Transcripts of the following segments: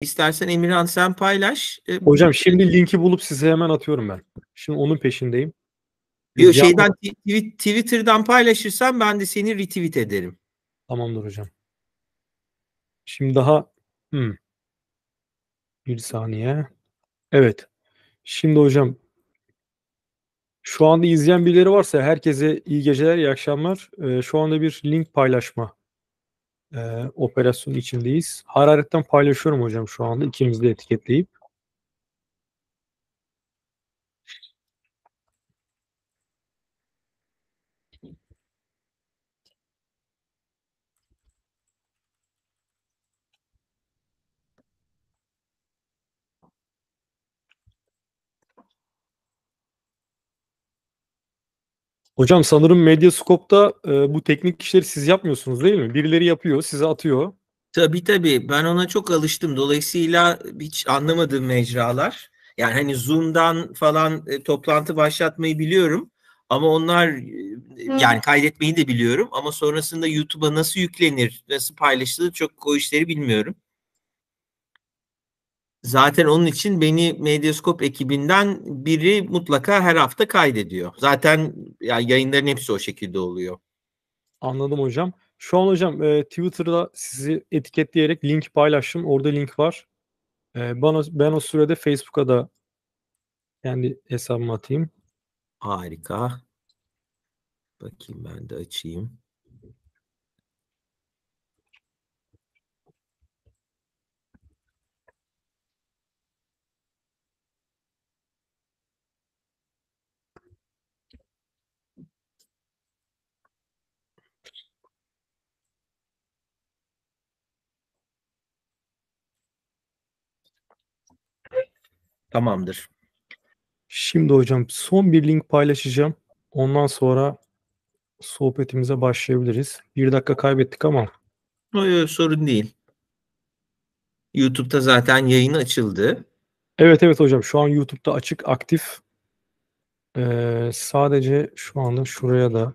İstersen Emirhan sen paylaş. E, hocam şimdi linki bulup size hemen atıyorum ben. Şimdi onun peşindeyim. Yok şeyden Twitter'dan paylaşırsan ben de seni retweet ederim. Tamamdır hocam. Şimdi daha hmm. bir saniye. Evet. Şimdi hocam şu anda izleyen birileri varsa herkese iyi geceler, iyi akşamlar. Ee, şu anda bir link paylaşma e, operasyonu içindeyiz. Hararetten paylaşıyorum hocam şu anda ikimiz de etiketleyip. Hocam sanırım Medyascope'da e, bu teknik işleri siz yapmıyorsunuz değil mi? Birileri yapıyor, size atıyor. Tabii tabii. Ben ona çok alıştım. Dolayısıyla hiç anlamadığım mecralar. Yani hani Zoom'dan falan e, toplantı başlatmayı biliyorum. Ama onlar e, yani kaydetmeyi de biliyorum. Ama sonrasında YouTube'a nasıl yüklenir, nasıl paylaşılır çok o işleri bilmiyorum. Zaten onun için beni Medyaskop ekibinden biri mutlaka her hafta kaydediyor. Zaten ya yayınların hepsi o şekilde oluyor. Anladım hocam. Şu an hocam e, Twitter'da sizi etiketleyerek link paylaştım. Orada link var. E, bana, ben o sürede Facebook'a da kendi hesabımı atayım. Harika. Bakayım ben de açayım. Tamamdır. Şimdi hocam son bir link paylaşacağım. Ondan sonra sohbetimize başlayabiliriz. Bir dakika kaybettik ama. Yok yok sorun değil. YouTube'da zaten yayın açıldı. Evet evet hocam şu an YouTube'da açık aktif. Ee, sadece şu anda şuraya da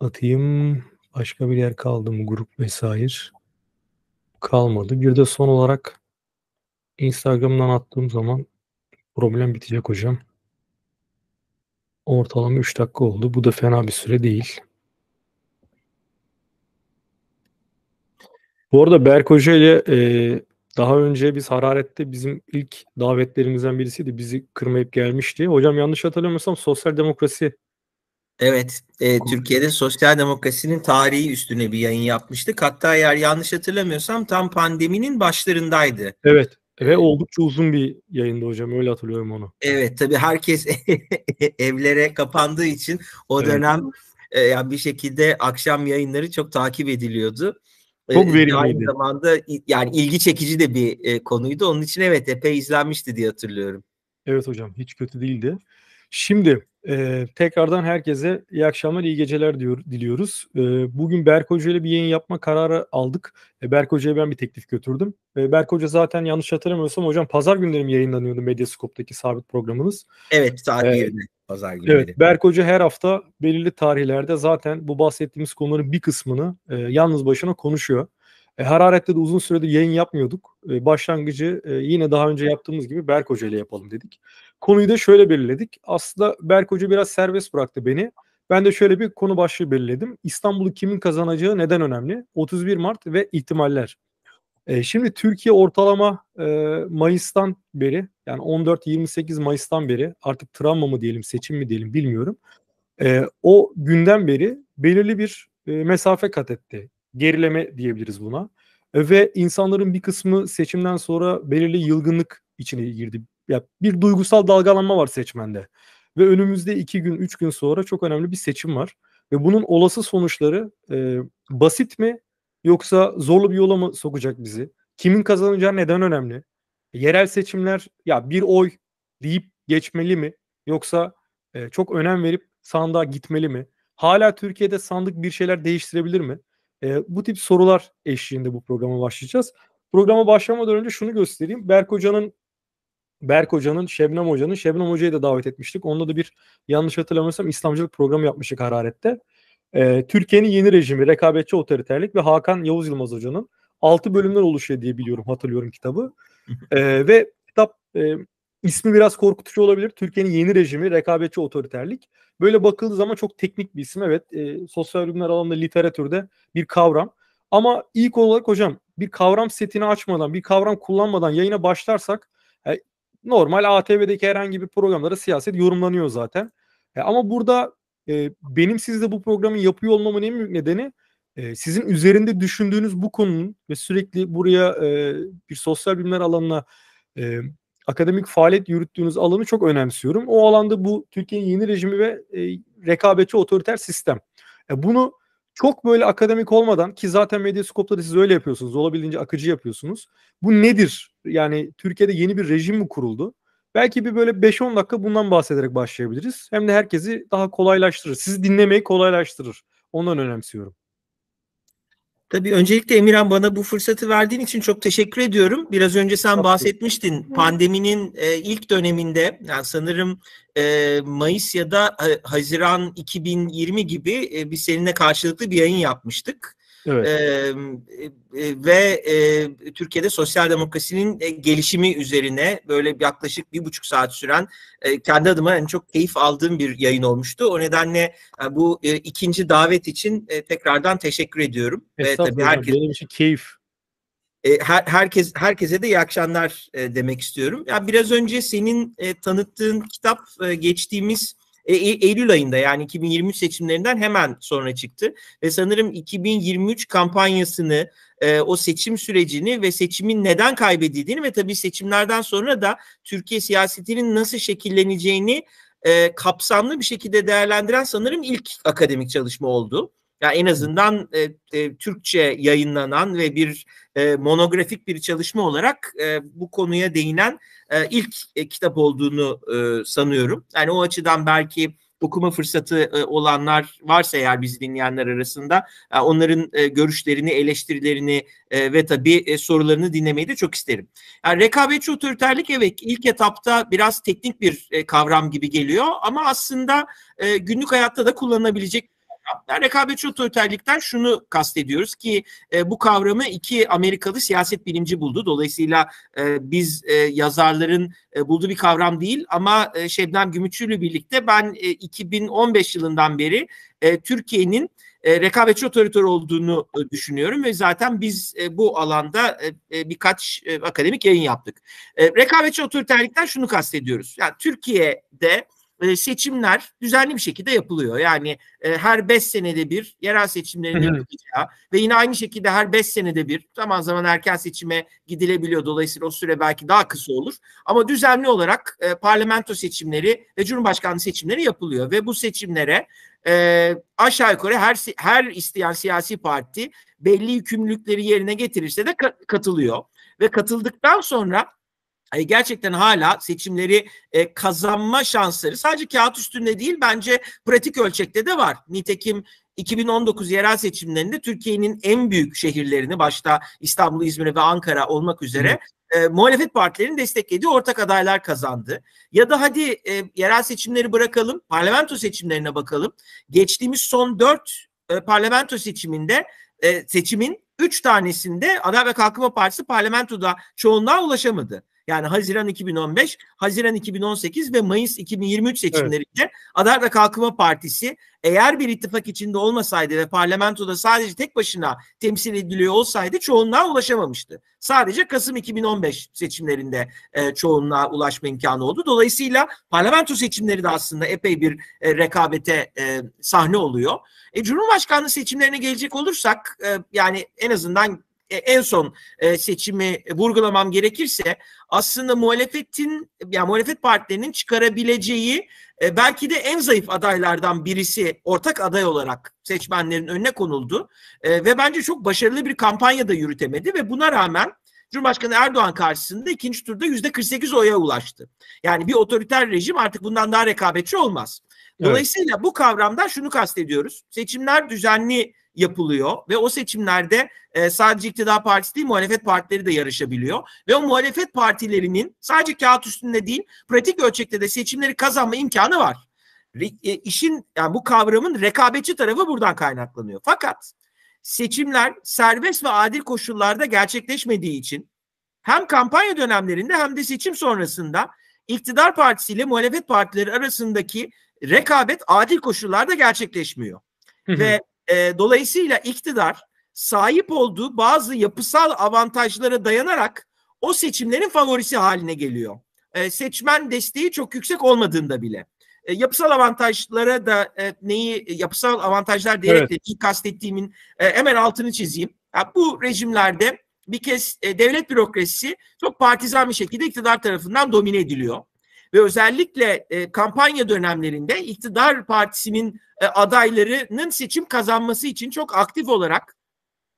atayım. Başka bir yer kaldı mı grup vesaire? Kalmadı. Bir de son olarak Instagram'dan attığım zaman problem bitecek hocam. Ortalama 3 dakika oldu. Bu da fena bir süre değil. Bu arada Berk Hoca ile e, daha önce biz Hararet'te bizim ilk davetlerimizden birisiydi. Bizi kırmayıp gelmişti. Hocam yanlış hatırlamıyorsam sosyal demokrasi Evet, e, Türkiye'de sosyal demokrasinin tarihi üstüne bir yayın yapmıştık. Hatta eğer yanlış hatırlamıyorsam tam pandeminin başlarındaydı. Evet. Ve oldukça uzun bir yayında hocam öyle hatırlıyorum onu. Evet tabii herkes evlere kapandığı için o evet. dönem e, yani bir şekilde akşam yayınları çok takip ediliyordu. E, çok verimliydi. Aynı zamanda yani ilgi çekici de bir e, konuydu. Onun için evet epey izlenmişti diye hatırlıyorum. Evet hocam hiç kötü değildi. Şimdi e, tekrardan herkese iyi akşamlar, iyi geceler diyor diliyoruz. E, bugün Berk Hoca ile bir yayın yapma kararı aldık. E, Berk Hoca'ya ben bir teklif götürdüm. E, Berk Hoca zaten yanlış hatırlamıyorsam hocam pazar günleri mi yayınlanıyordu Medyascope'daki sabit programınız? Evet saat 20. E, pazar günleri. Evet, Berk Hoca her hafta belirli tarihlerde zaten bu bahsettiğimiz konuların bir kısmını e, yalnız başına konuşuyor. E, Hararet'te de uzun süredir yayın yapmıyorduk. E, başlangıcı e, yine daha önce yaptığımız gibi Berk Hoca ile yapalım dedik. Konuyu da şöyle belirledik. Aslında Berk Hoca biraz serbest bıraktı beni. Ben de şöyle bir konu başlığı belirledim. İstanbul'u kimin kazanacağı neden önemli? 31 Mart ve ihtimaller. E, şimdi Türkiye ortalama e, Mayıs'tan beri yani 14-28 Mayıs'tan beri artık travma mı diyelim seçim mi diyelim bilmiyorum. E, o günden beri belirli bir e, mesafe kat etti. Gerileme diyebiliriz buna. E, ve insanların bir kısmı seçimden sonra belirli yılgınlık içine girdi ya bir duygusal dalgalanma var seçmende. Ve önümüzde iki gün, üç gün sonra çok önemli bir seçim var. Ve bunun olası sonuçları e, basit mi yoksa zorlu bir yola mı sokacak bizi? Kimin kazanacağı neden önemli? E, yerel seçimler ya bir oy deyip geçmeli mi? Yoksa e, çok önem verip sandığa gitmeli mi? Hala Türkiye'de sandık bir şeyler değiştirebilir mi? E, bu tip sorular eşliğinde bu programa başlayacağız. Programa başlamadan önce şunu göstereyim. Berk Hoca'nın Berk Hoca'nın, Şebnem Hoca'nın, Şebnem Hoca'yı da davet etmiştik. Onda da bir yanlış hatırlamıyorsam İslamcılık programı yapmıştık Hararet'te. Ee, Türkiye'nin yeni rejimi, rekabetçi otoriterlik ve Hakan Yavuz Yılmaz Hoca'nın 6 bölümden oluşuyor diye biliyorum, hatırlıyorum kitabı. Ee, ve kitap e, ismi biraz korkutucu olabilir. Türkiye'nin yeni rejimi, rekabetçi otoriterlik. Böyle bakıldığı zaman çok teknik bir isim. Evet, e, sosyal bilimler alanında literatürde bir kavram. Ama ilk olarak hocam bir kavram setini açmadan, bir kavram kullanmadan yayına başlarsak e, normal ATV'deki herhangi bir programlara siyaset yorumlanıyor zaten. E, ama burada e, benim sizde bu programı yapıyor olmamın en büyük nedeni e, sizin üzerinde düşündüğünüz bu konunun ve sürekli buraya e, bir sosyal bilimler alanına e, akademik faaliyet yürüttüğünüz alanı çok önemsiyorum. O alanda bu Türkiye'nin yeni rejimi ve e, rekabetçi otoriter sistem. E, bunu çok böyle akademik olmadan ki zaten Medyascope'da da siz öyle yapıyorsunuz. Olabildiğince akıcı yapıyorsunuz. Bu nedir? Yani Türkiye'de yeni bir rejim mi kuruldu? Belki bir böyle 5-10 dakika bundan bahsederek başlayabiliriz. Hem de herkesi daha kolaylaştırır. Sizi dinlemeyi kolaylaştırır. Ondan önemsiyorum. Tabii öncelikle Emirhan bana bu fırsatı verdiğin için çok teşekkür ediyorum. Biraz önce sen Tabii. bahsetmiştin pandeminin e, ilk döneminde yani sanırım e, Mayıs ya da Haziran 2020 gibi e, biz seninle karşılıklı bir yayın yapmıştık. Evet. Ee, ve e, Türkiye'de sosyal demokrasinin e, gelişimi üzerine böyle yaklaşık bir buçuk saat süren e, kendi adıma en çok keyif aldığım bir yayın olmuştu. O nedenle e, bu e, ikinci davet için e, tekrardan teşekkür ediyorum. Ve tabii herkes... Benim için keyif e, her, herkes herkese de iyi akşamlar e, demek istiyorum. Ya biraz önce senin e, tanıttığın kitap e, geçtiğimiz e, e, Eylül ayında yani 2023 seçimlerinden hemen sonra çıktı. Ve sanırım 2023 kampanyasını e, o seçim sürecini ve seçimin neden kaybedildiğini ve tabii seçimlerden sonra da Türkiye siyasetinin nasıl şekilleneceğini e, kapsamlı bir şekilde değerlendiren sanırım ilk akademik çalışma oldu yani en azından e, e, Türkçe yayınlanan ve bir e, monografik bir çalışma olarak e, bu konuya değinen e, ilk e, kitap olduğunu e, sanıyorum. Yani o açıdan belki okuma fırsatı e, olanlar varsa eğer bizi dinleyenler arasında e, onların e, görüşlerini, eleştirilerini ve tabii sorularını dinlemeyi de çok isterim. Yani rekabetçi otoriterlik evet ilk etapta biraz teknik bir kavram gibi geliyor ama aslında günlük hayatta da kullanılabilecek ya rekabetçi otoriterlikten şunu kastediyoruz ki e, bu kavramı iki Amerikalı siyaset bilimci buldu. Dolayısıyla e, biz e, yazarların e, bulduğu bir kavram değil ama e, Şebnem Gümüşçü'yle birlikte ben e, 2015 yılından beri e, Türkiye'nin e, rekabetçi otoriter olduğunu e, düşünüyorum ve zaten biz e, bu alanda e, e birkaç e, akademik yayın yaptık. E, rekabetçi otoriterlikten şunu kastediyoruz. Yani Türkiye'de seçimler düzenli bir şekilde yapılıyor. Yani e, her 5 senede bir yerel seçimlerin yapılacağı ve yine aynı şekilde her 5 senede bir zaman zaman erken seçime gidilebiliyor. Dolayısıyla o süre belki daha kısa olur. Ama düzenli olarak e, parlamento seçimleri ve cumhurbaşkanlığı seçimleri yapılıyor ve bu seçimlere e, aşağı yukarı her her isteyen siyasi parti belli yükümlülükleri yerine getirirse de katılıyor ve katıldıktan sonra Hani gerçekten hala seçimleri e, kazanma şansları sadece kağıt üstünde değil bence pratik ölçekte de var. Nitekim 2019 yerel seçimlerinde Türkiye'nin en büyük şehirlerini başta İstanbul, İzmir ve Ankara olmak üzere e, muhalefet partilerinin desteklediği ortak adaylar kazandı. Ya da hadi e, yerel seçimleri bırakalım, parlamento seçimlerine bakalım. Geçtiğimiz son 4 e, parlamento seçiminde e, seçimin 3 tanesinde Adalet ve Kalkınma Partisi parlamentoda çoğunluğa ulaşamadı. Yani Haziran 2015, Haziran 2018 ve Mayıs 2023 seçimlerinde evet. Adarda Kalkınma Partisi eğer bir ittifak içinde olmasaydı ve parlamentoda sadece tek başına temsil ediliyor olsaydı çoğunluğa ulaşamamıştı. Sadece Kasım 2015 seçimlerinde e, çoğunluğa ulaşma imkanı oldu. Dolayısıyla parlamento seçimleri de aslında epey bir e, rekabete e, sahne oluyor. E, Cumhurbaşkanlığı seçimlerine gelecek olursak e, yani en azından e, en son e, seçimi vurgulamam gerekirse aslında muhalefetin yani muhalefet partilerinin çıkarabileceği e, belki de en zayıf adaylardan birisi ortak aday olarak seçmenlerin önüne konuldu ve bence çok başarılı bir kampanya da yürütemedi ve buna rağmen Cumhurbaşkanı Erdoğan karşısında ikinci turda yüzde 48 oya ulaştı. Yani bir otoriter rejim artık bundan daha rekabetçi olmaz. Dolayısıyla evet. bu kavramdan şunu kastediyoruz. Seçimler düzenli yapılıyor ve o seçimlerde e, sadece iktidar partisi değil muhalefet partileri de yarışabiliyor ve o muhalefet partilerinin sadece kağıt üstünde değil pratik ölçekte de seçimleri kazanma imkanı var. Re, e, işin yani bu kavramın rekabetçi tarafı buradan kaynaklanıyor. Fakat seçimler serbest ve adil koşullarda gerçekleşmediği için hem kampanya dönemlerinde hem de seçim sonrasında iktidar partisiyle muhalefet partileri arasındaki rekabet adil koşullarda gerçekleşmiyor. Ve e, dolayısıyla iktidar sahip olduğu bazı yapısal avantajlara dayanarak o seçimlerin favorisi haline geliyor. E, seçmen desteği çok yüksek olmadığında bile. E, yapısal avantajlara da e, neyi yapısal avantajlar diyerek evet. de kastettiğimin e, hemen altını çizeyim. Ya, bu rejimlerde bir kez e, devlet bürokrasisi çok partizan bir şekilde iktidar tarafından domine ediliyor ve özellikle e, kampanya dönemlerinde iktidar partisinin e, adaylarının seçim kazanması için çok aktif olarak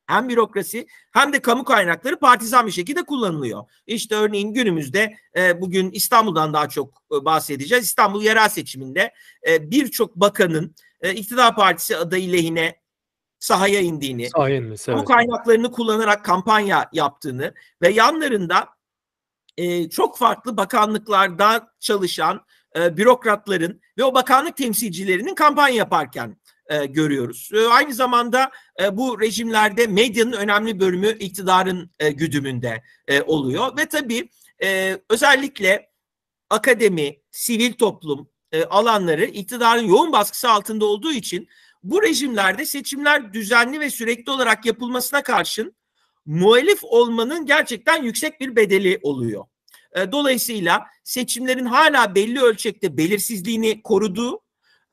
hem bürokrasi hem de kamu kaynakları partizan bir şekilde kullanılıyor. İşte örneğin günümüzde e, bugün İstanbul'dan daha çok e, bahsedeceğiz. İstanbul yerel seçiminde e, birçok bakanın e, iktidar partisi adayı lehine sahaya indiğini, sahaya inmesi, kamu kaynaklarını kullanarak kampanya yaptığını ve yanlarında e, çok farklı bakanlıklarda çalışan e, bürokratların ve o bakanlık temsilcilerinin kampanya yaparken e, görüyoruz. E, aynı zamanda e, bu rejimlerde medyanın önemli bölümü iktidarın e, güdümünde e, oluyor ve tabii e, özellikle akademi, sivil toplum e, alanları iktidarın yoğun baskısı altında olduğu için bu rejimlerde seçimler düzenli ve sürekli olarak yapılmasına karşın muhalif olmanın gerçekten yüksek bir bedeli oluyor. E, dolayısıyla seçimlerin hala belli ölçekte belirsizliğini koruduğu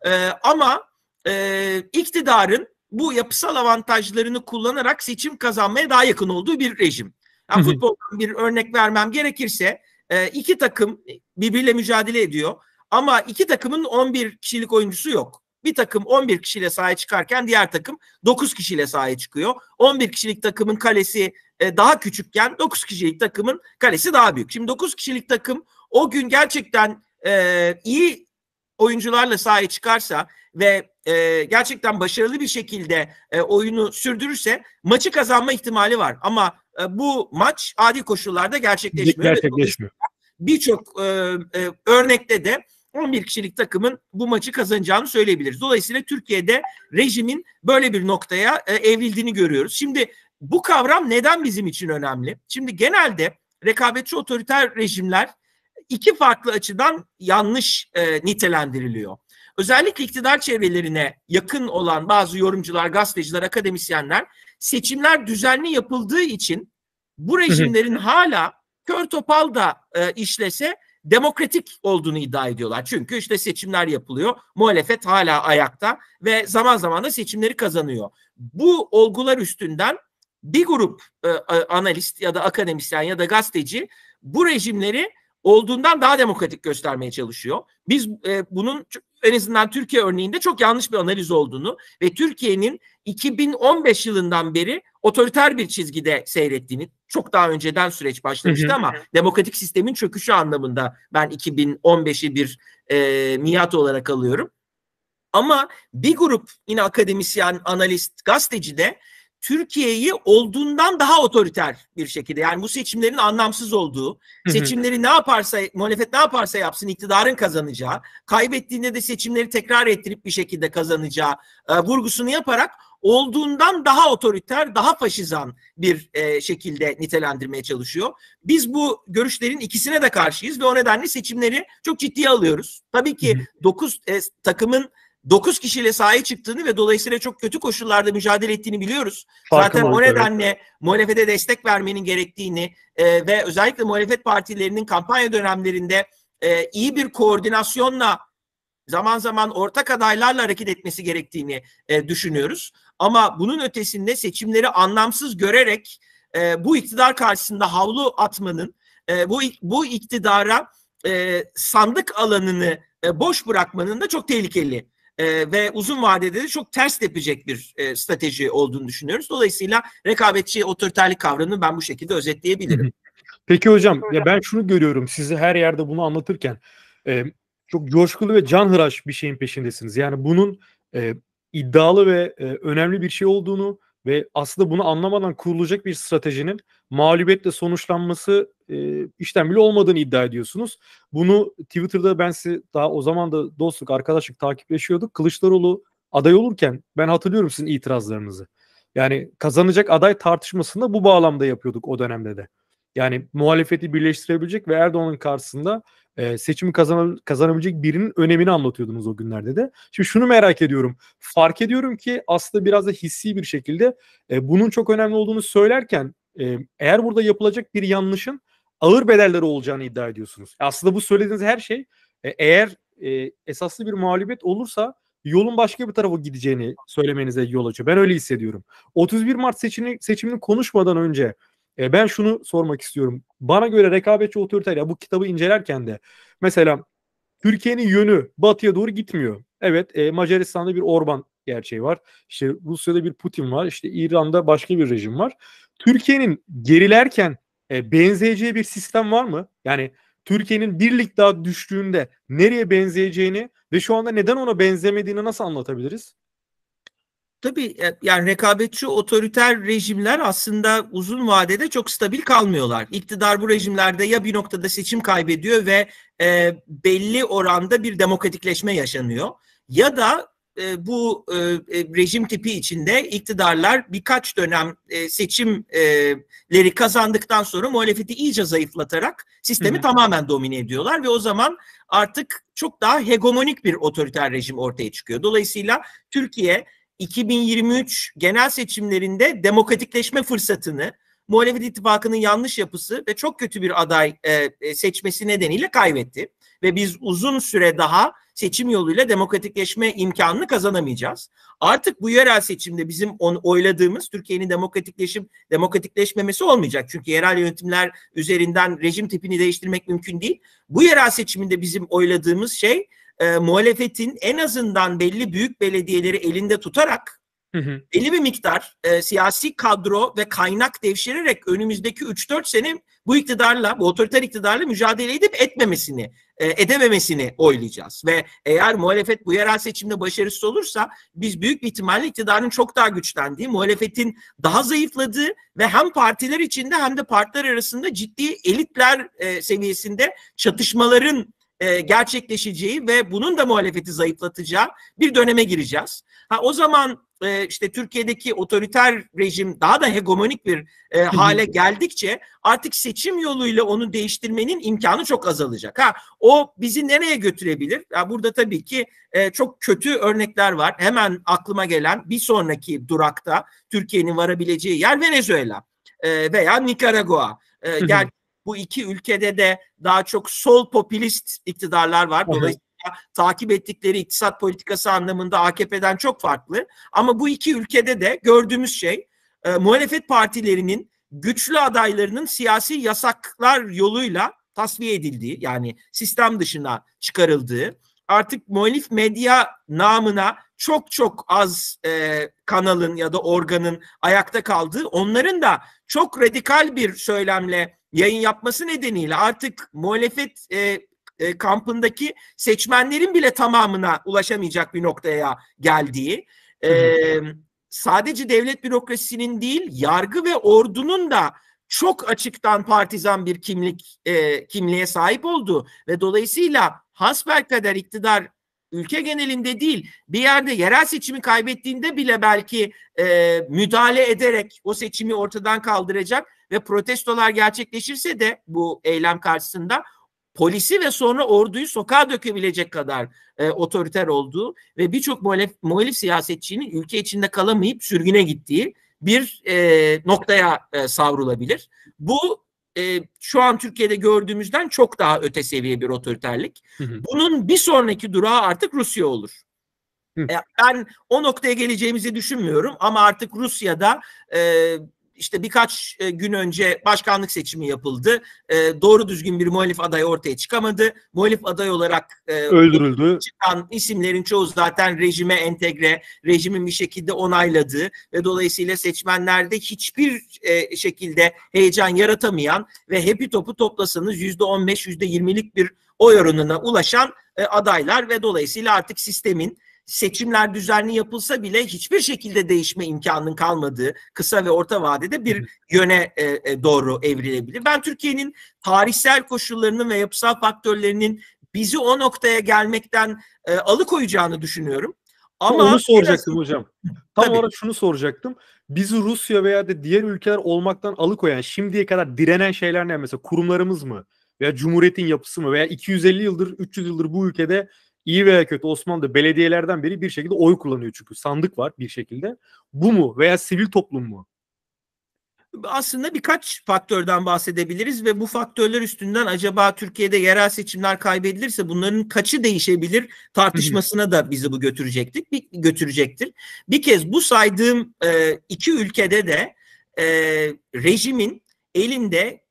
e, ama e, iktidarın bu yapısal avantajlarını kullanarak seçim kazanmaya daha yakın olduğu bir rejim. Yani futboldan bir örnek vermem gerekirse iki takım birbiriyle mücadele ediyor ama iki takımın 11 kişilik oyuncusu yok bir takım 11 kişiyle sahaya çıkarken diğer takım 9 kişiyle sahaya çıkıyor. 11 kişilik takımın kalesi e, daha küçükken 9 kişilik takımın kalesi daha büyük. Şimdi 9 kişilik takım o gün gerçekten e, iyi oyuncularla sahaya çıkarsa ve e, gerçekten başarılı bir şekilde e, oyunu sürdürürse maçı kazanma ihtimali var. Ama e, bu maç adi koşullarda gerçekleşmiyor. Gerçekleşmiyor. Birçok e, e, örnekte de 11 kişilik takımın bu maçı kazanacağını söyleyebiliriz. Dolayısıyla Türkiye'de rejimin böyle bir noktaya e, evrildiğini görüyoruz. Şimdi bu kavram neden bizim için önemli? Şimdi genelde rekabetçi otoriter rejimler iki farklı açıdan yanlış e, nitelendiriliyor. Özellikle iktidar çevrelerine yakın olan bazı yorumcular, gazeteciler, akademisyenler seçimler düzenli yapıldığı için bu rejimlerin hala kör topal da e, işlese demokratik olduğunu iddia ediyorlar. Çünkü işte seçimler yapılıyor. Muhalefet hala ayakta ve zaman zaman da seçimleri kazanıyor. Bu olgular üstünden bir grup e, analist ya da akademisyen ya da gazeteci bu rejimleri olduğundan daha demokratik göstermeye çalışıyor. Biz e, bunun en azından Türkiye örneğinde çok yanlış bir analiz olduğunu ve Türkiye'nin 2015 yılından beri otoriter bir çizgide seyrettiğini çok daha önceden süreç başlamıştı ama demokratik sistemin çöküşü anlamında ben 2015'i bir e, milat olarak alıyorum. Ama bir grup yine akademisyen, analist, gazeteci de Türkiye'yi olduğundan daha otoriter bir şekilde yani bu seçimlerin anlamsız olduğu, seçimleri ne yaparsa muhalefet ne yaparsa yapsın iktidarın kazanacağı, kaybettiğinde de seçimleri tekrar ettirip bir şekilde kazanacağı e, vurgusunu yaparak olduğundan daha otoriter, daha faşizan bir e, şekilde nitelendirmeye çalışıyor. Biz bu görüşlerin ikisine de karşıyız ve o nedenle seçimleri çok ciddiye alıyoruz. Tabii ki 9 e, takımın 9 kişiyle sahaya çıktığını ve dolayısıyla çok kötü koşullarda mücadele ettiğini biliyoruz. Farkım Zaten o nedenle evet. muhalefete destek vermenin gerektiğini e, ve özellikle muhalefet partilerinin kampanya dönemlerinde e, iyi bir koordinasyonla zaman zaman ortak adaylarla hareket etmesi gerektiğini e, düşünüyoruz. Ama bunun ötesinde seçimleri anlamsız görerek e, bu iktidar karşısında havlu atmanın, e, bu bu iktidara e, sandık alanını e, boş bırakmanın da çok tehlikeli e, ve uzun vadede de çok ters tepecek bir e, strateji olduğunu düşünüyoruz. Dolayısıyla rekabetçi otoriterlik kavramını ben bu şekilde özetleyebilirim. Peki hocam ya ben şunu görüyorum sizi her yerde bunu anlatırken e, çok coşkulu ve canhıraş bir şeyin peşindesiniz. Yani bunun e, iddialı ve e, önemli bir şey olduğunu ve aslında bunu anlamadan kurulacak bir stratejinin mağlubiyetle sonuçlanması e, işten bile olmadığını iddia ediyorsunuz. Bunu Twitter'da ben size daha o zaman da dostluk, arkadaşlık takipleşiyorduk. Kılıçdaroğlu aday olurken ben hatırlıyorum sizin itirazlarınızı. Yani kazanacak aday tartışmasında bu bağlamda yapıyorduk o dönemde de. Yani muhalefeti birleştirebilecek ve Erdoğan'ın karşısında e, seçimi kazan, kazanabilecek birinin önemini anlatıyordunuz o günlerde de. Şimdi şunu merak ediyorum. Fark ediyorum ki aslında biraz da hissi bir şekilde e, bunun çok önemli olduğunu söylerken e, eğer burada yapılacak bir yanlışın ağır bedelleri olacağını iddia ediyorsunuz. Aslında bu söylediğiniz her şey e, eğer e, esaslı bir mağlubiyet olursa yolun başka bir tarafa gideceğini söylemenize yol açıyor. Ben öyle hissediyorum. 31 Mart seçimi, seçimini konuşmadan önce e, ben şunu sormak istiyorum. Bana göre rekabetçi otoriter ya bu kitabı incelerken de mesela Türkiye'nin yönü batıya doğru gitmiyor. Evet e, Macaristan'da bir Orban gerçeği var. İşte Rusya'da bir Putin var. İşte İran'da başka bir rejim var. Türkiye'nin gerilerken e, benzeyeceği bir sistem var mı? Yani Türkiye'nin birlik daha düştüğünde nereye benzeyeceğini ve şu anda neden ona benzemediğini nasıl anlatabiliriz? Tabii e, yani rekabetçi otoriter rejimler aslında uzun vadede çok stabil kalmıyorlar. İktidar bu rejimlerde ya bir noktada seçim kaybediyor ve e, belli oranda bir demokratikleşme yaşanıyor. Ya da e, bu e, e rejim tipi içinde iktidarlar birkaç dönem e, seçimleri kazandıktan sonra muhalefeti iyice zayıflatarak sistemi Hı. tamamen domine ediyorlar ve o zaman artık çok daha hegemonik bir otoriter rejim ortaya çıkıyor. Dolayısıyla Türkiye 2023 genel seçimlerinde demokratikleşme fırsatını muhalefet ittifakının yanlış yapısı ve çok kötü bir aday e, e, seçmesi nedeniyle kaybetti. Ve biz uzun süre daha seçim yoluyla demokratikleşme imkanını kazanamayacağız. Artık bu yerel seçimde bizim on, oyladığımız Türkiye'nin demokratikleşim demokratikleşmemesi olmayacak. Çünkü yerel yönetimler üzerinden rejim tipini değiştirmek mümkün değil. Bu yerel seçiminde bizim oyladığımız şey e, muhalefetin en azından belli büyük belediyeleri elinde tutarak hı hı. belli bir miktar e, siyasi kadro ve kaynak devşirerek önümüzdeki 3-4 sene bu iktidarla, bu otoriter iktidarla mücadele edip etmemesini, e, edememesini oylayacağız. Ve eğer muhalefet bu yerel seçimde başarısız olursa biz büyük bir ihtimalle iktidarın çok daha güçlendiği, muhalefetin daha zayıfladığı ve hem partiler içinde hem de partiler arasında ciddi elitler e, seviyesinde çatışmaların e, gerçekleşeceği ve bunun da muhalefeti zayıflatacağı bir döneme gireceğiz. Ha o zaman e, işte Türkiye'deki otoriter rejim daha da hegemonik bir e, hale geldikçe artık seçim yoluyla onu değiştirmenin imkanı çok azalacak. Ha o bizi nereye götürebilir? Ya burada tabii ki çok kötü örnekler var. Hemen aklıma gelen bir sonraki durakta Türkiye'nin varabileceği yer Venezuela e, veya Nikaragua. E, bu iki ülkede de daha çok sol popülist iktidarlar var. Dolayısıyla takip ettikleri iktisat politikası anlamında AKP'den çok farklı. Ama bu iki ülkede de gördüğümüz şey e, muhalefet partilerinin güçlü adaylarının siyasi yasaklar yoluyla tasfiye edildiği yani sistem dışına çıkarıldığı artık muhalif medya namına çok çok az e, kanalın ya da organın ayakta kaldığı onların da çok radikal bir söylemle yayın yapması nedeniyle artık muhalefet e, e, kampındaki seçmenlerin bile tamamına ulaşamayacak bir noktaya geldiği e, sadece devlet bürokrasisinin değil yargı ve ordunun da çok açıktan partizan bir kimlik e, kimliğe sahip olduğu ve dolayısıyla kadar iktidar ülke genelinde değil bir yerde yerel seçimi kaybettiğinde bile belki e, müdahale ederek o seçimi ortadan kaldıracak ve protestolar gerçekleşirse de bu eylem karşısında polisi ve sonra orduyu sokağa dökebilecek kadar e, otoriter olduğu ve birçok muhalif, muhalif siyasetçinin ülke içinde kalamayıp sürgüne gittiği bir e, noktaya e, savrulabilir. Bu e, şu an Türkiye'de gördüğümüzden çok daha öte seviye bir otoriterlik. Hı hı. Bunun bir sonraki durağı artık Rusya olur. Hı. E, ben o noktaya geleceğimizi düşünmüyorum ama artık Rusya'da e, işte birkaç e, gün önce başkanlık seçimi yapıldı. E, doğru düzgün bir muhalif aday ortaya çıkamadı. Muhalif aday olarak e, öldürüldü. Çıkan isimlerin çoğu zaten rejime entegre, rejimin bir şekilde onayladığı ve dolayısıyla seçmenlerde hiçbir şekilde heyecan yaratamayan ve hepi topu toplasanız yüzde yirmilik bir oy oranına ulaşan adaylar ve dolayısıyla artık sistemin seçimler düzenli yapılsa bile hiçbir şekilde değişme imkanının kalmadığı kısa ve orta vadede bir yöne e, e, doğru evrilebilir. Ben Türkiye'nin tarihsel koşullarının ve yapısal faktörlerinin bizi o noktaya gelmekten e, alıkoyacağını düşünüyorum. Ama onu soracaktım biraz... hocam. Tam olarak şunu soracaktım. Bizi Rusya veya de diğer ülkeler olmaktan alıkoyan, şimdiye kadar direnen şeyler ne? Mesela kurumlarımız mı? Veya cumhuriyetin yapısı mı? Veya 250 yıldır, 300 yıldır bu ülkede iyi veya kötü Osmanlı'da belediyelerden biri bir şekilde oy kullanıyor çünkü sandık var bir şekilde. Bu mu veya sivil toplum mu? Aslında birkaç faktörden bahsedebiliriz ve bu faktörler üstünden acaba Türkiye'de yerel seçimler kaybedilirse bunların kaçı değişebilir tartışmasına da bizi bu götürecektik, bir, götürecektir. Bir kez bu saydığım iki ülkede de rejimin elinde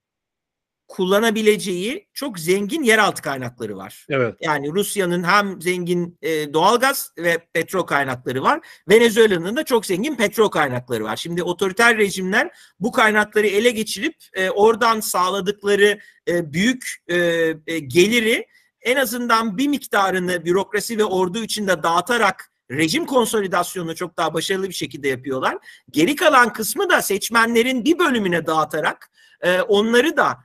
kullanabileceği çok zengin yeraltı kaynakları var. Evet. Yani Rusya'nın hem zengin e, doğalgaz ve petrol kaynakları var. Venezuela'nın da çok zengin petrol kaynakları var. Şimdi otoriter rejimler bu kaynakları ele geçirip e, oradan sağladıkları e, büyük e, e, geliri en azından bir miktarını bürokrasi ve ordu içinde dağıtarak rejim konsolidasyonunu çok daha başarılı bir şekilde yapıyorlar. Geri kalan kısmı da seçmenlerin bir bölümüne dağıtarak e, onları da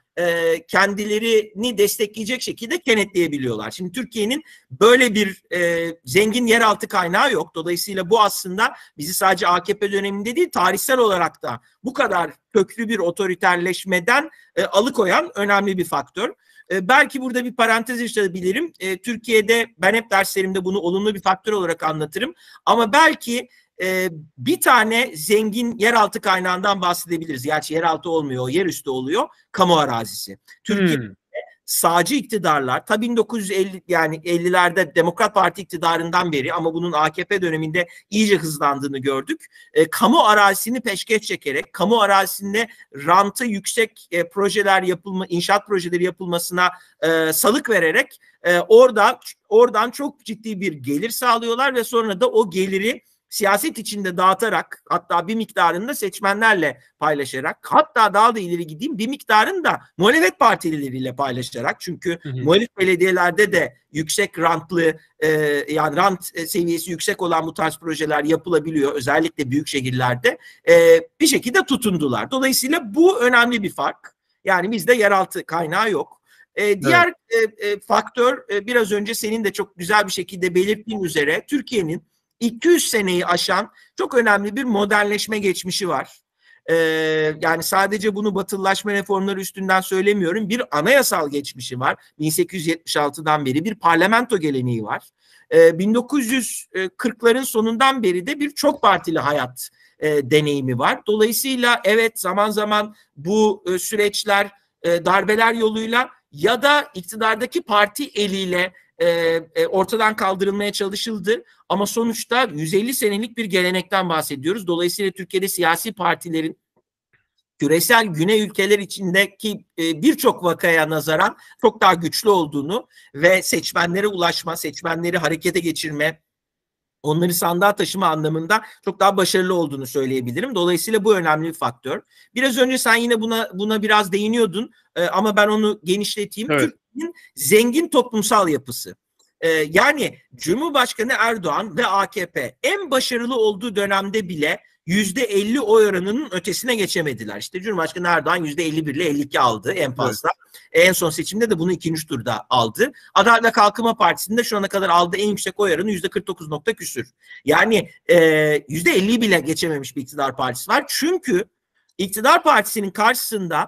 kendilerini destekleyecek şekilde kenetleyebiliyorlar. Şimdi Türkiye'nin böyle bir e, zengin yeraltı kaynağı yok. Dolayısıyla bu aslında bizi sadece AKP döneminde değil tarihsel olarak da bu kadar köklü bir otoriterleşmeden e, alıkoyan önemli bir faktör. E, belki burada bir parantez açabilirim. E, Türkiye'de ben hep derslerimde bunu olumlu bir faktör olarak anlatırım. Ama belki e, bir tane zengin yeraltı kaynağından bahsedebiliriz. Gerçi yeraltı olmuyor, o yerüstü oluyor. Kamu arazisi. Türkiye hmm. sağcı iktidarlar ta 1950 yani 50'lerde Demokrat Parti iktidarından beri ama bunun AKP döneminde iyice hızlandığını gördük. E, kamu arazisini peşkeş çekerek kamu arazisinde rantı yüksek e, projeler yapılma inşaat projeleri yapılmasına e, salık vererek e, orada oradan çok ciddi bir gelir sağlıyorlar ve sonra da o geliri siyaset içinde dağıtarak hatta bir miktarını da seçmenlerle paylaşarak hatta daha da ileri gideyim bir miktarını da muhalefet partileriyle paylaşarak çünkü hı hı. muhalif belediyelerde de yüksek rantlı e, yani rant e, seviyesi yüksek olan bu tarz projeler yapılabiliyor özellikle büyük şehirlerde e, bir şekilde tutundular. Dolayısıyla bu önemli bir fark. Yani bizde yeraltı kaynağı yok. E, diğer evet. e, e, faktör e, biraz önce senin de çok güzel bir şekilde belirttiğin üzere Türkiye'nin 200 seneyi aşan çok önemli bir modernleşme geçmişi var. Ee, yani sadece bunu batılılaşma reformları üstünden söylemiyorum. Bir anayasal geçmişi var. 1876'dan beri bir parlamento geleneği var. Ee, 1940'ların sonundan beri de bir çok partili hayat e, deneyimi var. Dolayısıyla evet zaman zaman bu e, süreçler e, darbeler yoluyla ya da iktidardaki parti eliyle e, e, ortadan kaldırılmaya çalışıldı. Ama sonuçta 150 senelik bir gelenekten bahsediyoruz. Dolayısıyla Türkiye'de siyasi partilerin küresel güney ülkeler içindeki e, birçok vakaya nazaran çok daha güçlü olduğunu ve seçmenlere ulaşma, seçmenleri harekete geçirme, onları sandığa taşıma anlamında çok daha başarılı olduğunu söyleyebilirim. Dolayısıyla bu önemli bir faktör. Biraz önce sen yine buna buna biraz değiniyordun e, ama ben onu genişleteyim. Evet. Türkiye'nin zengin toplumsal yapısı. E, yani Cumhurbaşkanı Erdoğan ve AKP en başarılı olduğu dönemde bile yüzde %50 oy oranının ötesine geçemediler. İşte Cumhurbaşkanı Erdoğan yüzde %51 ile 52 aldı en fazla. Evet. En son seçimde de bunu ikinci turda aldı. Adalet ve Kalkınma Partisi'nde şu ana kadar aldığı en yüksek oy oranı yüzde 49 nokta küsür. Yani yüzde 50 bile geçememiş bir iktidar partisi var. Çünkü iktidar partisinin karşısında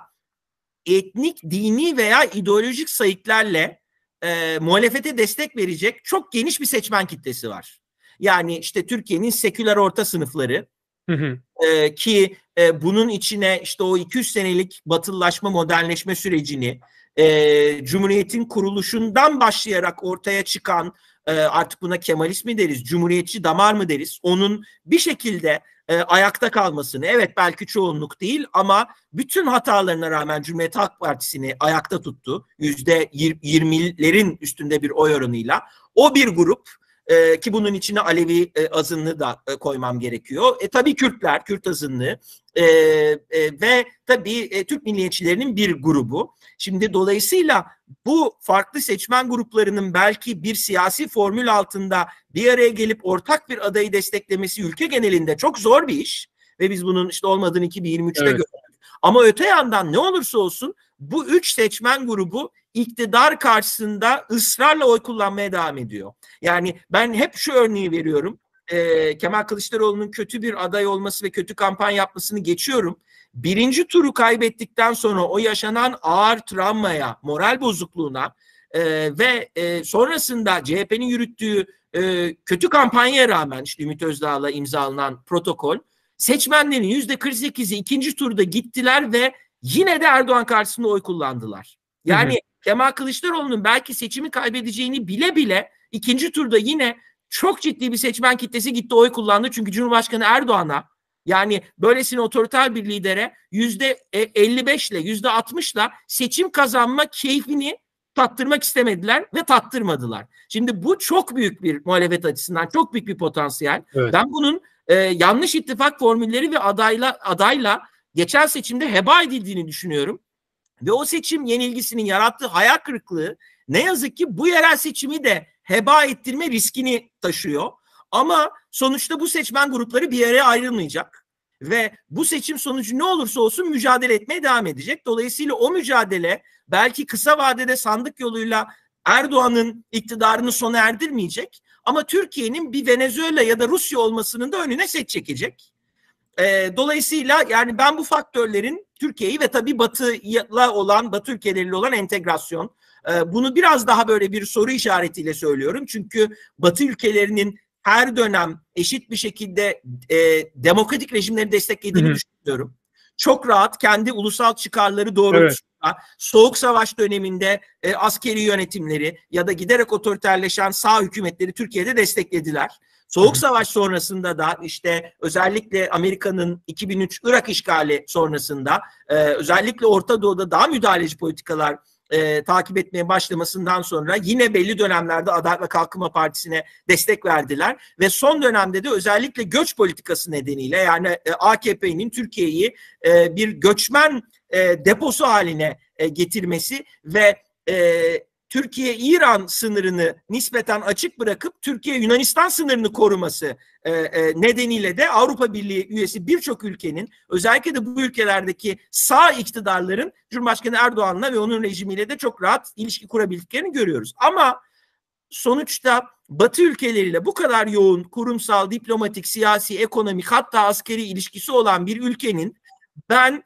etnik, dini veya ideolojik sayıklarla e, muhalefete destek verecek çok geniş bir seçmen kitlesi var. Yani işte Türkiye'nin seküler orta sınıfları, Hı hı. E, ki e, bunun içine işte o 200 senelik batıllaşma, modernleşme sürecini e, Cumhuriyet'in kuruluşundan başlayarak ortaya çıkan e, artık buna Kemalist mi deriz, Cumhuriyetçi damar mı deriz? Onun bir şekilde e, ayakta kalmasını, evet belki çoğunluk değil ama bütün hatalarına rağmen Cumhuriyet Halk Partisi'ni ayakta tuttu. Yüzde yirmilerin üstünde bir oy oranıyla. O bir grup e, ki bunun içine Alevi e, azınlığı da e, koymam gerekiyor. E, tabii Kürtler, Kürt azınlığı e, e, ve tabii e, Türk milliyetçilerinin bir grubu. Şimdi dolayısıyla bu farklı seçmen gruplarının belki bir siyasi formül altında bir araya gelip ortak bir adayı desteklemesi ülke genelinde çok zor bir iş. Ve biz bunun işte olmadığını 2023'te evet. gördük. Ama öte yandan ne olursa olsun bu üç seçmen grubu iktidar karşısında ısrarla oy kullanmaya devam ediyor. Yani ben hep şu örneği veriyorum. E, Kemal Kılıçdaroğlu'nun kötü bir aday olması ve kötü kampanya yapmasını geçiyorum. Birinci turu kaybettikten sonra o yaşanan ağır travmaya, moral bozukluğuna e, ve e, sonrasında CHP'nin yürüttüğü e, kötü kampanyaya rağmen işte Ümit Özdağ'la imzalanan protokol Seçmenlerin yüzde 48'i ikinci turda gittiler ve yine de Erdoğan karşısında oy kullandılar. Yani hı hı. Kemal Kılıçdaroğlu'nun belki seçimi kaybedeceğini bile bile ikinci turda yine çok ciddi bir seçmen kitlesi gitti oy kullandı. Çünkü Cumhurbaşkanı Erdoğan'a yani böylesine otoriter bir lidere yüzde 55 e, ile yüzde 60 ile seçim kazanma keyfini tattırmak istemediler ve tattırmadılar. Şimdi bu çok büyük bir muhalefet açısından çok büyük bir potansiyel. Evet. Ben bunun e, yanlış ittifak formülleri ve adayla adayla geçen seçimde heba edildiğini düşünüyorum. Ve o seçim yenilgisinin yarattığı hayal kırıklığı ne yazık ki bu yerel seçimi de heba ettirme riskini taşıyor. Ama sonuçta bu seçmen grupları bir yere ayrılmayacak ve bu seçim sonucu ne olursa olsun mücadele etmeye devam edecek. Dolayısıyla o mücadele belki kısa vadede sandık yoluyla Erdoğan'ın iktidarını sona erdirmeyecek ama Türkiye'nin bir Venezuela ya da Rusya olmasının da önüne set çekecek. Ee, dolayısıyla yani ben bu faktörlerin Türkiye'yi ve tabii Batı'la olan, Batı ülkeleriyle olan entegrasyon, e, bunu biraz daha böyle bir soru işaretiyle söylüyorum. Çünkü Batı ülkelerinin her dönem eşit bir şekilde e, demokratik rejimleri desteklediğini Hı-hı. düşünüyorum. Çok rahat kendi ulusal çıkarları doğrultusunda soğuk savaş döneminde e, askeri yönetimleri ya da giderek otoriterleşen sağ hükümetleri Türkiye'de desteklediler. Soğuk Savaş sonrasında da işte özellikle Amerika'nın 2003 Irak işgali sonrasında e, özellikle Orta Doğu'da daha müdahaleci politikalar e, takip etmeye başlamasından sonra yine belli dönemlerde Adalet ve Kalkınma Partisi'ne destek verdiler ve son dönemde de özellikle göç politikası nedeniyle yani e, AKP'nin Türkiye'yi e, bir göçmen e, deposu haline e, getirmesi ve e, Türkiye-İran sınırını nispeten açık bırakıp Türkiye-Yunanistan sınırını koruması e, e, nedeniyle de Avrupa Birliği üyesi birçok ülkenin özellikle de bu ülkelerdeki sağ iktidarların Cumhurbaşkanı Erdoğan'la ve onun rejimiyle de çok rahat ilişki kurabildiklerini görüyoruz. Ama sonuçta Batı ülkeleriyle bu kadar yoğun kurumsal, diplomatik, siyasi, ekonomik hatta askeri ilişkisi olan bir ülkenin ben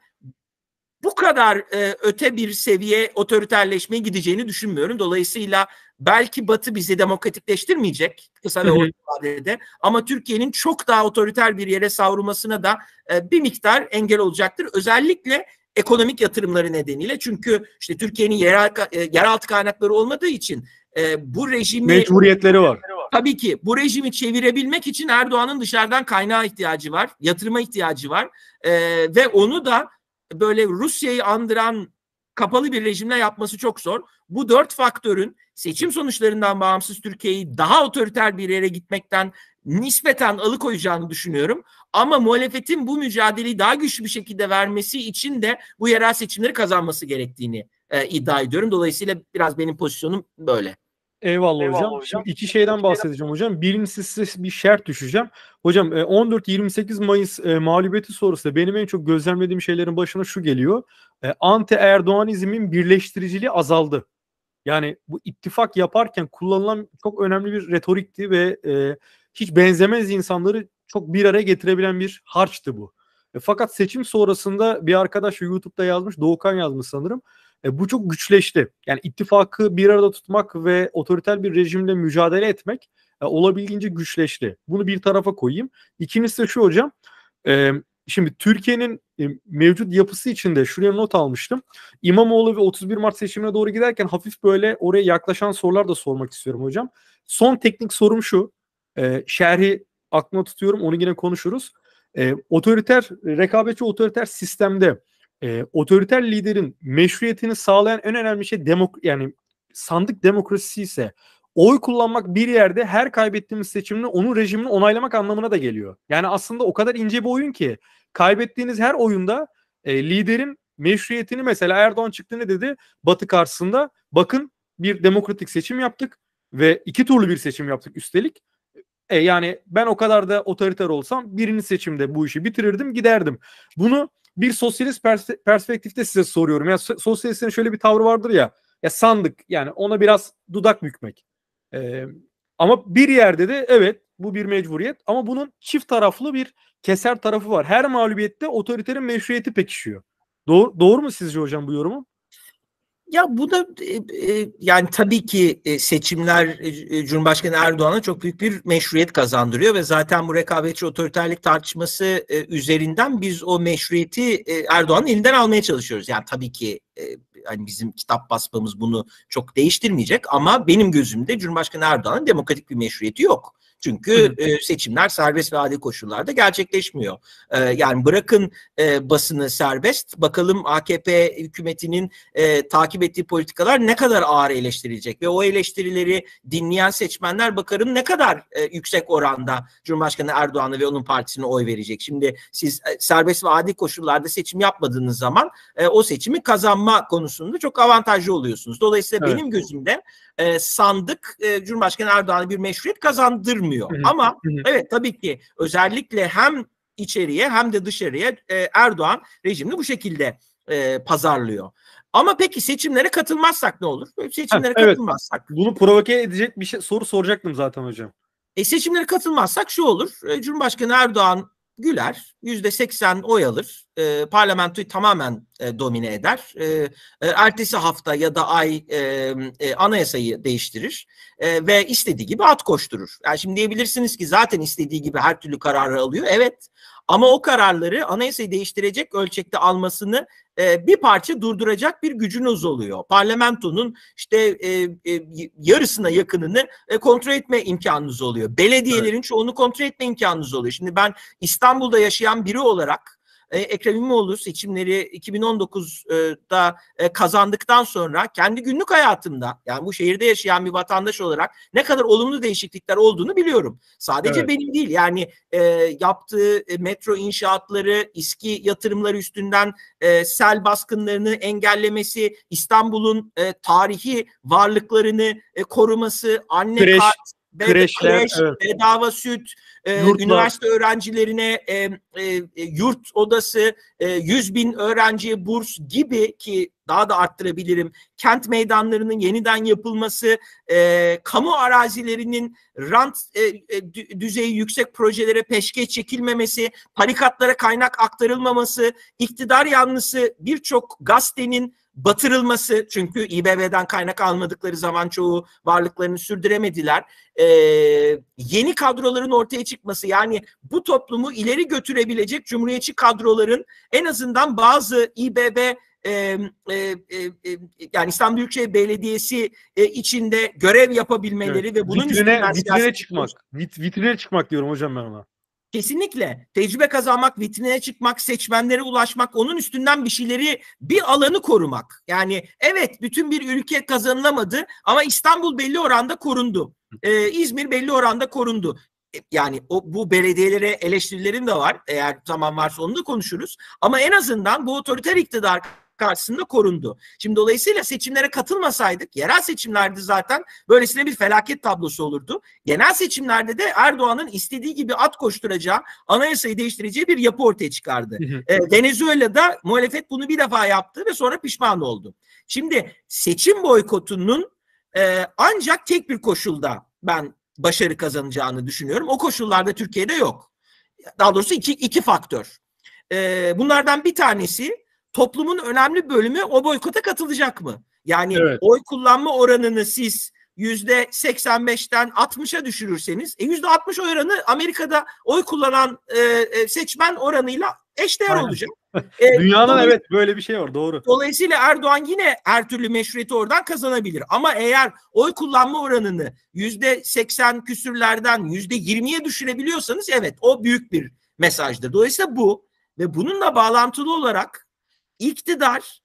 bu kadar e, öte bir seviye otoriterleşmeye gideceğini düşünmüyorum. Dolayısıyla belki Batı bizi demokratikleştirmeyecek kısa ve orta vadede ama Türkiye'nin çok daha otoriter bir yere savrulmasına da e, bir miktar engel olacaktır. Özellikle ekonomik yatırımları nedeniyle çünkü işte Türkiye'nin e, yeraltı kaynakları olmadığı için e, bu rejimi mecburiyetleri var. Tabii ki bu rejimi çevirebilmek için Erdoğan'ın dışarıdan kaynağa ihtiyacı var, yatırıma ihtiyacı var e, ve onu da böyle Rusya'yı andıran kapalı bir rejimle yapması çok zor. Bu dört faktörün seçim sonuçlarından bağımsız Türkiye'yi daha otoriter bir yere gitmekten nispeten alıkoyacağını düşünüyorum. Ama muhalefetin bu mücadeleyi daha güçlü bir şekilde vermesi için de bu yerel seçimleri kazanması gerektiğini e, iddia ediyorum. Dolayısıyla biraz benim pozisyonum böyle. Eyvallah, Eyvallah hocam. hocam. Şimdi iki şeyden bahsedeceğim hocam. Birincisi size bir şart düşeceğim. Hocam 14-28 e, Mayıs e, mağlubiyeti sonrası benim en çok gözlemlediğim şeylerin başına şu geliyor. E, Anti Erdoğanizmin birleştiriciliği azaldı. Yani bu ittifak yaparken kullanılan çok önemli bir retorikti ve hiç benzemez insanları çok bir araya getirebilen bir harçtı bu. Fakat seçim sonrasında bir arkadaş YouTube'da yazmış, Doğukan yazmış sanırım. E, bu çok güçleşti. Yani ittifakı bir arada tutmak ve otoriter bir rejimle mücadele etmek e, olabildiğince güçleşti. Bunu bir tarafa koyayım. İkincisi de şu hocam. E, şimdi Türkiye'nin e, mevcut yapısı içinde şuraya not almıştım. İmamoğlu ve 31 Mart seçimine doğru giderken hafif böyle oraya yaklaşan sorular da sormak istiyorum hocam. Son teknik sorum şu. E, şerhi aklıma tutuyorum. Onu yine konuşuruz. E, otoriter, rekabetçi otoriter sistemde e, otoriter liderin meşruiyetini sağlayan en önemli şey demok yani sandık demokrasisi ise oy kullanmak bir yerde her kaybettiğimiz seçimde onun rejimini onaylamak anlamına da geliyor. Yani aslında o kadar ince bir oyun ki kaybettiğiniz her oyunda e, liderin meşruiyetini mesela Erdoğan çıktı ne dedi? Batı karşısında bakın bir demokratik seçim yaptık ve iki turlu bir seçim yaptık üstelik. E yani ben o kadar da otoriter olsam birini seçimde bu işi bitirirdim giderdim. Bunu bir sosyalist pers- perspektifte size soruyorum. Ya so- sosyalistlerin şöyle bir tavrı vardır ya. Ya sandık yani ona biraz dudak bükmek. Ee, ama bir yerde de evet bu bir mecburiyet ama bunun çift taraflı bir keser tarafı var. Her mağlubiyette otoriterin meşruiyeti pekişiyor. Doğru, doğru mu sizce hocam bu yorumu? Ya bu da e, e yani tabii ki e, seçimler e, e, Cumhurbaşkanı Erdoğan'a çok büyük bir meşruiyet kazandırıyor ve zaten bu rekabetçi otoriterlik tartışması e, üzerinden biz o meşruiyeti e, Erdoğan'ın elinden almaya çalışıyoruz. Yani tabii ki e, hani bizim kitap basmamız bunu çok değiştirmeyecek ama benim gözümde Cumhurbaşkanı Erdoğan'ın demokratik bir meşruiyeti yok. Çünkü e, seçimler serbest ve adil koşullarda gerçekleşmiyor. E, yani bırakın e, basını serbest, bakalım AKP hükümetinin takip ettiği politikalar ne kadar ağır eleştirilecek ve o eleştirileri dinleyen seçmenler bakarım ne kadar yüksek oranda Cumhurbaşkanı Erdoğan'a ve onun partisine oy verecek. Şimdi siz serbest ve adil koşullarda seçim yapmadığınız zaman o seçimi kazanma konusunda çok avantajlı oluyorsunuz. Dolayısıyla evet. benim gözümde sandık Cumhurbaşkanı Erdoğan'a bir meşruiyet kazandırmıyor olmuyor. Ama evet tabii ki özellikle hem içeriye hem de dışarıya e, Erdoğan rejimini bu şekilde e, pazarlıyor. Ama peki seçimlere katılmazsak ne olur? Seçimlere ha, evet. katılmazsak. Bunu provoke edecek bir şey, soru soracaktım zaten hocam. E seçimlere katılmazsak şu olur. E, Cumhurbaşkanı Erdoğan Güler yüzde 80 oy alır. E, parlamentoyu tamamen e, domine eder. Ee, e, ertesi hafta ya da ay e, e, anayasayı değiştirir e, ve istediği gibi at koşturur. Yani şimdi diyebilirsiniz ki zaten istediği gibi her türlü kararı alıyor. Evet ama o kararları anayasayı değiştirecek ölçekte almasını e, bir parça durduracak bir gücünüz oluyor. Parlamentonun işte e, e, yarısına yakınını e, kontrol etme imkanınız oluyor. Belediyelerin evet. çoğunu kontrol etme imkanınız oluyor. Şimdi ben İstanbul'da yaşayan biri olarak e, Ekrem İmamoğlu seçimleri 2019'da e, kazandıktan sonra kendi günlük hayatında yani bu şehirde yaşayan bir vatandaş olarak ne kadar olumlu değişiklikler olduğunu biliyorum. Sadece evet. benim değil yani e, yaptığı e, metro inşaatları, İSKİ yatırımları üstünden sel baskınlarını engellemesi, İstanbul'un tarihi varlıklarını koruması, anne Kreş. kart Kreşler, kreş, evet. bedava süt, e, üniversite öğrencilerine e, e, e, yurt odası, e, 100 bin öğrenciye burs gibi ki daha da arttırabilirim. Kent meydanlarının yeniden yapılması, e, kamu arazilerinin rant e, e düzeyi yüksek projelere peşke çekilmemesi, parikatlara kaynak aktarılmaması, iktidar yanlısı birçok gazetenin batırılması çünkü İBB'den kaynak almadıkları zaman çoğu varlıklarını sürdüremediler. E, yeni kadroların ortaya çıkması yani bu toplumu ileri götürebilecek cumhuriyetçi kadroların en azından bazı İBB e, e, e, yani İstanbul Büyükşehir Belediyesi e, içinde görev yapabilmeleri evet. ve bunun vitrine, vitrine çıkmak. Vit, vitrine çıkmak diyorum hocam ben ona. Kesinlikle tecrübe kazanmak, vitrine çıkmak, seçmenlere ulaşmak, onun üstünden bir şeyleri, bir alanı korumak. Yani evet bütün bir ülke kazanılamadı ama İstanbul belli oranda korundu. Ee, İzmir belli oranda korundu e, yani o, bu belediyelere eleştirilerim de var. Eğer zaman varsa onu da konuşuruz. Ama en azından bu otoriter iktidar karşısında korundu. Şimdi dolayısıyla seçimlere katılmasaydık yerel seçimlerde zaten böylesine bir felaket tablosu olurdu. Genel seçimlerde de Erdoğan'ın istediği gibi at koşturacağı, anayasayı değiştireceği bir yapı ortaya çıkardı. e, Venezuela'da muhalefet bunu bir defa yaptı ve sonra pişman oldu. Şimdi seçim boykotunun e, ancak tek bir koşulda ben başarı kazanacağını düşünüyorum. O koşullarda Türkiye'de yok. Daha doğrusu iki, iki faktör. E, bunlardan bir tanesi toplumun önemli bölümü o boykota katılacak mı? Yani evet. oy kullanma oranını siz yüzde 85'ten 60'a düşürürseniz e, yüzde 60 oranı Amerika'da oy kullanan e, e seçmen oranıyla eşdeğer olacak. E, Dünyanın evet böyle bir şey var doğru. Dolayısıyla Erdoğan yine her türlü meşruiyeti oradan kazanabilir. Ama eğer oy kullanma oranını yüzde 80 küsürlerden yüzde 20'ye düşürebiliyorsanız evet o büyük bir mesajdır. Dolayısıyla bu ve bununla bağlantılı olarak iktidar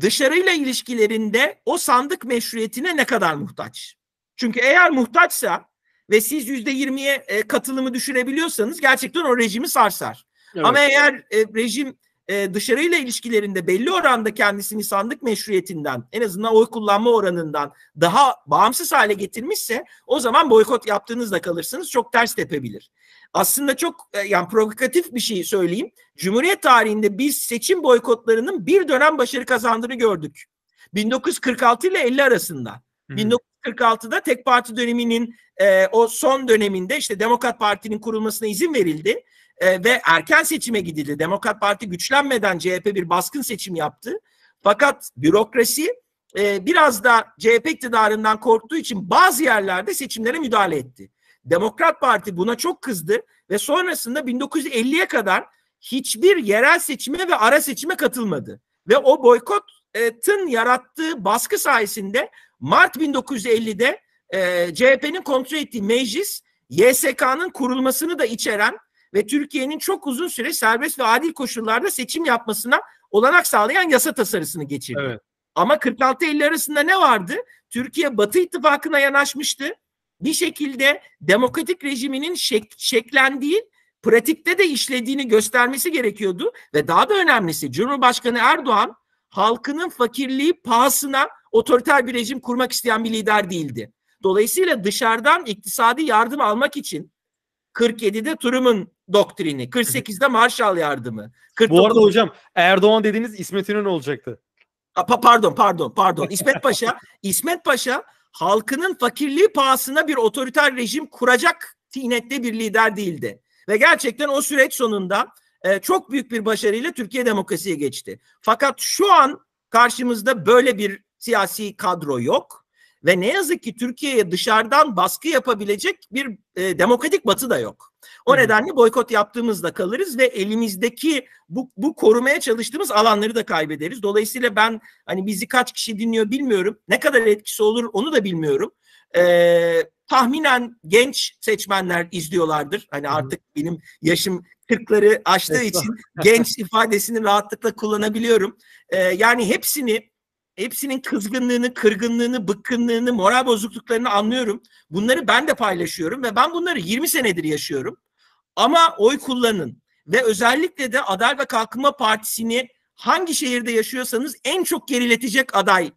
dışarıyla ilişkilerinde o sandık meşruiyetine ne kadar muhtaç? Çünkü eğer muhtaçsa ve siz yüzde yirmiye e, katılımı düşürebiliyorsanız gerçekten o rejimi sarsar. Evet. Ama eğer e, rejim e, dışarıyla ilişkilerinde belli oranda kendisini sandık meşruiyetinden en azından oy kullanma oranından daha bağımsız hale getirmişse o zaman boykot yaptığınızda kalırsınız çok ters tepebilir. Aslında çok e, yani provokatif bir şey söyleyeyim. Cumhuriyet tarihinde biz seçim boykotlarının bir dönem başarı kazandığını gördük. 1946 ile 50 arasında. hı 1946'da tek parti döneminin e, o son döneminde işte Demokrat Parti'nin kurulmasına izin verildi e, ve erken seçime gidildi. Demokrat Parti güçlenmeden CHP bir baskın seçim yaptı. Fakat bürokrasi e, biraz da CHP iktidarından korktuğu için bazı yerlerde seçimlere müdahale etti. Demokrat Parti buna çok kızdı ve sonrasında 1950'ye kadar hiçbir yerel seçime ve ara seçime katılmadı. Ve o boykotun yarattığı baskı sayesinde Mart 1950'de e, CHP'nin kontrol ettiği meclis YSK'nın kurulmasını da içeren ve Türkiye'nin çok uzun süre serbest ve adil koşullarda seçim yapmasına olanak sağlayan yasa tasarısını geçirdi. Evet. Ama 46-50 arasında ne vardı? Türkiye Batı ittifakına yanaşmıştı. Bir şekilde demokratik rejiminin şek şeklendiği, pratikte de işlediğini göstermesi gerekiyordu. Ve daha da önemlisi Cumhurbaşkanı Erdoğan halkının fakirliği pahasına otoriter bir rejim kurmak isteyen bir lider değildi. Dolayısıyla dışarıdan iktisadi yardım almak için 47'de Turum'un doktrini. 48'de Marshall yardımı. 49... Bu arada hocam Erdoğan dediğiniz İsmet İnönü olacaktı. Pa pardon pardon pardon. İsmet Paşa İsmet Paşa halkının fakirliği pahasına bir otoriter rejim kuracak tinette bir lider değildi. Ve gerçekten o süreç sonunda e, çok büyük bir başarıyla Türkiye demokrasiye geçti. Fakat şu an karşımızda böyle bir siyasi kadro yok ve ne yazık ki Türkiye'ye dışarıdan baskı yapabilecek bir e, demokratik batı da yok. O evet. nedenle boykot yaptığımızda kalırız ve elimizdeki bu, bu korumaya çalıştığımız alanları da kaybederiz. Dolayısıyla ben hani bizi kaç kişi dinliyor bilmiyorum. Ne kadar etkisi olur onu da bilmiyorum. Ee, tahminen genç seçmenler izliyorlardır. Hani artık benim yaşım 40'ları aştığı için genç ifadesini rahatlıkla kullanabiliyorum. Ee, yani hepsini hepsinin kızgınlığını, kırgınlığını, bıkkınlığını, moral bozukluklarını anlıyorum. Bunları ben de paylaşıyorum ve ben bunları 20 senedir yaşıyorum. Ama oy kullanın ve özellikle de Adalet ve Kalkınma Partisi'ni hangi şehirde yaşıyorsanız en çok geriletecek aday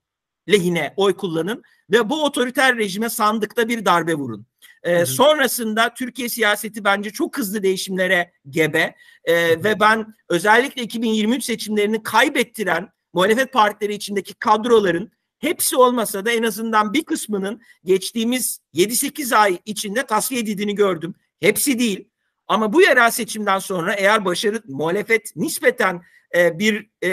lehine oy kullanın ve bu otoriter rejime sandıkta bir darbe vurun. Ee, hı hı. Sonrasında Türkiye siyaseti bence çok hızlı değişimlere gebe ee, hı ve ben özellikle 2023 seçimlerini kaybettiren muhalefet partileri içindeki kadroların hepsi olmasa da en azından bir kısmının geçtiğimiz 7-8 ay içinde tasfiye edildiğini gördüm. Hepsi değil ama bu yerel seçimden sonra eğer başarı muhalefet nispeten e, bir e,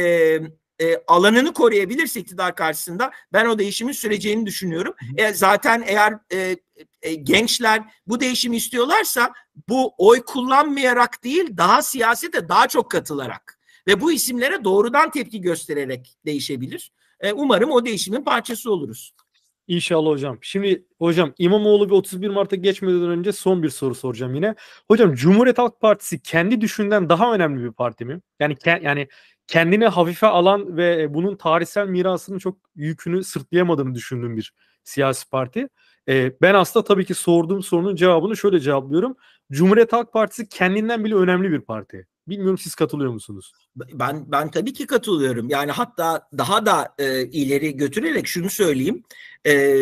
e, alanını koruyabilirse iktidar karşısında ben o değişimin süreceğini düşünüyorum. E, zaten eğer e, e, gençler bu değişimi istiyorlarsa bu oy kullanmayarak değil daha siyasete daha çok katılarak ve bu isimlere doğrudan tepki göstererek değişebilir. E, umarım o değişimin parçası oluruz. İnşallah hocam. Şimdi hocam İmamoğlu bir 31 Mart'a geçmeden önce son bir soru soracağım yine. Hocam Cumhuriyet Halk Partisi kendi düşünden daha önemli bir parti mi? Yani yani kendini hafife alan ve bunun tarihsel mirasının çok yükünü sırtlayamadığını düşündüğüm bir siyasi parti. Ee, ben aslında tabii ki sorduğum sorunun cevabını şöyle cevaplıyorum. Cumhuriyet Halk Partisi kendinden bile önemli bir parti. Bilmiyorum siz katılıyor musunuz? Ben ben tabii ki katılıyorum. Yani hatta daha da e, ileri götürerek şunu söyleyeyim. E,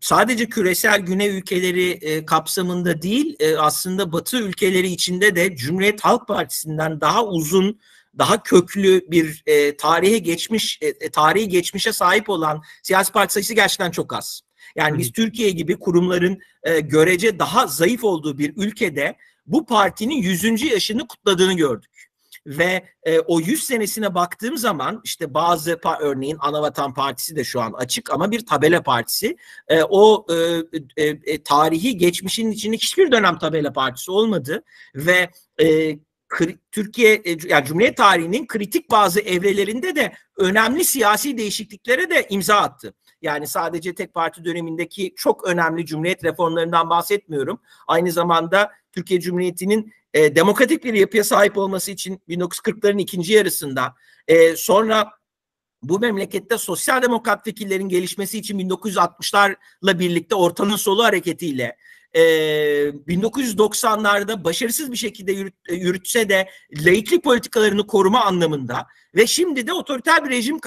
sadece küresel güney ülkeleri e, kapsamında değil, e, aslında Batı ülkeleri içinde de Cumhuriyet Halk Partisi'nden daha uzun daha köklü bir e, tarihe geçmiş e, e tarihi geçmişe sahip olan siyasi parti sayısı gerçekten çok az. Yani biz Türkiye gibi kurumların e, görece daha zayıf olduğu bir ülkede bu partinin 100. yaşını kutladığını gördük. Ve e, o 100 senesine baktığım zaman işte bazı örneğin Anavatan Partisi de şu an açık ama bir tabela partisi. E, o e, e, e tarihi geçmişin içinde hiçbir dönem tabela partisi olmadı ve e, Türkiye e, yani Cumhuriyet tarihinin kritik bazı evrelerinde de önemli siyasi değişikliklere de imza attı. Yani sadece tek parti dönemindeki çok önemli cumhuriyet reformlarından bahsetmiyorum. Aynı zamanda Türkiye Cumhuriyeti'nin e, demokratik bir yapıya sahip olması için 1940'ların ikinci yarısında e, sonra bu memlekette sosyal demokrat fikirlerin gelişmesi için 1960'larla birlikte ortanın solu hareketiyle e, 1990'larda başarısız bir şekilde yürüt, e, yürütse de laiklik politikalarını koruma anlamında ve şimdi de otoriter bir rejim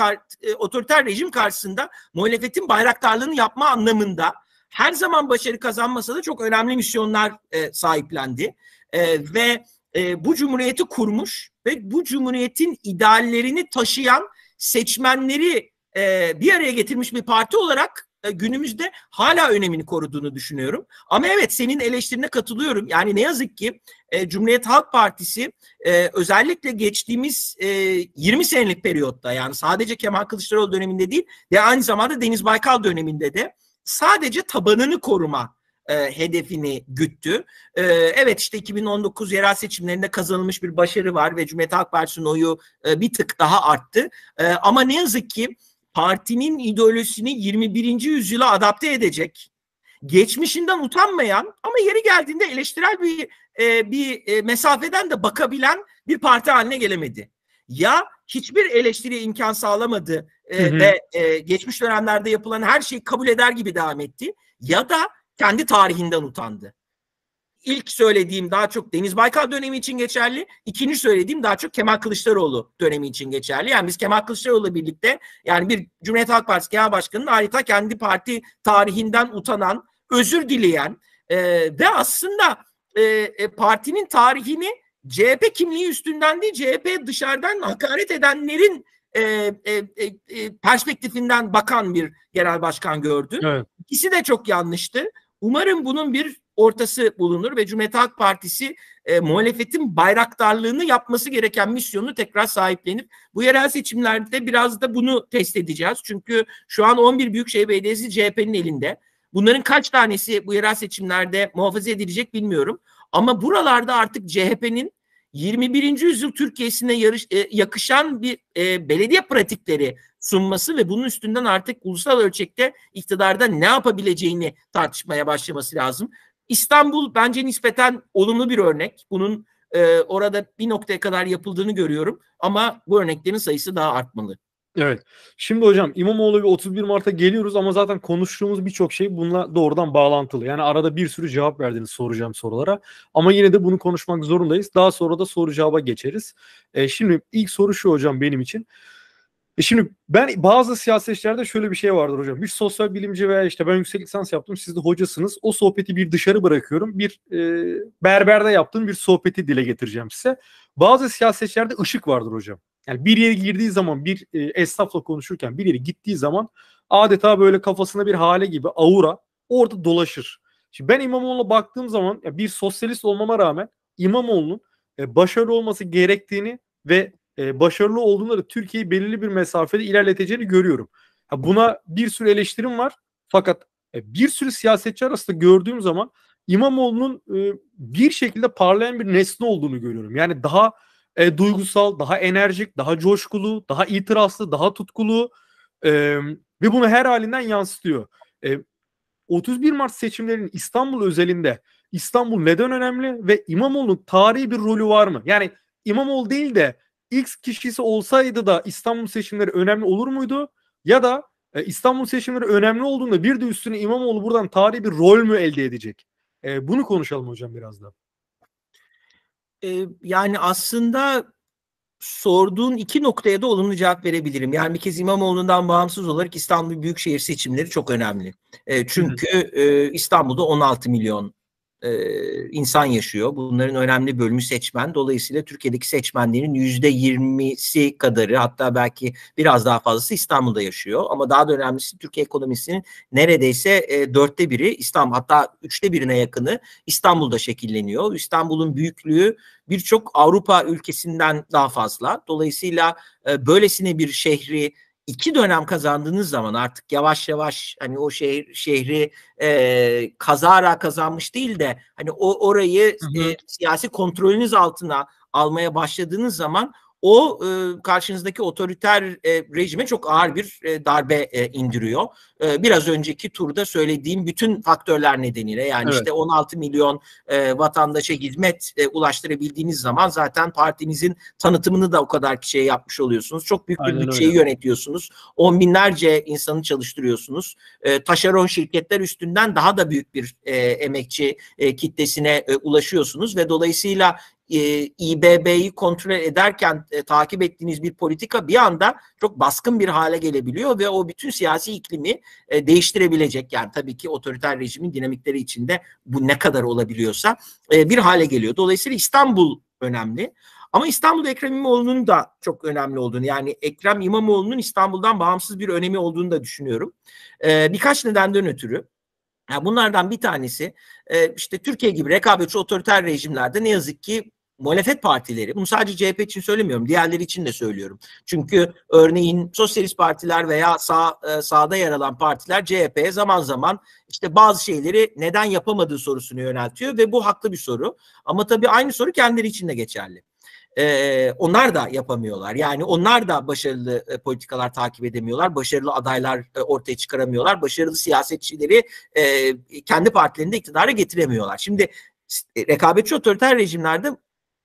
e, otoriter rejim karşısında muhalefetin bayraktarlığını yapma anlamında her zaman başarı kazanmasa da çok önemli misyonlar e, sahiplendi e, ve e, bu cumhuriyeti kurmuş ve bu cumhuriyetin ideallerini taşıyan seçmenleri e, bir araya getirmiş bir parti olarak e, günümüzde hala önemini koruduğunu düşünüyorum. Ama evet senin eleştirine katılıyorum. Yani ne yazık ki e, Cumhuriyet Halk Partisi e, özellikle geçtiğimiz e, 20 senelik periyotta yani sadece Kemal Kılıçdaroğlu döneminde değil de aynı zamanda Deniz Baykal döneminde de sadece tabanını koruma e, hedefini güttü. E, evet işte 2019 yerel seçimlerinde kazanılmış bir başarı var ve Cumhuriyet Halk Partisi'nin oyu e, bir tık daha arttı. E, ama ne yazık ki partinin ideolojisini 21. yüzyıla adapte edecek, geçmişinden utanmayan ama yeri geldiğinde eleştirel bir e, bir e, mesafeden de bakabilen bir parti haline gelemedi. Ya hiçbir eleştiriye imkan sağlamadı e, hı hı. ve e, geçmiş dönemlerde yapılan her şeyi kabul eder gibi devam etti ya da kendi tarihinden utandı ilk söylediğim daha çok Deniz Baykal dönemi için geçerli. İkinci söylediğim daha çok Kemal Kılıçdaroğlu dönemi için geçerli. Yani biz Kemal Kılıçdaroğlu'la birlikte yani bir Cumhuriyet Halk Partisi Genel Başkanı'nın adeta kendi parti tarihinden utanan, özür dileyen e, ve aslında e, e, partinin tarihini CHP kimliği üstünden değil CHP dışarıdan hakaret edenlerin e, e, e, e, perspektifinden bakan bir genel başkan gördü. Evet. İkisi de çok yanlıştı. Umarım bunun bir ortası bulunur ve Cumhuriyet Halk Partisi e, muhalefetin bayraktarlığını yapması gereken misyonu tekrar sahiplenip bu yerel seçimlerde biraz da bunu test edeceğiz. Çünkü şu an 11 Büyükşehir Belediyesi CHP'nin elinde. Bunların kaç tanesi bu yerel seçimlerde muhafaza edilecek bilmiyorum. Ama buralarda artık CHP'nin 21. yüzyıl Türkiye'sine yarış, e, yakışan bir e, belediye pratikleri sunması ve bunun üstünden artık ulusal ölçekte iktidarda ne yapabileceğini tartışmaya başlaması lazım. İstanbul bence nispeten olumlu bir örnek. Bunun e, orada bir noktaya kadar yapıldığını görüyorum ama bu örneklerin sayısı daha artmalı. Evet. Şimdi hocam İmamoğlu ve 31 Mart'a geliyoruz ama zaten konuştuğumuz birçok şey bununla doğrudan bağlantılı. Yani arada bir sürü cevap verdiniz soracağım sorulara. Ama yine de bunu konuşmak zorundayız. Daha sonra da soru cevaba geçeriz. E, şimdi ilk soru şu hocam benim için. E şimdi ben bazı siyasetçilerde şöyle bir şey vardır hocam. Bir sosyal bilimci veya işte ben yüksek lisans yaptım siz de hocasınız. O sohbeti bir dışarı bırakıyorum. Bir e, berberde yaptığım bir sohbeti dile getireceğim size. Bazı siyasetçilerde ışık vardır hocam. Yani bir yere girdiği zaman bir e, esnafla konuşurken bir yere gittiği zaman adeta böyle kafasında bir hale gibi aura orada dolaşır. Şimdi ben İmamoğlu'na baktığım zaman bir sosyalist olmama rağmen İmamoğlu'nun e, başarılı olması gerektiğini ve e, başarılı olduğunda da Türkiye'yi belirli bir mesafede ilerleteceğini görüyorum. Ha, buna bir sürü eleştirim var. Fakat e, bir sürü siyasetçi arasında gördüğüm zaman İmamoğlu'nun e, bir şekilde parlayan bir nesne olduğunu görüyorum. Yani daha e, duygusal, daha enerjik, daha coşkulu, daha itirazlı, daha tutkulu e, ve bunu her halinden yansıtıyor. E, 31 Mart seçimlerinin İstanbul özelinde İstanbul neden önemli ve İmamoğlu'nun tarihi bir rolü var mı? Yani İmamoğlu değil de X kişisi olsaydı da İstanbul seçimleri önemli olur muydu? Ya da e, İstanbul seçimleri önemli olduğunda bir de üstüne İmamoğlu buradan tarihi bir rol mü elde edecek? E, bunu konuşalım hocam biraz da. E, yani aslında sorduğun iki noktaya da olumlu cevap verebilirim. Yani bir kez İmamoğlu'ndan bağımsız olarak İstanbul Büyükşehir seçimleri çok önemli. E, çünkü e, İstanbul'da 16 milyon e, insan yaşıyor. Bunların önemli bölümü seçmen. Dolayısıyla Türkiye'deki seçmenlerin yüzde yirmisi kadarı hatta belki biraz daha fazlası İstanbul'da yaşıyor. Ama daha da önemlisi Türkiye ekonomisinin neredeyse e, dörtte biri İstanbul hatta üçte birine yakını İstanbul'da şekilleniyor. İstanbul'un büyüklüğü birçok Avrupa ülkesinden daha fazla. Dolayısıyla e, böylesine bir şehri iki dönem kazandığınız zaman artık yavaş yavaş hani o şehir şehri e, kazara kazanmış değil de hani o orayı hı hı. E, siyasi kontrolünüz altına almaya başladığınız zaman o e, karşınızdaki otoriter e, rejime çok ağır bir e, darbe e, indiriyor. E, biraz önceki turda söylediğim bütün faktörler nedeniyle yani evet. işte 16 milyon e, vatandaşa hizmet e, ulaştırabildiğiniz zaman zaten partinizin tanıtımını da o kadar kişiye yapmış oluyorsunuz. Çok büyük bir Aynen bütçeyi öyle. yönetiyorsunuz. On binlerce insanı çalıştırıyorsunuz. E, taşeron şirketler üstünden daha da büyük bir e, emekçi e, kitlesine e, ulaşıyorsunuz ve dolayısıyla e, İBB'yi kontrol ederken e, takip ettiğiniz bir politika bir anda çok baskın bir hale gelebiliyor ve o bütün siyasi iklimi e, değiştirebilecek. Yani tabii ki otoriter rejimin dinamikleri içinde bu ne kadar olabiliyorsa e, bir hale geliyor. Dolayısıyla İstanbul önemli. Ama İstanbul'da Ekrem İmamoğlu'nun da çok önemli olduğunu yani Ekrem İmamoğlu'nun İstanbul'dan bağımsız bir önemi olduğunu da düşünüyorum. Ee, birkaç nedenden ötürü. bunlardan bir tanesi e, işte Türkiye gibi rekabetçi otoriter rejimlerde ne yazık ki muhalefet partileri, bunu sadece CHP için söylemiyorum, diğerleri için de söylüyorum. Çünkü örneğin sosyalist partiler veya sağ e, sağda yer alan partiler CHP'ye zaman zaman işte bazı şeyleri neden yapamadığı sorusunu yöneltiyor ve bu haklı bir soru. Ama tabii aynı soru kendileri için de geçerli. Ee, onlar da yapamıyorlar. Yani onlar da başarılı e, politikalar takip edemiyorlar, başarılı adaylar e, ortaya çıkaramıyorlar, başarılı siyasetçileri e, kendi partilerinde iktidara getiremiyorlar. Şimdi e, rekabetçi otoriter rejimlerde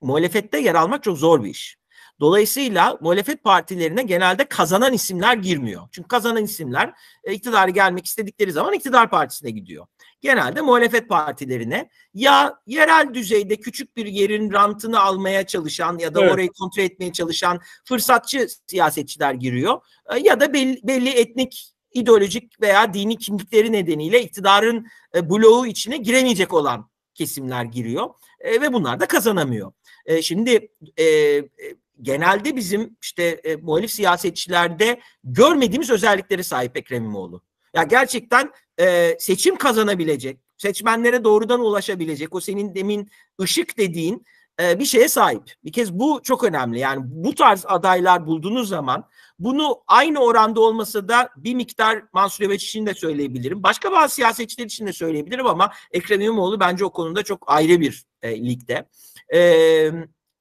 muhalefette yer almak çok zor bir iş. Dolayısıyla muhalefet partilerine genelde kazanan isimler girmiyor. Çünkü kazanan isimler e, iktidara gelmek istedikleri zaman iktidar partisine gidiyor. Genelde muhalefet partilerine ya yerel düzeyde küçük bir yerin rantını almaya çalışan ya da evet. orayı kontrol etmeye çalışan fırsatçı siyasetçiler giriyor e, ya da belli, belli etnik ideolojik veya dini kimlikleri nedeniyle iktidarın e, bloğu içine giremeyecek olan kesimler giriyor e, ve bunlar da kazanamıyor. E, şimdi e, e, genelde bizim işte e, muhalif siyasetçilerde görmediğimiz özelliklere sahip Ekrem İmamoğlu. Ya gerçekten e, seçim kazanabilecek, seçmenlere doğrudan ulaşabilecek, o senin demin ışık dediğin e, bir şeye sahip. Bir kez bu çok önemli. Yani bu tarz adaylar bulduğunuz zaman bunu aynı oranda olmasa da bir miktar Mansur Yavaş için de söyleyebilirim. Başka bazı siyasetçiler için de söyleyebilirim ama Ekrem İmamoğlu bence o konuda çok ayrı bir e, ligde. E,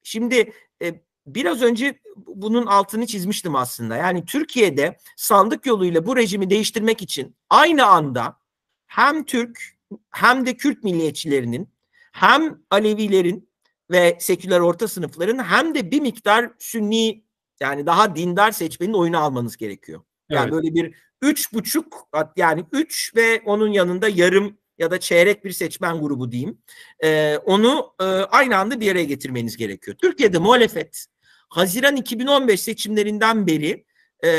şimdi e, biraz önce bunun altını çizmiştim aslında. Yani Türkiye'de sandık yoluyla bu rejimi değiştirmek için aynı anda hem Türk hem de Kürt milliyetçilerinin hem Alevilerin ve seküler orta sınıfların hem de bir miktar Sünni yani daha dindar seçmenin oyunu almanız gerekiyor. Yani evet. böyle bir üç buçuk yani üç ve onun yanında yarım ya da çeyrek bir seçmen grubu diyeyim. Ee, onu e, aynı anda bir araya getirmeniz gerekiyor. Türkiye'de muhalefet Haziran 2015 seçimlerinden beri e,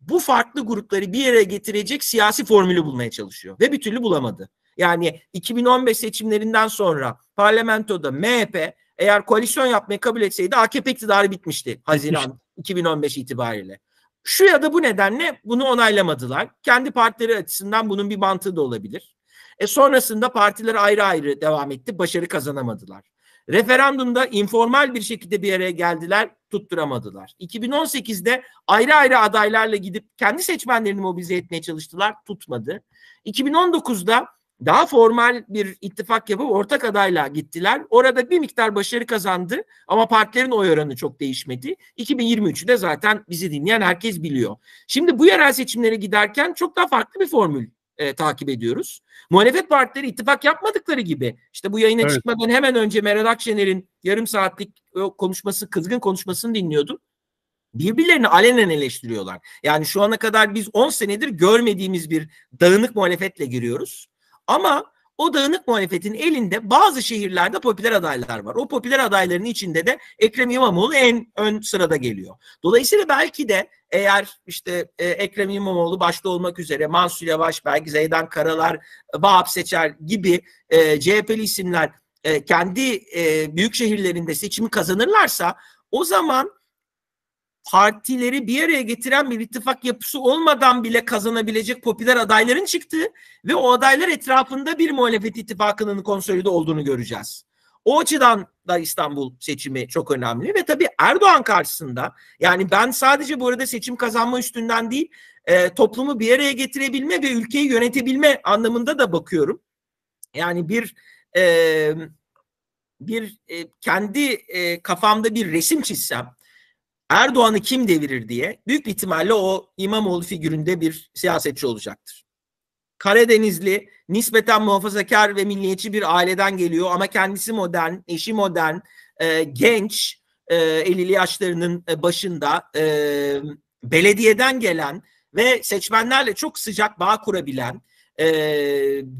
bu farklı grupları bir yere getirecek siyasi formülü bulmaya çalışıyor ve bir türlü bulamadı. Yani 2015 seçimlerinden sonra parlamentoda MHP eğer koalisyon yapmayı kabul etseydi AKP iktidarı bitmişti Haziran 2015 itibariyle. Şu ya da bu nedenle bunu onaylamadılar. Kendi partileri açısından bunun bir mantığı da olabilir. E sonrasında partiler ayrı ayrı devam etti. Başarı kazanamadılar. Referandumda informal bir şekilde bir araya geldiler, tutturamadılar. 2018'de ayrı ayrı adaylarla gidip kendi seçmenlerini mobilize etmeye çalıştılar, tutmadı. 2019'da daha formal bir ittifak yapıp ortak adayla gittiler. Orada bir miktar başarı kazandı ama partilerin oy oranı çok değişmedi. 2023'de zaten bizi dinleyen herkes biliyor. Şimdi bu yerel seçimlere giderken çok daha farklı bir formül e, takip ediyoruz. Muhalefet partileri ittifak yapmadıkları gibi işte bu yayına evet. çıkmadan hemen önce Meral Akşener'in yarım saatlik e, konuşması, kızgın konuşmasını dinliyordum. Birbirlerini alenen eleştiriyorlar. Yani şu ana kadar biz 10 senedir görmediğimiz bir dağınık muhalefetle giriyoruz. Ama o dağınık muhalefetin elinde bazı şehirlerde popüler adaylar var. O popüler adayların içinde de Ekrem İmamoğlu en ön sırada geliyor. Dolayısıyla belki de eğer işte e, Ekrem İmamoğlu başta olmak üzere Mansur Yavaş, belki Zeydan Karalar, e, Vahap Seçer gibi e, CHP'li isimler e, kendi büyük şehirlerinde seçimi kazanırlarsa o zaman partileri bir araya getiren bir ittifak yapısı olmadan bile kazanabilecek popüler adayların çıktığı ve o adaylar etrafında bir muhalefet ittifakının konsolide olduğunu göreceğiz. O açıdan da İstanbul seçimi çok önemli ve tabii Erdoğan karşısında yani ben sadece bu arada seçim kazanma üstünden değil e, toplumu bir araya getirebilme ve ülkeyi yönetebilme anlamında da bakıyorum. Yani bir e, bir e, kendi e, kafamda bir resim çizsem Erdoğan'ı kim devirir diye büyük ihtimalle o İmamoğlu figüründe bir siyasetçi olacaktır. Karadenizli, nispeten muhafazakar ve milliyetçi bir aileden geliyor ama kendisi modern, eşi modern, e, genç, e, 50'li yaşlarının e, başında e, belediyeden gelen ve seçmenlerle çok sıcak bağ kurabilen, e,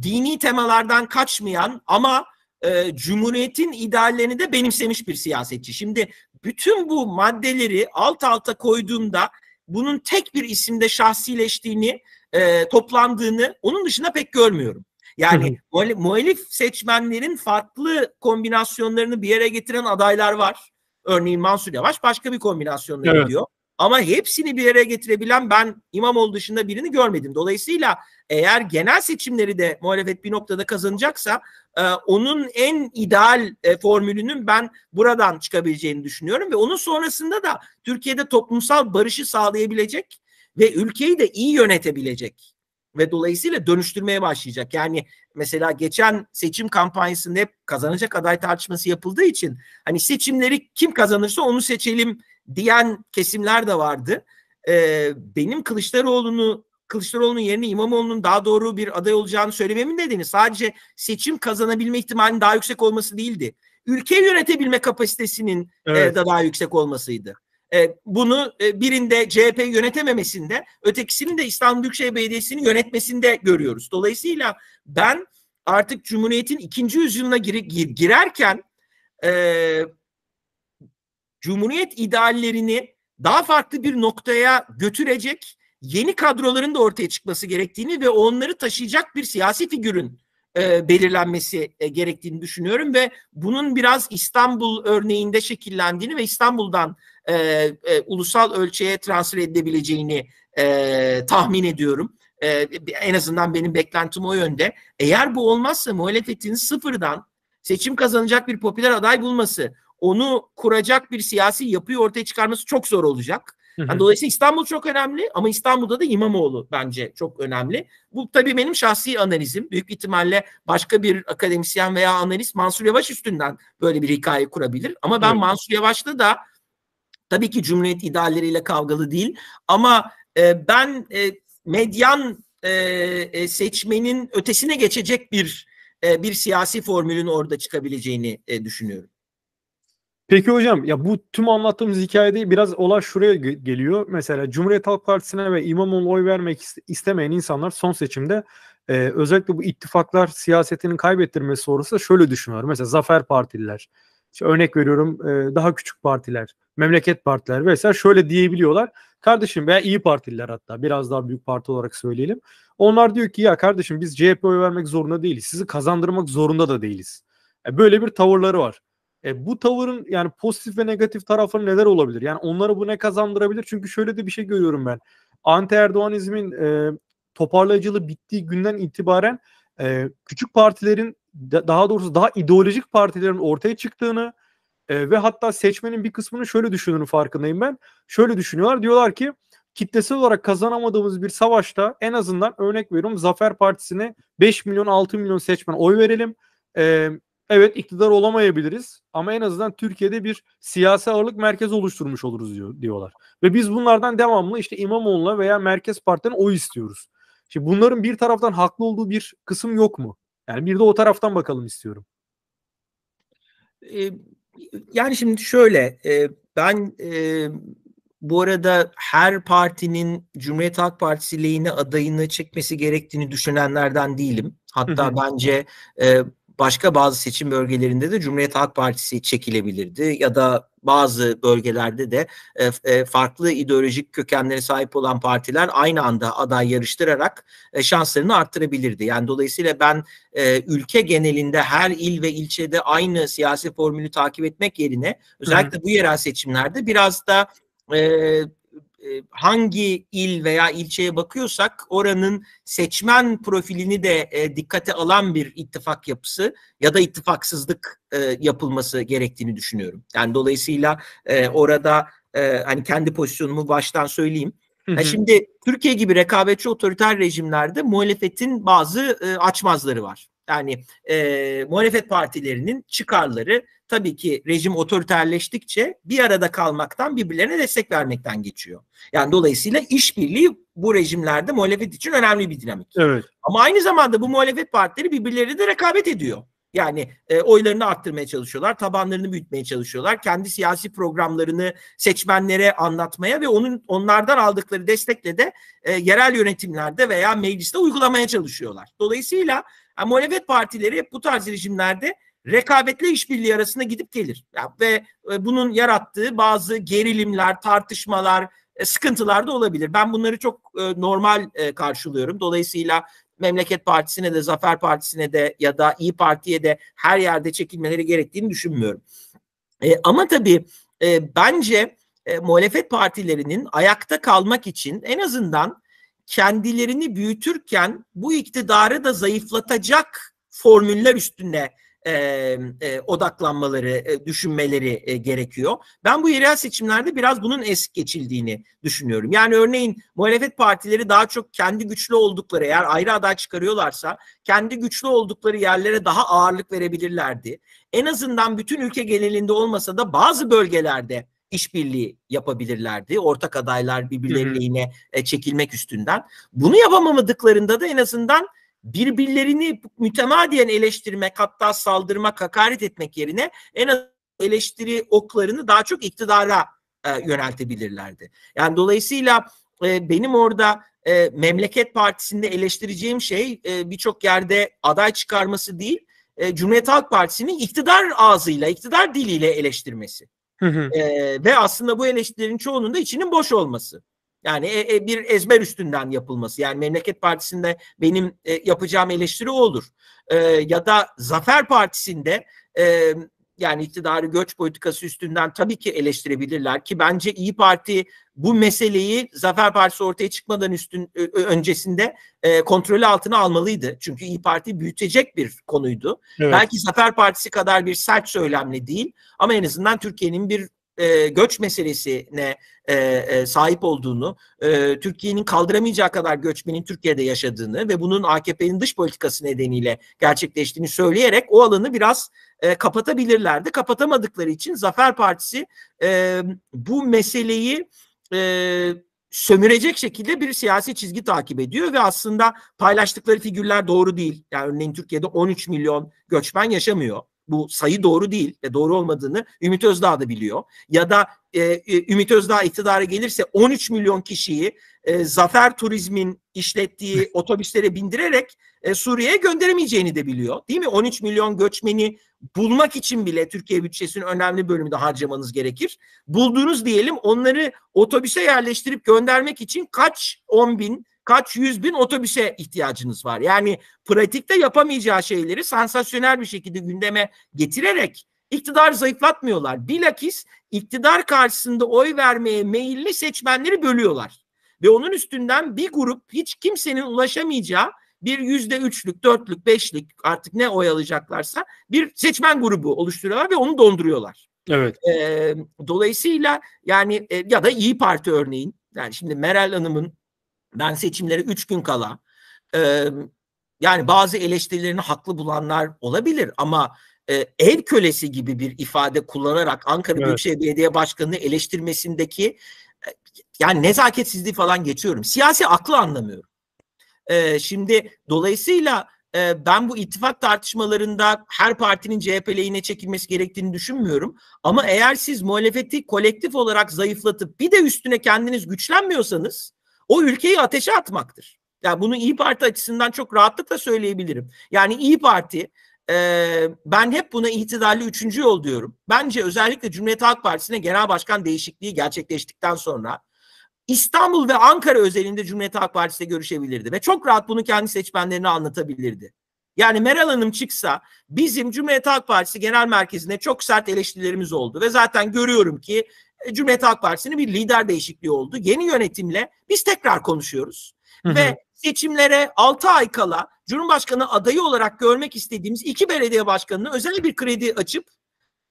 dini temalardan kaçmayan ama e, Cumhuriyet'in ideallerini de benimsemiş bir siyasetçi. Şimdi bütün bu maddeleri alt alta koyduğumda bunun tek bir isimde şahsileştiğini, e, toplandığını onun dışında pek görmüyorum. Yani muhalif seçmenlerin farklı kombinasyonlarını bir yere getiren adaylar var. Örneğin Mansur Yavaş başka bir kombinasyonla evet. gidiyor. Ama hepsini bir araya getirebilen ben İmamoğlu dışında birini görmedim. Dolayısıyla eğer genel seçimleri de muhalefet bir noktada kazanacaksa e, onun en ideal e, formülünün ben buradan çıkabileceğini düşünüyorum ve onun sonrasında da Türkiye'de toplumsal barışı sağlayabilecek ve ülkeyi de iyi yönetebilecek ve dolayısıyla dönüştürmeye başlayacak. Yani mesela geçen seçim kampanyasında hep kazanacak aday tartışması yapıldığı için hani seçimleri kim kazanırsa onu seçelim diyen kesimler de vardı. E, benim Kılıçdaroğlu'nu Kılıçdaroğlu'nun yerine İmamoğlu'nun daha doğru bir aday olacağını söylememin nedeni sadece seçim kazanabilme ihtimalinin daha yüksek olması değildi. Ülke yönetebilme kapasitesinin e, evet. e, da daha yüksek olmasıydı. E, bunu e, birinde CHP yönetememesinde, ötekisinin de İstanbul Büyükşehir Belediyesi'ni yönetmesinde görüyoruz. Dolayısıyla ben artık Cumhuriyet'in ikinci yüzyılına gir- girerken e, Cumhuriyet ideallerini daha farklı bir noktaya götürecek yeni kadroların da ortaya çıkması gerektiğini ve onları taşıyacak bir siyasi figürün e, belirlenmesi e, gerektiğini düşünüyorum ve bunun biraz İstanbul örneğinde şekillendiğini ve İstanbul'dan e, e, ulusal ölçeğe transfer edilebileceğini e, tahmin ediyorum. E, en azından benim beklentim o yönde. Eğer bu olmazsa muhalefetin sıfırdan seçim kazanacak bir popüler aday bulması, onu kuracak bir siyasi yapıyı ortaya çıkarması çok zor olacak. Yani dolayısıyla İstanbul çok önemli ama İstanbul'da da İmamoğlu bence çok önemli. Bu tabii benim şahsi analizim. Büyük ihtimalle başka bir akademisyen veya analist Mansur Yavaş üstünden böyle bir hikaye kurabilir. Ama ben evet. Mansur Yavaş'ta da tabii ki Cumhuriyet idealleriyle kavgalı değil ama e, ben e, medyan e, e seçmenin ötesine geçecek bir e, bir siyasi formülün orada çıkabileceğini e, düşünüyorum. Peki hocam ya bu tüm anlattığımız hikayede biraz olay şuraya geliyor. Mesela Cumhuriyet Halk Partisi'ne ve İmamoğlu'na oy vermek istemeyen insanlar son seçimde e, özellikle bu ittifaklar siyasetinin kaybettirmesi sonrası şöyle düşünüyor. Mesela Zafer Partililer, işte örnek veriyorum e, daha küçük partiler, memleket partiler vesaire şöyle diyebiliyorlar. Kardeşim veya iyi Partililer hatta biraz daha büyük parti olarak söyleyelim. Onlar diyor ki ya kardeşim biz CHP oy vermek zorunda değiliz. Sizi kazandırmak zorunda da değiliz. E, böyle bir tavırları var. E, bu tavırın yani pozitif ve negatif tarafları neler olabilir? Yani onları bu ne kazandırabilir? Çünkü şöyle de bir şey görüyorum ben. Anti Erdoğanizmin e, toparlayıcılığı bittiği günden itibaren e, küçük partilerin daha doğrusu daha ideolojik partilerin ortaya çıktığını e, ve hatta seçmenin bir kısmını şöyle düşündüğünü farkındayım ben. Şöyle düşünüyorlar diyorlar ki kitlesel olarak kazanamadığımız bir savaşta en azından örnek veriyorum Zafer Partisi'ne 5 milyon 6 milyon seçmen oy verelim. E, Evet iktidar olamayabiliriz ama en azından Türkiye'de bir siyasi ağırlık merkezi oluşturmuş oluruz diyor, diyorlar. Ve biz bunlardan devamlı işte İmamoğlu'na veya Merkez partinin oy istiyoruz. Şimdi bunların bir taraftan haklı olduğu bir kısım yok mu? Yani bir de o taraftan bakalım istiyorum. yani şimdi şöyle ben bu arada her partinin Cumhuriyet Halk Partisi lehine adayını çekmesi gerektiğini düşünenlerden değilim. Hatta bence başka bazı seçim bölgelerinde de Cumhuriyet Halk Partisi çekilebilirdi ya da bazı bölgelerde de e, e, farklı ideolojik kökenlere sahip olan partiler aynı anda aday yarıştırarak e, şanslarını arttırabilirdi. Yani dolayısıyla ben e, ülke genelinde her il ve ilçede aynı siyasi formülü takip etmek yerine özellikle Hı. bu yerel seçimlerde biraz da e, e, hangi il veya ilçeye bakıyorsak oranın seçmen profilini de e, dikkate alan bir ittifak yapısı ya da ittifaksızlık e, yapılması gerektiğini düşünüyorum. Yani dolayısıyla orada hani kendi pozisyonumu baştan söyleyeyim. Hı şimdi Türkiye gibi rekabetçi otoriter rejimlerde muhalefetin bazı açmazları var. Yani e, muhalefet partilerinin çıkarları tabii ki rejim otoriterleştikçe bir arada kalmaktan birbirlerine destek vermekten geçiyor. Yani dolayısıyla işbirliği bu rejimlerde muhalefet için önemli bir dinamik. Evet. Ama aynı zamanda bu muhalefet partileri birbirleriyle de rekabet ediyor. Yani e, oylarını arttırmaya çalışıyorlar, tabanlarını büyütmeye çalışıyorlar. Kendi siyasi programlarını seçmenlere anlatmaya ve onun onlardan aldıkları destekle de e, yerel yönetimlerde veya mecliste uygulamaya çalışıyorlar. Dolayısıyla yani muhalefet partileri bu tarz rejimlerde rekabetle işbirliği arasında gidip gelir. Yani ve e, bunun yarattığı bazı gerilimler, tartışmalar, e, sıkıntılar da olabilir. Ben bunları çok e, normal e, karşılıyorum. Dolayısıyla Memleket Partisi'ne de Zafer Partisi'ne de ya da İyi Parti'ye de her yerde çekilmeleri gerektiğini düşünmüyorum. E, ama tabii e, bence e, muhalefet partilerinin ayakta kalmak için en azından kendilerini büyütürken bu iktidarı da zayıflatacak formüller üstüne e, e, odaklanmaları, e, düşünmeleri e, gerekiyor. Ben bu yerel seçimlerde biraz bunun es geçildiğini düşünüyorum. Yani örneğin muhalefet partileri daha çok kendi güçlü oldukları eğer ayrı aday çıkarıyorlarsa kendi güçlü oldukları yerlere daha ağırlık verebilirlerdi. En azından bütün ülke genelinde olmasa da bazı bölgelerde işbirliği yapabilirlerdi. Ortak adaylar birbirlerine e, çekilmek üstünden. Bunu yapamamadıklarında da en azından birbirlerini mütemadiyen eleştirmek hatta saldırmak, hakaret etmek yerine en az eleştiri oklarını daha çok iktidara e, yöneltebilirlerdi. Yani dolayısıyla e, benim orada e, Memleket Partisi'nde eleştireceğim şey e, birçok yerde aday çıkarması değil, e, Cumhuriyet Halk Partisi'nin iktidar ağzıyla, iktidar diliyle eleştirmesi. E, ve aslında bu eleştirilerin çoğunun da içinin boş olması. Yani e, e, bir ezber üstünden yapılması. Yani Memleket Partisi'nde benim e, yapacağım eleştiri olur. E, ya da Zafer Partisi'nde e, yani iktidarı göç politikası üstünden tabii ki eleştirebilirler ki bence İyi Parti bu meseleyi Zafer Partisi ortaya çıkmadan üstün öncesinde e, kontrolü altına almalıydı. Çünkü İyi Parti büyütecek bir konuydu. Evet. Belki Zafer Partisi kadar bir sert söylemle değil ama en azından Türkiye'nin bir e, göç meselesine e, e, sahip olduğunu, e, Türkiye'nin kaldıramayacağı kadar göçmenin Türkiye'de yaşadığını ve bunun AKP'nin dış politikası nedeniyle gerçekleştiğini söyleyerek o alanı biraz e, kapatabilirlerdi. Kapatamadıkları için Zafer Partisi e, bu meseleyi e, sömürecek şekilde bir siyasi çizgi takip ediyor ve aslında paylaştıkları figürler doğru değil. Yani örneğin Türkiye'de 13 milyon göçmen yaşamıyor bu sayı doğru değil ve doğru olmadığını Ümit Özdağ da biliyor. Ya da e, e Ümit Özdağ iktidara gelirse 13 milyon kişiyi e, Zafer Turizm'in işlettiği otobüslere bindirerek e, Suriye'ye gönderemeyeceğini de biliyor. Değil mi? 13 milyon göçmeni bulmak için bile Türkiye bütçesinin önemli bölümünde harcamanız gerekir. Buldunuz diyelim onları otobüse yerleştirip göndermek için kaç 10 bin kaç yüz bin otobüse ihtiyacınız var. Yani pratikte yapamayacağı şeyleri sansasyonel bir şekilde gündeme getirerek iktidar zayıflatmıyorlar. Bilakis iktidar karşısında oy vermeye meyilli seçmenleri bölüyorlar. Ve onun üstünden bir grup hiç kimsenin ulaşamayacağı bir yüzde üçlük, dörtlük, beşlik artık ne oy alacaklarsa bir seçmen grubu oluşturuyorlar ve onu donduruyorlar. Evet. Ee, dolayısıyla yani e, ya da İyi Parti örneğin yani şimdi Meral Hanım'ın ben seçimlere üç gün kala e, yani bazı eleştirilerini haklı bulanlar olabilir ama e, ev kölesi gibi bir ifade kullanarak Ankara evet. Büyükşehir Belediye Başkanı'nı eleştirmesindeki e, yani nezaketsizliği falan geçiyorum. Siyasi aklı anlamıyorum. E, şimdi dolayısıyla e, ben bu ittifak tartışmalarında her partinin CHP lehine çekilmesi gerektiğini düşünmüyorum. Ama eğer siz muhalefeti kolektif olarak zayıflatıp bir de üstüne kendiniz güçlenmiyorsanız o ülkeyi ateşe atmaktır. Yani bunu İyi Parti açısından çok rahatlıkla söyleyebilirim. Yani İyi Parti e, ben hep buna itidalli üçüncü yol diyorum. Bence özellikle Cumhuriyet Halk Partisi'ne genel başkan değişikliği gerçekleştikten sonra İstanbul ve Ankara özelinde Cumhuriyet Halk Partisi'yle görüşebilirdi ve çok rahat bunu kendi seçmenlerine anlatabilirdi. Yani Meral Hanım çıksa bizim Cumhuriyet Halk Partisi Genel Merkezi'ne çok sert eleştirilerimiz oldu ve zaten görüyorum ki e, Cumhuriyet Halk Partisi'nin bir lider değişikliği oldu. Yeni yönetimle biz tekrar konuşuyoruz. Hı hı. Ve seçimlere 6 ay kala Cumhurbaşkanı adayı olarak görmek istediğimiz iki belediye başkanına özel bir kredi açıp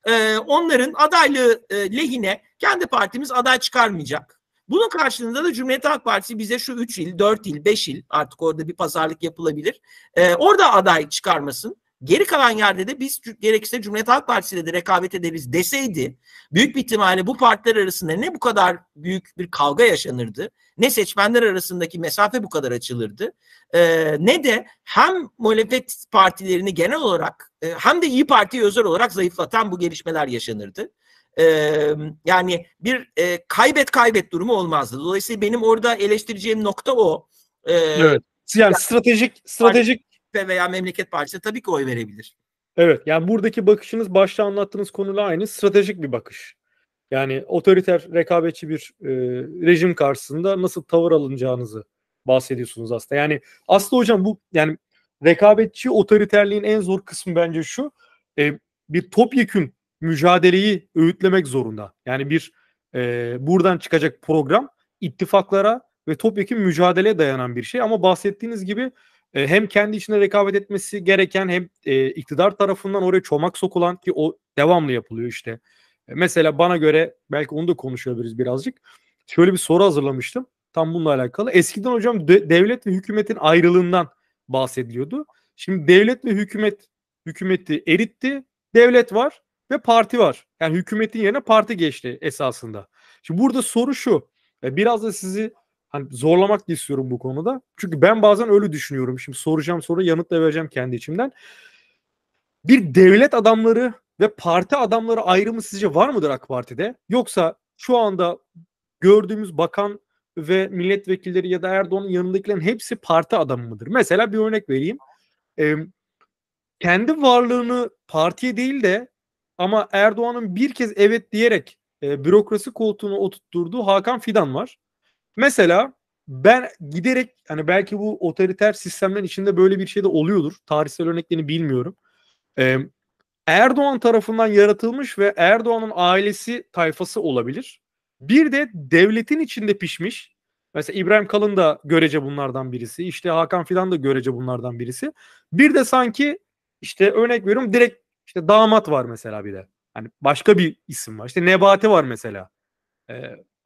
e, onların adaylığı e, lehine kendi partimiz aday çıkarmayacak. Bunun karşılığında da Cumhuriyet Halk Partisi bize şu 3 il, 4 il, 5 il artık orada bir pazarlık yapılabilir. E, orada aday çıkarmasın. Geri kalan yerde de biz gerekirse Cumhuriyet Halk Partisi'yle de rekabet ederiz deseydi büyük bir ihtimalle bu partiler arasında ne bu kadar büyük bir kavga yaşanırdı ne seçmenler arasındaki mesafe bu kadar açılırdı e, ne de hem muhalefet partilerini genel olarak e, hem de İyi Parti'yi özel olarak zayıflatan bu gelişmeler yaşanırdı. Ee, yani bir e, kaybet kaybet durumu olmazdı. Dolayısıyla benim orada eleştireceğim nokta o. Ee, evet. Yani, yani stratejik stratejik veya memleket parçası tabii ki oy verebilir. Evet yani buradaki bakışınız başta anlattığınız konuyla aynı stratejik bir bakış. Yani otoriter rekabetçi bir e, rejim karşısında nasıl tavır alınacağınızı bahsediyorsunuz aslında. Yani aslında hocam bu yani rekabetçi otoriterliğin en zor kısmı bence şu. E, bir topyekün mücadeleyi öğütlemek zorunda. Yani bir e, buradan çıkacak program ittifaklara ve topyekün mücadeleye dayanan bir şey. Ama bahsettiğiniz gibi ee, hem kendi içinde rekabet etmesi gereken hem e, iktidar tarafından oraya çomak sokulan ki o devamlı yapılıyor işte. E, mesela bana göre belki onu da konuşabiliriz birazcık. Şöyle bir soru hazırlamıştım tam bununla alakalı. Eskiden hocam de, devlet ve hükümetin ayrılığından bahsediliyordu. Şimdi devlet ve hükümet hükümeti eritti. Devlet var ve parti var. Yani hükümetin yerine parti geçti esasında. Şimdi burada soru şu. E, biraz da sizi hani zorlamak da istiyorum bu konuda. Çünkü ben bazen öyle düşünüyorum. Şimdi soracağım soru yanıt da vereceğim kendi içimden. Bir devlet adamları ve parti adamları ayrımı sizce var mıdır AK Parti'de? Yoksa şu anda gördüğümüz bakan ve milletvekilleri ya da Erdoğan'ın yanındakilerin hepsi parti adamı mıdır? Mesela bir örnek vereyim. Ee, kendi varlığını partiye değil de ama Erdoğan'ın bir kez evet diyerek e, bürokrasi koltuğuna oturtturduğu Hakan Fidan var. Mesela ben giderek hani belki bu otoriter sistemlerin içinde böyle bir şey de oluyordur. Tarihsel örneklerini bilmiyorum. Ee, Erdoğan tarafından yaratılmış ve Erdoğan'ın ailesi tayfası olabilir. Bir de devletin içinde pişmiş. Mesela İbrahim Kalın da görece bunlardan birisi. İşte Hakan Fidan da görece bunlardan birisi. Bir de sanki işte örnek veriyorum direkt işte damat var mesela bir de. Hani başka bir isim var. İşte Nebati var mesela. Ee,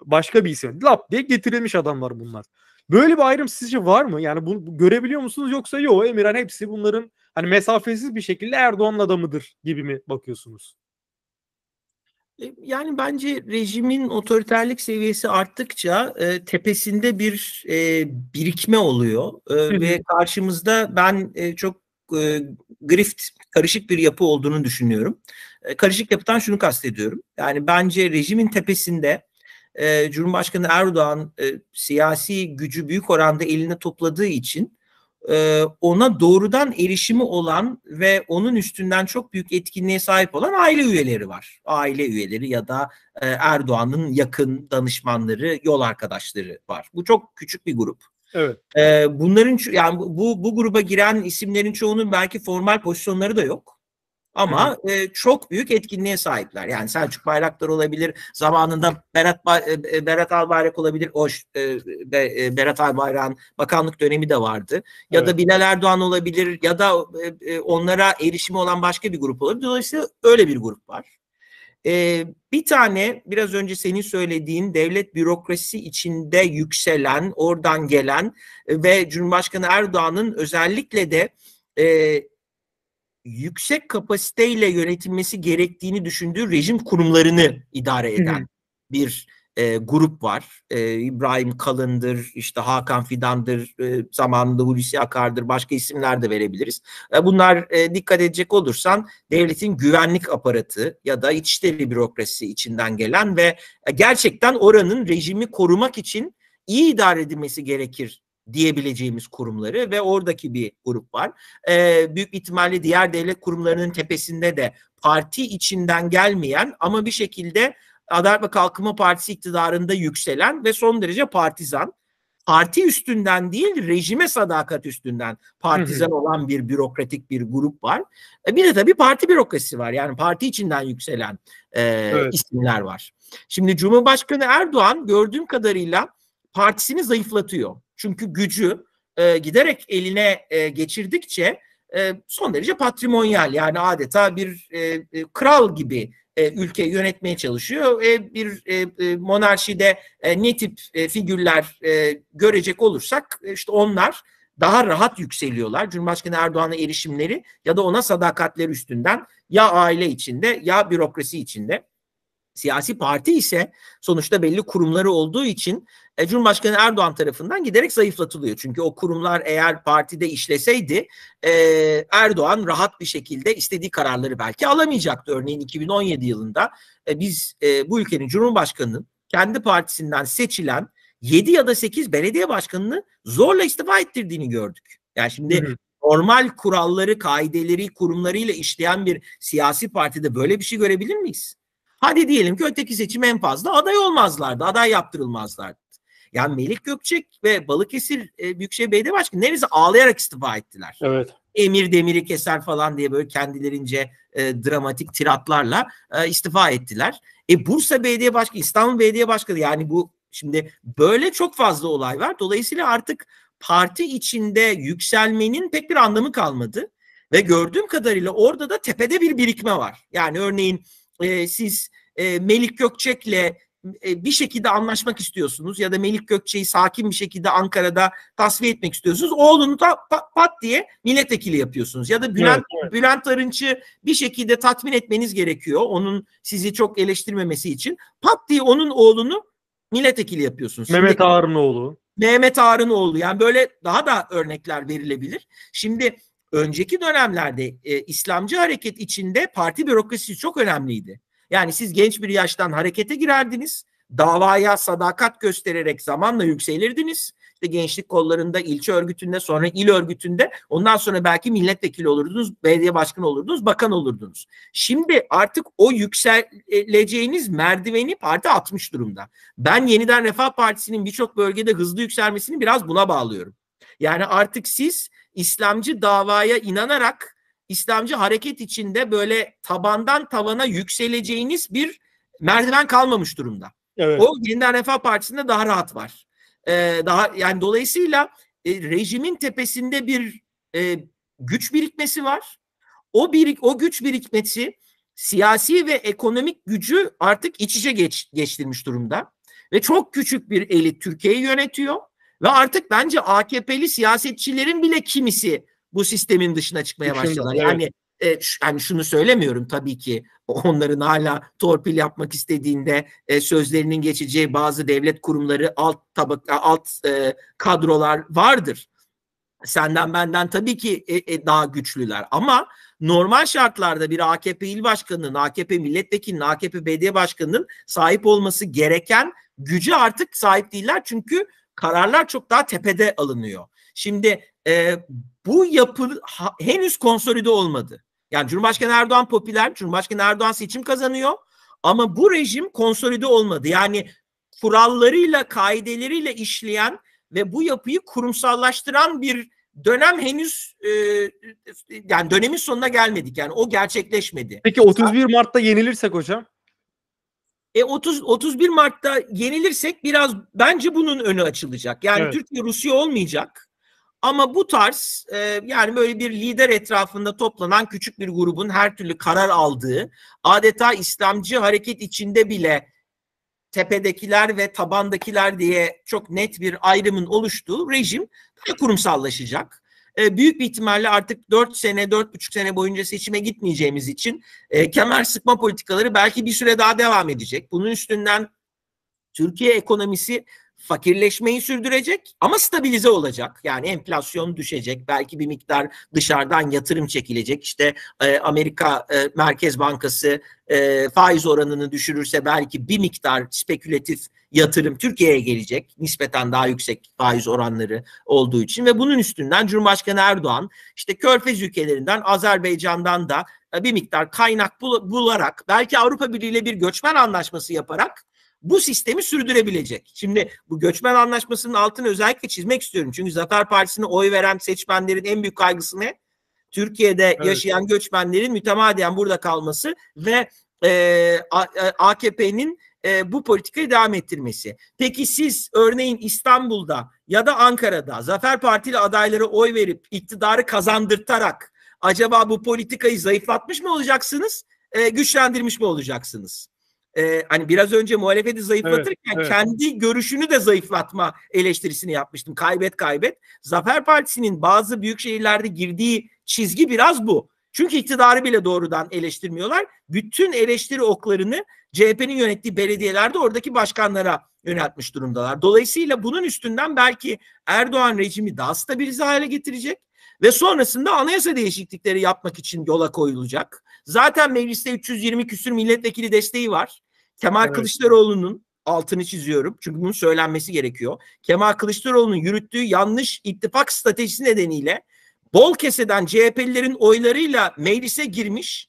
başka bir isim. Lap diye getirilmiş adamlar bunlar. Böyle bir ayrım sizce var mı? Yani bunu görebiliyor musunuz yoksa yok Emirhan hepsi bunların hani mesafesiz bir şekilde Erdoğan adamıdır gibi mi bakıyorsunuz? E, yani bence rejimin otoriterlik seviyesi arttıkça e, tepesinde bir e, birikme oluyor e, ve karşımızda ben e, çok e, grift karışık bir yapı olduğunu düşünüyorum. E, karışık yapıdan şunu kastediyorum. Yani bence rejimin tepesinde e, Cumhurbaşkanı Erdoğan e, siyasi gücü büyük oranda eline topladığı için e, ona doğrudan erişimi olan ve onun üstünden çok büyük etkinliğe sahip olan aile üyeleri var. Aile üyeleri ya da e, Erdoğan'ın yakın danışmanları, yol arkadaşları var. Bu çok küçük bir grup. Evet. E, bunların yani bu bu gruba giren isimlerin çoğunun belki formal pozisyonları da yok. Ama E, çok büyük etkinliğe sahipler. Yani Selçuk Bayraktar olabilir, zamanında Berat ba e, e, Berat Albayrak olabilir. O e, e, Berat Albayrak'ın bakanlık dönemi de vardı. Ya evet. da Bilal Erdoğan olabilir ya da e, onlara erişimi olan başka bir grup olabilir. Dolayısıyla öyle bir grup var. E, bir tane biraz önce senin söylediğin devlet bürokrasi içinde yükselen, oradan gelen ve Cumhurbaşkanı Erdoğan'ın özellikle de e, yüksek kapasiteyle yönetilmesi gerektiğini düşündüğü rejim kurumlarını idare eden bir e, grup var. E, İbrahim Kalın'dır, işte Hakan Fidan'dır, e, zamanında Hulusi Akar'dır, başka isimler de verebiliriz. E, bunlar e, dikkat edecek olursan devletin güvenlik aparatı ya da içleri bürokrasi içinden gelen ve e, gerçekten oranın rejimi korumak için iyi idare edilmesi gerekir diyebileceğimiz kurumları ve oradaki bir grup var. E, büyük ihtimalle diğer devlet kurumlarının tepesinde de parti içinden gelmeyen ama bir şekilde Adalet ve Kalkınma Partisi iktidarında yükselen ve son derece partizan parti üstünden değil rejime sadakat üstünden partizan olan bir bürokratik bir grup var. E, bir de tabii parti bürokrasisi var. Yani parti içinden yükselen e, evet. isimler var. Şimdi Cumhurbaşkanı Erdoğan gördüğüm kadarıyla partisini zayıflatıyor. Çünkü gücü e, giderek eline e, geçirdikçe e, son derece patrimonyal yani adeta bir e, e kral gibi e, ülke yönetmeye çalışıyor. E, bir e, e, monarşide e, ne tip e, figürler e, görecek olursak e, işte onlar daha rahat yükseliyorlar. Cumhurbaşkanı Erdoğan'a erişimleri ya da ona sadakatler üstünden ya aile içinde ya bürokrasi içinde. Siyasi parti ise sonuçta belli kurumları olduğu için e, Cumhurbaşkanı Erdoğan tarafından giderek zayıflatılıyor. Çünkü o kurumlar eğer partide işleseydi e, Erdoğan rahat bir şekilde istediği kararları belki alamayacaktı. Örneğin 2017 yılında e, biz e, bu ülkenin Cumhurbaşkanı'nın kendi partisinden seçilen 7 ya da 8 belediye başkanını zorla istifa ettirdiğini gördük. Yani şimdi hı hı normal kuralları, kaideleri, kurumlarıyla işleyen bir siyasi partide böyle bir şey görebilir miyiz? Hadi diyelim ki öteki seçim en fazla aday olmazlardı, aday yaptırılmazlardı. Yani Melik Gökçek ve Balıkesir e, Büyükşehir Belediye Başkanı neredeyse ağlayarak istifa ettiler. Evet. Emir demiri keser falan diye böyle kendilerince e, dramatik tiratlarla e, istifa ettiler. E Bursa Belediye Başkanı, İstanbul Belediye Başkanı yani bu şimdi böyle çok fazla olay var. Dolayısıyla artık parti içinde yükselmenin pek bir anlamı kalmadı. Ve gördüğüm kadarıyla orada da tepede bir birikme var. Yani örneğin ee, siz e, Melik Gökçek'le e, bir şekilde anlaşmak istiyorsunuz ya da Melik Gökçe'yi sakin bir şekilde Ankara'da tasfiye etmek istiyorsunuz. Oğlunu da pat, pat diye milletvekili yapıyorsunuz. Ya da Bülent, evet, evet. Bülent Arınç'ı bir şekilde tatmin etmeniz gerekiyor. Onun sizi çok eleştirmemesi için. Pat diye onun oğlunu milletvekili yapıyorsunuz. Mehmet Ağar'ın oğlu. Mehmet Ağar'ın oğlu. Yani böyle daha da örnekler verilebilir. Şimdi önceki dönemlerde e, İslamcı hareket içinde parti bürokrasisi çok önemliydi. Yani siz genç bir yaştan harekete girerdiniz, davaya sadakat göstererek zamanla yükselirdiniz. İşte gençlik kollarında, ilçe örgütünde, sonra il örgütünde, ondan sonra belki milletvekili olurdunuz, belediye başkanı olurdunuz, bakan olurdunuz. Şimdi artık o yükseleceğiniz merdiveni parti atmış durumda. Ben yeniden Refah Partisi'nin birçok bölgede hızlı yükselmesini biraz buna bağlıyorum. Yani artık siz İslamcı davaya inanarak İslamcı hareket içinde böyle tabandan tavana yükseleceğiniz bir merdiven kalmamış durumda. Evet. O Yeniden Refah Partisi'nde daha rahat var. Ee, daha yani dolayısıyla e, rejimin tepesinde bir e, güç birikmesi var. O birik o güç birikmesi siyasi ve ekonomik gücü artık iç içe geç, geçtirmiş durumda ve çok küçük bir elit Türkiye'yi yönetiyor ve artık bence AKP'li siyasetçilerin bile kimisi bu sistemin dışına çıkmaya başladılar. Yani e, yani şunu söylemiyorum tabii ki onların hala torpil yapmak istediğinde e, sözlerinin geçeceği bazı devlet kurumları alt tabaka e, alt e, kadrolar vardır. Senden benden tabii ki e, e, daha güçlüler ama normal şartlarda bir AKP il başkanının, AKP milletvekilinin, AKP belediye başkanının sahip olması gereken gücü artık sahip değiller. Çünkü kararlar çok daha tepede alınıyor. Şimdi e, bu yapı ha, henüz konsolide olmadı. Yani Cumhurbaşkanı Erdoğan popüler, Cumhurbaşkanı Erdoğan seçim kazanıyor ama bu rejim konsolide olmadı. Yani kurallarıyla, kaideleriyle işleyen ve bu yapıyı kurumsallaştıran bir dönem henüz e, yani dönemin sonuna gelmedik. Yani o gerçekleşmedi. Peki 31 Mart'ta yenilirsek hocam? E 30 31 Mart'ta yenilirsek biraz bence bunun önü açılacak. Yani evet. Türkiye Rusya olmayacak. Ama bu tarz e, yani böyle bir lider etrafında toplanan küçük bir grubun her türlü karar aldığı adeta İslamcı hareket içinde bile tepedekiler ve tabandakiler diye çok net bir ayrımın oluştuğu rejim daha kurumsallaşacak e, büyük bir ihtimalle artık 4 sene, 4,5 sene boyunca seçime gitmeyeceğimiz için e, kemer sıkma politikaları belki bir süre daha devam edecek. Bunun üstünden Türkiye ekonomisi fakirleşmeyi sürdürecek ama stabilize olacak. Yani enflasyon düşecek, belki bir miktar dışarıdan yatırım çekilecek. İşte e, Amerika e, Merkez Bankası e, faiz oranını düşürürse belki bir miktar spekülatif yatırım Türkiye'ye gelecek. Nispeten daha yüksek faiz oranları olduğu için ve bunun üstünden Cumhurbaşkanı Erdoğan işte Körfez ülkelerinden Azerbaycan'dan da e, bir miktar kaynak bularak belki Avrupa Birliği ile bir göçmen anlaşması yaparak bu sistemi sürdürebilecek. Şimdi bu göçmen anlaşmasının altını özellikle çizmek istiyorum. Çünkü Zafer Partisi'ne oy veren seçmenlerin en büyük kaygısı ne? Türkiye'de evet. yaşayan göçmenlerin mütemadiyen burada kalması ve e, AKP'nin e, e, bu politikayı devam ettirmesi. Peki siz örneğin İstanbul'da ya da Ankara'da Zafer Partili adaylara oy verip iktidarı kazandırtarak acaba bu politikayı zayıflatmış mı olacaksınız, e, güçlendirmiş mi olacaksınız? e, hani biraz önce muhalefeti zayıflatırken evet, evet. kendi görüşünü de zayıflatma eleştirisini yapmıştım. Kaybet kaybet. Zafer Partisi'nin bazı büyük şehirlerde girdiği çizgi biraz bu. Çünkü iktidarı bile doğrudan eleştirmiyorlar. Bütün eleştiri oklarını CHP'nin yönettiği belediyelerde oradaki başkanlara yöneltmiş durumdalar. Dolayısıyla bunun üstünden belki Erdoğan rejimi daha stabilize hale getirecek ve sonrasında anayasa değişiklikleri yapmak için yola koyulacak. Zaten mecliste 320 küsür milletvekili desteği var. Kemal evet. Kılıçdaroğlu'nun altını çiziyorum. Çünkü bunun söylenmesi gerekiyor. Kemal Kılıçdaroğlu'nun yürüttüğü yanlış ittifak stratejisi nedeniyle bol keseden CHP'lilerin oylarıyla meclise girmiş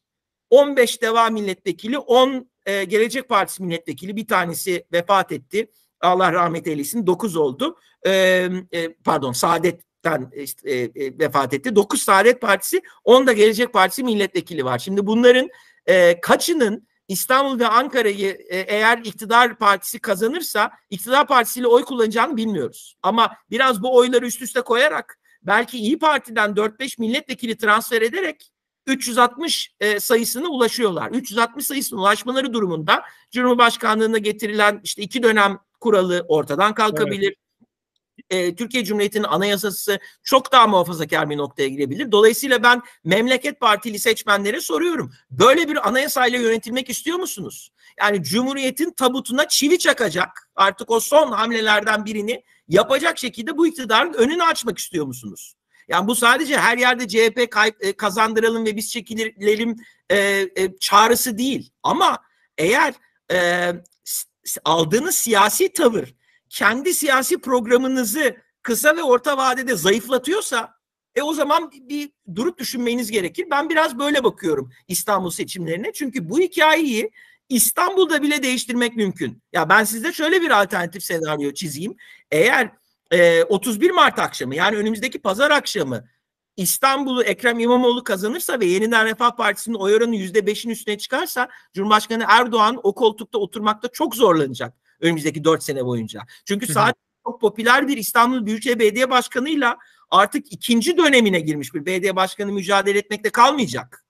15 deva milletvekili, 10 e, Gelecek Partisi milletvekili bir tanesi vefat etti. Allah rahmet eylesin. 9 oldu. E, e, pardon Saadet Cumhuriyet'ten e, işte, e, e, vefat etti. 9 Saadet Partisi, 10 da Gelecek Partisi milletvekili var. Şimdi bunların e, kaçının İstanbul ve Ankara'yı e, eğer iktidar partisi kazanırsa iktidar partisiyle oy kullanacağını bilmiyoruz. Ama biraz bu oyları üst üste koyarak belki İyi Parti'den 4-5 milletvekili transfer ederek 360 e, sayısına ulaşıyorlar. 360 sayısına ulaşmaları durumunda Cumhurbaşkanlığına getirilen işte iki dönem kuralı ortadan kalkabilir. Evet e, Türkiye Cumhuriyeti'nin anayasası çok daha muhafazakar bir noktaya girebilir. Dolayısıyla ben memleket partili seçmenlere soruyorum. Böyle bir anayasayla yönetilmek istiyor musunuz? Yani Cumhuriyet'in tabutuna çivi çakacak artık o son hamlelerden birini yapacak şekilde bu iktidarın önünü açmak istiyor musunuz? Yani bu sadece her yerde CHP kay- e, kazandıralım ve biz çekilelim e, e, çağrısı değil. Ama eğer e, aldığınız siyasi tavır kendi siyasi programınızı kısa ve orta vadede zayıflatıyorsa e o zaman bir durup düşünmeniz gerekir. Ben biraz böyle bakıyorum İstanbul seçimlerine. Çünkü bu hikayeyi İstanbul'da bile değiştirmek mümkün. Ya ben sizde şöyle bir alternatif senaryo çizeyim. Eğer e, 31 Mart akşamı yani önümüzdeki pazar akşamı İstanbul'u Ekrem İmamoğlu kazanırsa ve yeniden Refah Partisi'nin oy oranı %5'in üstüne çıkarsa Cumhurbaşkanı Erdoğan o koltukta oturmakta çok zorlanacak önümüzdeki 4 sene boyunca. Çünkü saat çok popüler bir İstanbul Büyükşehir Belediye Başkanı'yla artık ikinci dönemine girmiş bir belediye başkanı mücadele etmekte kalmayacak.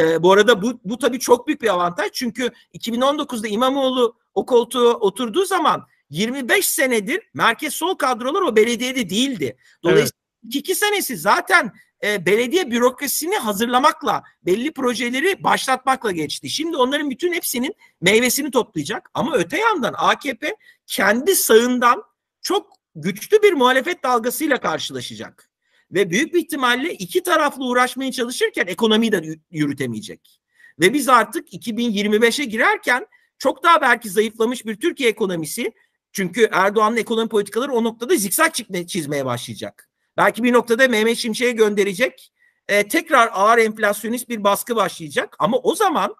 Ee, bu arada bu, bu tabii çok büyük bir avantaj çünkü 2019'da İmamoğlu o koltuğa oturduğu zaman 25 senedir merkez sol kadrolar o belediyede değildi. Dolayısıyla evet. 2 senesi zaten e, belediye bürokrasisini hazırlamakla, belli projeleri başlatmakla geçti. Şimdi onların bütün hepsinin meyvesini toplayacak. Ama öte yandan AKP kendi sağından çok güçlü bir muhalefet dalgasıyla karşılaşacak. Ve büyük bir ihtimalle iki taraflı uğraşmaya çalışırken ekonomiyi de yürütemeyecek. Ve biz artık 2025'e girerken çok daha belki zayıflamış bir Türkiye ekonomisi çünkü Erdoğan'ın ekonomi politikaları o noktada zikzak çizmeye başlayacak. Belki bir noktada Mehmet Şimşek'e gönderecek. E, tekrar ağır enflasyonist bir baskı başlayacak. Ama o zaman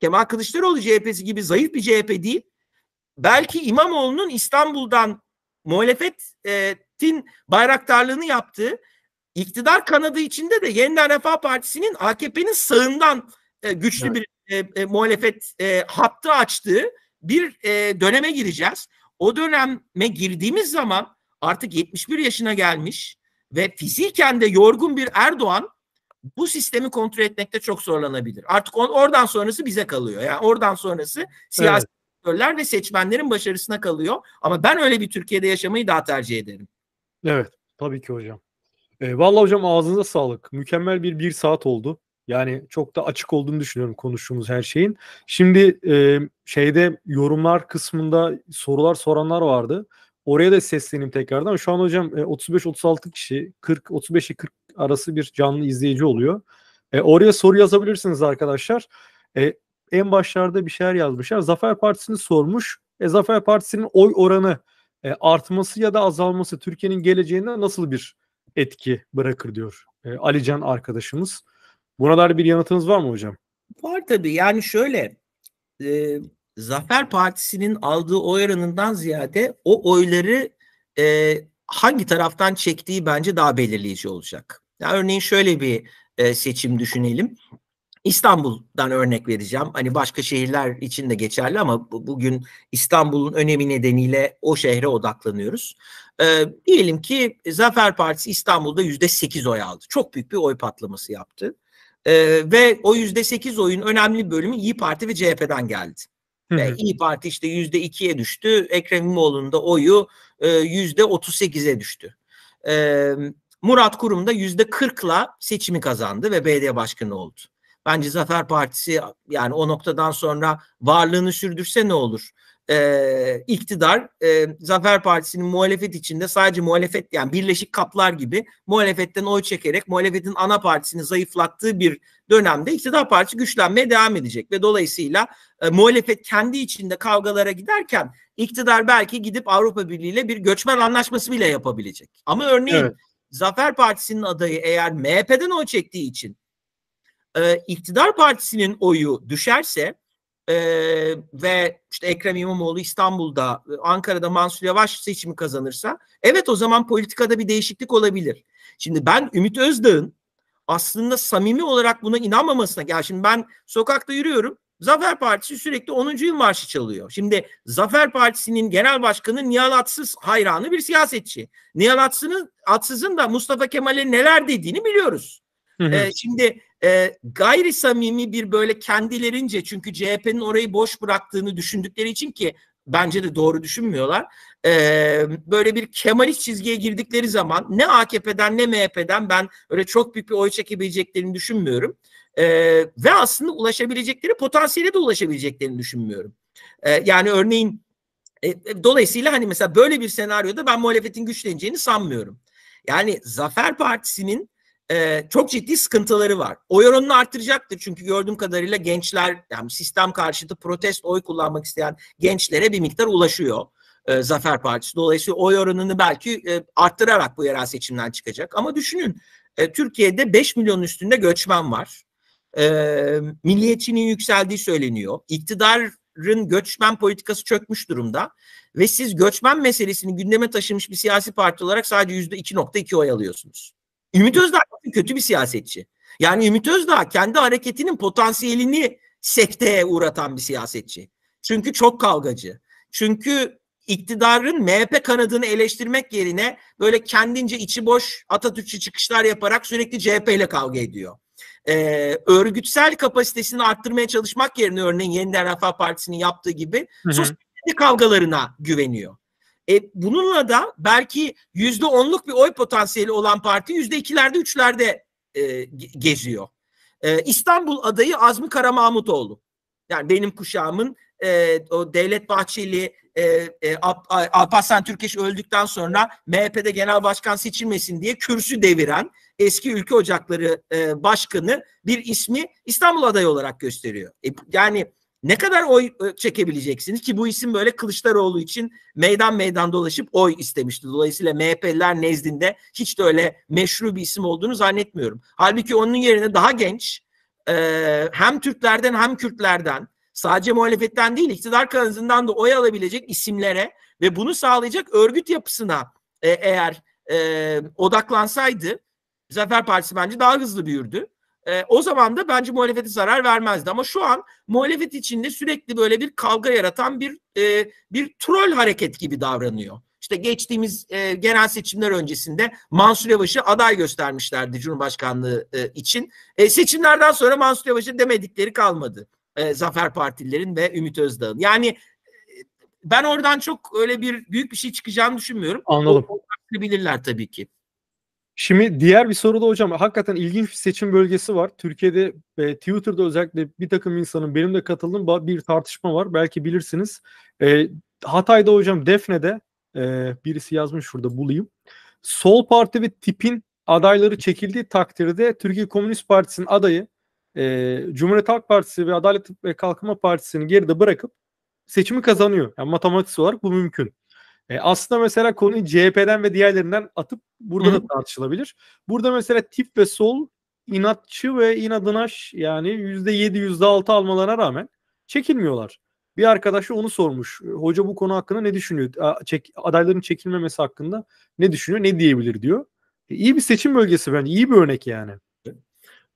Kemal Kılıçdaroğlu CHP'si gibi zayıf bir CHP değil. Belki İmamoğlu'nun İstanbul'dan muhalefetin bayraktarlığını yaptığı iktidar kanadı içinde de Yeniden Refah Partisi'nin AKP'nin sağından e, güçlü evet. bir e, e, muhalefet e, hattı açtığı bir e, döneme gireceğiz. O döneme girdiğimiz zaman artık 71 yaşına gelmiş ve fiziken de yorgun bir Erdoğan bu sistemi kontrol etmekte çok zorlanabilir. Artık on, oradan sonrası bize kalıyor. Yani oradan sonrası siyasi evet. ve seçmenlerin başarısına kalıyor. Ama ben öyle bir Türkiye'de yaşamayı daha tercih ederim. Evet, tabii ki hocam. E, vallahi hocam ağzınıza sağlık. Mükemmel bir bir saat oldu. Yani çok da açık olduğunu düşünüyorum konuştuğumuz her şeyin. Şimdi e, şeyde yorumlar kısmında sorular soranlar vardı. Oraya da sesleneyim tekrardan. Şu an hocam 35-36 e, kişi, 40 35 40 arası bir canlı izleyici oluyor. E, oraya soru yazabilirsiniz arkadaşlar. E, en başlarda bir şeyler yazmışlar. Zafer Partisi'ni sormuş. E, Zafer Partisi'nin oy oranı e, artması ya da azalması Türkiye'nin geleceğine nasıl bir etki bırakır diyor e, Alican arkadaşımız. Buna dair bir yanıtınız var mı hocam? Var tabii. Yani şöyle e, Zafer Partisi'nin aldığı oy oranından ziyade o oyları e, hangi taraftan çektiği bence daha belirleyici olacak. Ya örneğin şöyle bir e, seçim düşünelim. İstanbul'dan örnek vereceğim. Hani başka şehirler için de geçerli ama bugün İstanbul'un önemi nedeniyle o şehre odaklanıyoruz. E, diyelim ki Zafer Partisi İstanbul'da yüzde sekiz oy aldı. Çok büyük bir oy patlaması yaptı. E, ve o yüzde sekiz oyun önemli bölümü İyi Parti ve CHP'den geldi. Ve İyi Parti işte yüzde ikiye düştü. Ekrem İmamoğlu'nun da oyu e, yüzde otuz sekize düştü. Murat Kurum da yüzde kırkla seçimi kazandı ve belediye başkanı oldu. Bence Zafer Partisi yani o noktadan sonra varlığını sürdürse ne olur? e, iktidar e, Zafer Partisi'nin muhalefet içinde sadece muhalefet yani birleşik kaplar gibi muhalefetten oy çekerek muhalefetin ana partisini zayıflattığı bir dönemde iktidar partisi güçlenmeye devam edecek ve dolayısıyla e, muhalefet kendi içinde kavgalara giderken iktidar belki gidip Avrupa Birliği ile bir göçmen anlaşması bile yapabilecek. Ama örneğin evet. Zafer Partisi'nin adayı eğer MHP'den oy çektiği için e, iktidar partisinin oyu düşerse e, ve işte Ekrem İmamoğlu İstanbul'da, Ankara'da Mansur Yavaş seçimi kazanırsa evet o zaman politikada bir değişiklik olabilir. Şimdi ben Ümit Özdağ'ın aslında samimi olarak buna inanmamasına gel. Şimdi ben sokakta yürüyorum. Zafer Partisi sürekli 10. yıl marşı çalıyor. Şimdi Zafer Partisi'nin genel başkanı Nihal Atsız hayranı bir siyasetçi. Nihal Atsız'ın, Atsız'ın da Mustafa Kemal'e neler dediğini biliyoruz e, şimdi e, gayri samimi bir böyle kendilerince çünkü CHP'nin orayı boş bıraktığını düşündükleri için ki bence de doğru düşünmüyorlar. Ee, böyle bir Kemalist çizgiye girdikleri zaman ne AKP'den ne MHP'den ben öyle çok büyük bir oy çekebileceklerini düşünmüyorum. Ee, ve aslında ulaşabilecekleri potansiyele de ulaşabileceklerini düşünmüyorum. Ee, yani örneğin e, e, dolayısıyla hani mesela böyle bir senaryoda ben muhalefetin güçleneceğini sanmıyorum. Yani Zafer Partisi'nin e, çok ciddi sıkıntıları var. Oy oranını artıracaktır çünkü gördüğüm kadarıyla gençler yani sistem karşıtı protest oy kullanmak isteyen gençlere bir miktar ulaşıyor. E, Zafer Partisi. Dolayısıyla oy oranını belki e, arttırarak bu yerel seçimden çıkacak. Ama düşünün e, Türkiye'de 5 milyon üstünde göçmen var. E, milliyetçinin yükseldiği söyleniyor. İktidarın göçmen politikası çökmüş durumda. Ve siz göçmen meselesini gündeme taşımış bir siyasi parti olarak sadece %2.2 oy alıyorsunuz. Ümit Özdağ kötü bir siyasetçi. Yani Ümit Özdağ kendi hareketinin potansiyelini sekteye uğratan bir siyasetçi. Çünkü çok kavgacı. Çünkü iktidarın MHP kanadını eleştirmek yerine böyle kendince içi boş Atatürkçü çıkışlar yaparak sürekli CHP ile kavga ediyor. Ee, örgütsel kapasitesini arttırmaya çalışmak yerine örneğin Yeniden Refah Partisi'nin yaptığı gibi sosyal kavgalarına güveniyor. E, bununla da belki yüzde onluk bir oy potansiyeli olan parti yüzde ikilerde üçlerde e, geziyor. E, İstanbul adayı Azmi Karamahmutoğlu. Yani benim kuşağımın e, o Devlet Bahçeli, e, e, Alparslan Türkeş öldükten sonra MHP'de genel başkan seçilmesin diye kürsü deviren eski ülke ocakları e, başkanı bir ismi İstanbul adayı olarak gösteriyor. E, yani ne kadar oy ıı, çekebileceksiniz ki bu isim böyle Kılıçdaroğlu için meydan meydan dolaşıp oy istemişti. Dolayısıyla MHP'liler nezdinde hiç de öyle meşru bir isim olduğunu zannetmiyorum. Halbuki onun yerine daha genç hem Türklerden hem Kürtlerden sadece muhalefetten değil iktidar kanadından da oy alabilecek isimlere ve bunu sağlayacak örgüt yapısına e, eğer odaklansaydı Zafer Partisi bence daha hızlı büyürdü. E, o zaman da bence muhalefete zarar vermezdi. Ama şu an muhalefet içinde sürekli böyle bir kavga yaratan bir e, bir troll hareket gibi davranıyor. İşte geçtiğimiz e, genel seçimler öncesinde Mansur Yavaş'ı aday göstermişlerdi Cumhurbaşkanlığı e, için. E, seçimlerden sonra Mansur Yavaş'ı demedikleri kalmadı. E, Zafer Partililerin ve Ümit Özdağ'ın. Yani e, ben oradan çok öyle bir büyük bir şey çıkacağını düşünmüyorum. Anladım. O, bilirler tabii ki. Şimdi diğer bir soru da hocam hakikaten ilginç bir seçim bölgesi var. Türkiye'de e, Twitter'da özellikle bir takım insanın benim de katıldığım bir tartışma var. Belki bilirsiniz. E, Hatay'da hocam Defne'de e, birisi yazmış şurada bulayım. Sol Parti ve tipin adayları çekildiği takdirde Türkiye Komünist Partisi'nin adayı e, Cumhuriyet Halk Partisi ve Adalet ve Kalkınma Partisi'ni geride bırakıp seçimi kazanıyor. Yani matematiksel olarak bu mümkün. E, aslında mesela konuyu CHP'den ve diğerlerinden atıp burada Hı-hı. da tartışılabilir. Burada mesela tip ve sol inatçı ve inadınaş yani %7 %6 almalarına rağmen çekilmiyorlar. Bir arkadaşı onu sormuş. E, Hoca bu konu hakkında ne düşünüyor? Çek, adayların çekilmemesi hakkında ne düşünüyor? Ne diyebilir diyor. E, iyi bir seçim bölgesi bence. iyi bir örnek yani.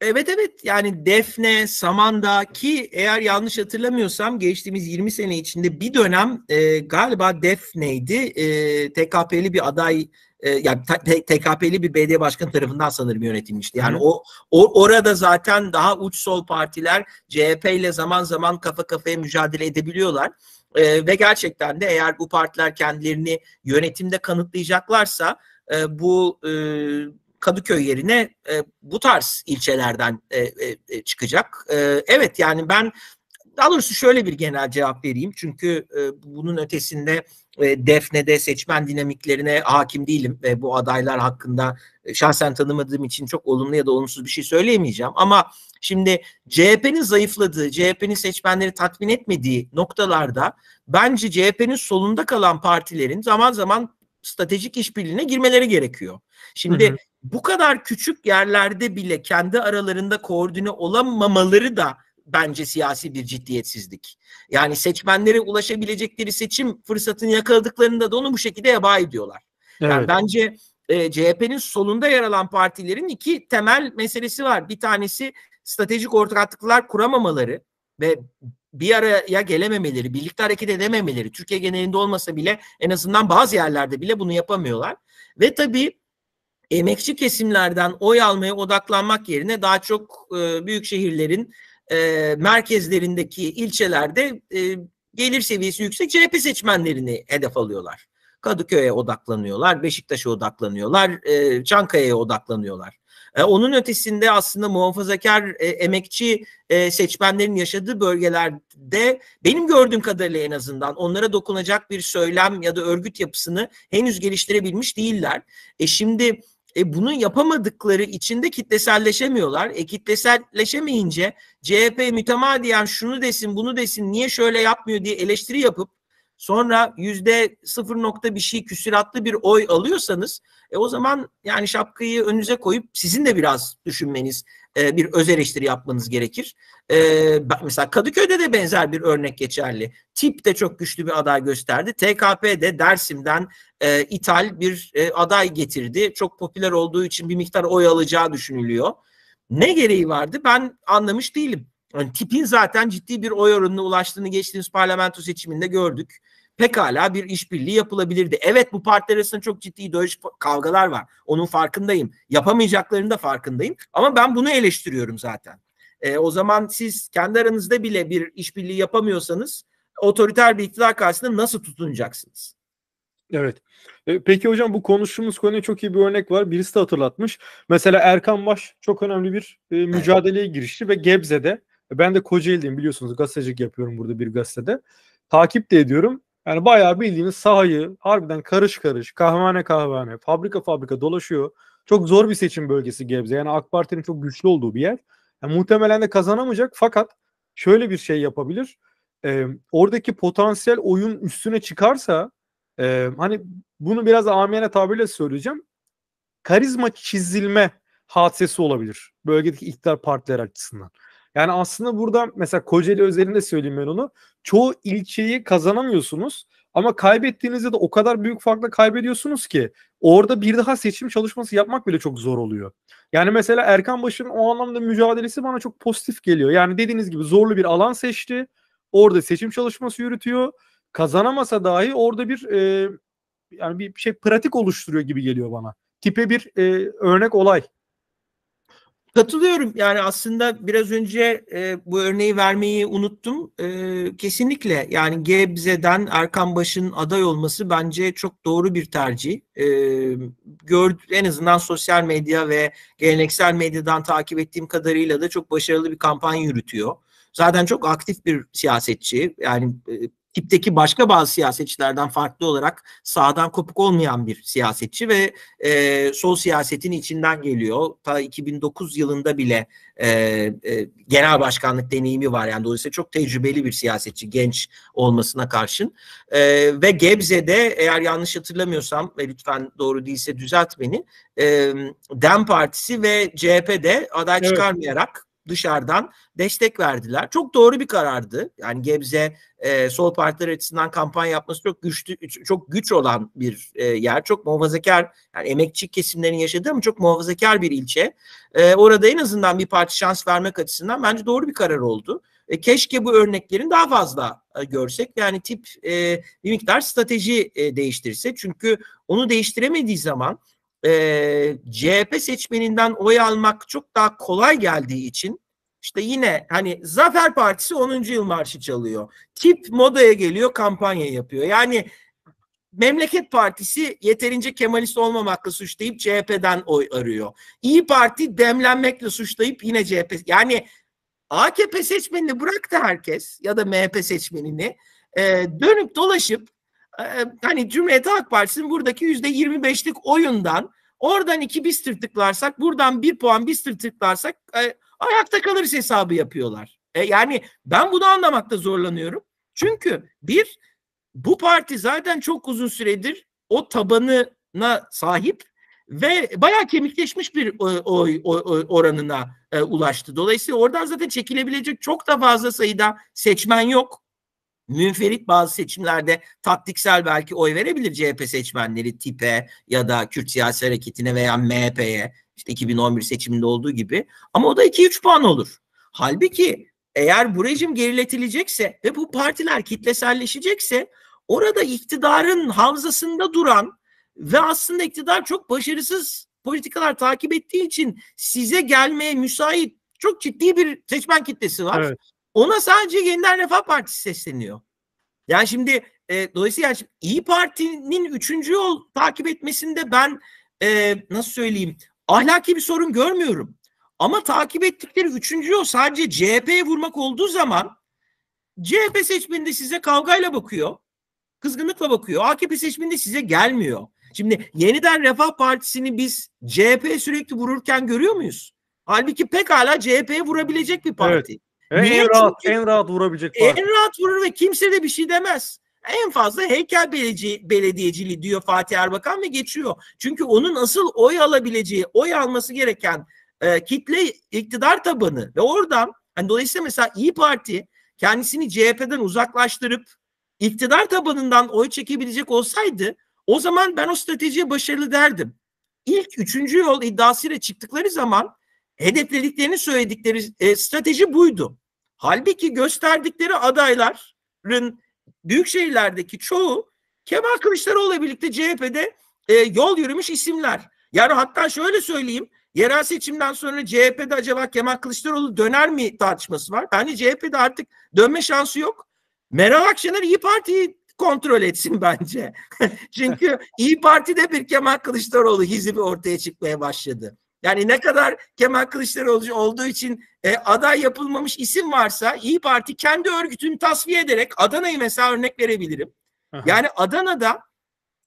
Evet evet yani Defne, Samanda ki eğer yanlış hatırlamıyorsam geçtiğimiz 20 sene içinde bir dönem e, galiba Defne'ydi e, TKP'li bir aday e, yani TKP'li bir belediye başkanı tarafından sanırım yönetilmişti. Yani o, o orada zaten daha uç sol partiler CHP ile zaman zaman kafa kafaya mücadele edebiliyorlar. E, ve gerçekten de eğer bu partiler kendilerini yönetimde kanıtlayacaklarsa e, bu e, Kadıköy yerine e, bu tarz ilçelerden e, e, e, çıkacak. E, evet yani ben daha doğrusu şöyle bir genel cevap vereyim. Çünkü e, bunun ötesinde e, Defne'de seçmen dinamiklerine hakim değilim. E, bu adaylar hakkında e, şahsen tanımadığım için çok olumlu ya da olumsuz bir şey söyleyemeyeceğim. Ama şimdi CHP'nin zayıfladığı, CHP'nin seçmenleri tatmin etmediği noktalarda bence CHP'nin solunda kalan partilerin zaman zaman stratejik işbirliğine girmeleri gerekiyor. Şimdi hı hı. bu kadar küçük yerlerde bile kendi aralarında koordine olamamaları da bence siyasi bir ciddiyetsizlik. Yani seçmenlere ulaşabilecekleri seçim fırsatını yakaladıklarında da onu bu şekilde heba ediyorlar. Evet. Yani bence e, CHP'nin solunda yer alan partilerin iki temel meselesi var. Bir tanesi stratejik ortaklıklar kuramamaları ve bir araya gelememeleri, birlikte hareket edememeleri, Türkiye genelinde olmasa bile en azından bazı yerlerde bile bunu yapamıyorlar. Ve tabii emekçi kesimlerden oy almaya odaklanmak yerine daha çok e, büyük şehirlerin e, merkezlerindeki ilçelerde e, gelir seviyesi yüksek CHP seçmenlerini hedef alıyorlar. Kadıköy'e odaklanıyorlar, Beşiktaş'a odaklanıyorlar, e, Çankaya'ya odaklanıyorlar. E, onun ötesinde aslında muhafazakar e, emekçi e, seçmenlerin yaşadığı bölgelerde benim gördüğüm kadarıyla en azından onlara dokunacak bir söylem ya da örgüt yapısını henüz geliştirebilmiş değiller. E şimdi e, bunu yapamadıkları için de kitleselleşemiyorlar. E kitleselleşemeyince CHP mütemadiyen şunu desin bunu desin niye şöyle yapmıyor diye eleştiri yapıp sonra yüzde 0.1 bir şey küsüratlı bir oy alıyorsanız e, o zaman yani şapkayı önünüze koyup sizin de biraz düşünmeniz e, bir öz eleştiri yapmanız gerekir. E, mesela Kadıköy'de de benzer bir örnek geçerli. TİP de çok güçlü bir aday gösterdi. TKP de Dersim'den e, ithal bir e, aday getirdi. Çok popüler olduğu için bir miktar oy alacağı düşünülüyor. Ne gereği vardı ben anlamış değilim. Yani tipin zaten ciddi bir oy oranına ulaştığını geçtiğimiz parlamento seçiminde gördük pekala bir işbirliği yapılabilirdi. Evet bu partiler arasında çok ciddi ideolojik kavgalar var. Onun farkındayım. Yapamayacaklarının da farkındayım. Ama ben bunu eleştiriyorum zaten. E, o zaman siz kendi aranızda bile bir işbirliği yapamıyorsanız otoriter bir iktidar karşısında nasıl tutunacaksınız? Evet. E, peki hocam bu konuştuğumuz konuya çok iyi bir örnek var. Birisi de hatırlatmış. Mesela Erkan Baş çok önemli bir e, mücadeleye girişti ve Gebze'de ben de Kocaeli'deyim biliyorsunuz gazetecilik yapıyorum burada bir gazetede. Takip de ediyorum. Yani bayağı bildiğiniz sahayı harbiden karış karış, kahvehane kahvehane, fabrika fabrika dolaşıyor. Çok zor bir seçim bölgesi Gebze. Yani AK Parti'nin çok güçlü olduğu bir yer. Yani muhtemelen de kazanamayacak fakat şöyle bir şey yapabilir. E, oradaki potansiyel oyun üstüne çıkarsa e, hani bunu biraz amiyane tabirle söyleyeceğim. Karizma çizilme hadisesi olabilir. Bölgedeki iktidar partiler açısından. Yani aslında burada mesela Kocaeli özelinde söyleyeyim ben onu. Çoğu ilçeyi kazanamıyorsunuz ama kaybettiğinizde de o kadar büyük farkla kaybediyorsunuz ki orada bir daha seçim çalışması yapmak bile çok zor oluyor. Yani mesela Erkan Baş'ın o anlamda mücadelesi bana çok pozitif geliyor. Yani dediğiniz gibi zorlu bir alan seçti. Orada seçim çalışması yürütüyor. Kazanamasa dahi orada bir e, yani bir şey pratik oluşturuyor gibi geliyor bana. Tipe bir e, örnek olay Katılıyorum yani aslında biraz önce e, bu örneği vermeyi unuttum. E, kesinlikle yani Gebze'den Erkan Baş'ın aday olması bence çok doğru bir tercih. E, gör, en azından sosyal medya ve geleneksel medyadan takip ettiğim kadarıyla da çok başarılı bir kampanya yürütüyor. Zaten çok aktif bir siyasetçi yani e, tipteki başka bazı siyasetçilerden farklı olarak sağdan kopuk olmayan bir siyasetçi ve e, sol siyasetin içinden geliyor. Ta 2009 yılında bile e, e, genel başkanlık deneyimi var. Yani dolayısıyla çok tecrübeli bir siyasetçi genç olmasına karşın. E, ve Gebze'de eğer yanlış hatırlamıyorsam ve lütfen doğru değilse düzelt beni. E, DEM Partisi ve CHP'de aday evet. çıkarmayarak dışarıdan destek verdiler. Çok doğru bir karardı. Yani Gebze e, sol partiler açısından kampanya yapması çok güçlü, çok güç olan bir e, yer. Çok muhafazakar, yani emekçi kesimlerin yaşadığı ama çok muhafazakar bir ilçe. E, orada en azından bir parti şans vermek açısından bence doğru bir karar oldu. E, keşke bu örneklerin daha fazla e, görsek. Yani tip e, bir miktar strateji e, değiştirse. Çünkü onu değiştiremediği zaman e, ee, CHP seçmeninden oy almak çok daha kolay geldiği için işte yine hani Zafer Partisi 10. yıl marşı çalıyor. Tip modaya geliyor kampanya yapıyor. Yani Memleket Partisi yeterince Kemalist olmamakla suçlayıp CHP'den oy arıyor. İyi Parti demlenmekle suçlayıp yine CHP yani AKP seçmenini bıraktı herkes ya da MHP seçmenini e, dönüp dolaşıp ee, hani Cumhuriyet Halk Partisi'nin buradaki yüzde 25'lik oyundan oradan iki biz tırtıklarsak buradan bir puan biz tırtıklarsak e, ayakta kalırız hesabı yapıyorlar. E, yani ben bunu anlamakta zorlanıyorum. Çünkü bir bu parti zaten çok uzun süredir o tabanına sahip ve bayağı kemikleşmiş bir e, oy, oy, oranına e, ulaştı. Dolayısıyla oradan zaten çekilebilecek çok da fazla sayıda seçmen yok münferit bazı seçimlerde taktiksel belki oy verebilir CHP seçmenleri tipe ya da Kürt siyasi hareketine veya MHP'ye işte 2011 seçiminde olduğu gibi ama o da 2-3 puan olur. Halbuki eğer bu rejim geriletilecekse ve bu partiler kitleselleşecekse orada iktidarın havzasında duran ve aslında iktidar çok başarısız politikalar takip ettiği için size gelmeye müsait çok ciddi bir seçmen kitlesi var. Evet. Ona sadece Yeniden Refah Partisi sesleniyor. Yani şimdi e, dolayısıyla yani İyi Parti'nin üçüncü yol takip etmesinde ben e, nasıl söyleyeyim ahlaki bir sorun görmüyorum. Ama takip ettikleri üçüncü yol sadece CHP'ye vurmak olduğu zaman CHP seçmeninde size kavgayla bakıyor. Kızgınlıkla bakıyor. AKP seçmeninde size gelmiyor. Şimdi yeniden Refah Partisi'ni biz CHP sürekli vururken görüyor muyuz? Halbuki pekala CHP'ye vurabilecek bir parti. Evet. Ve Niye? en rahat, Çünkü en rahat vurabilecek parti. En rahat vurur ve kimse de bir şey demez. En fazla heykel belediye, belediyeciliği diyor Fatih Erbakan ve geçiyor. Çünkü onun asıl oy alabileceği, oy alması gereken e, kitle iktidar tabanı ve oradan hani dolayısıyla mesela İyi Parti kendisini CHP'den uzaklaştırıp iktidar tabanından oy çekebilecek olsaydı o zaman ben o stratejiye başarılı derdim. İlk üçüncü yol iddiasıyla çıktıkları zaman hedeflediklerini söyledikleri e, strateji buydu. Halbuki gösterdikleri adayların büyük şehirlerdeki çoğu Kemal Kılıçdaroğlu ile birlikte CHP'de e, yol yürümüş isimler. Yani hatta şöyle söyleyeyim. Yerel seçimden sonra CHP'de acaba Kemal Kılıçdaroğlu döner mi tartışması var. Bence CHP'de artık dönme şansı yok. Meral Akşener İyi Parti'yi kontrol etsin bence. Çünkü İyi Parti'de bir Kemal Kılıçdaroğlu hizibi ortaya çıkmaya başladı. Yani ne kadar Kemal Kılıçdaroğlu olduğu için e, aday yapılmamış isim varsa İyi Parti kendi örgütünü tasfiye ederek Adana'yı mesela örnek verebilirim. Aha. Yani Adana'da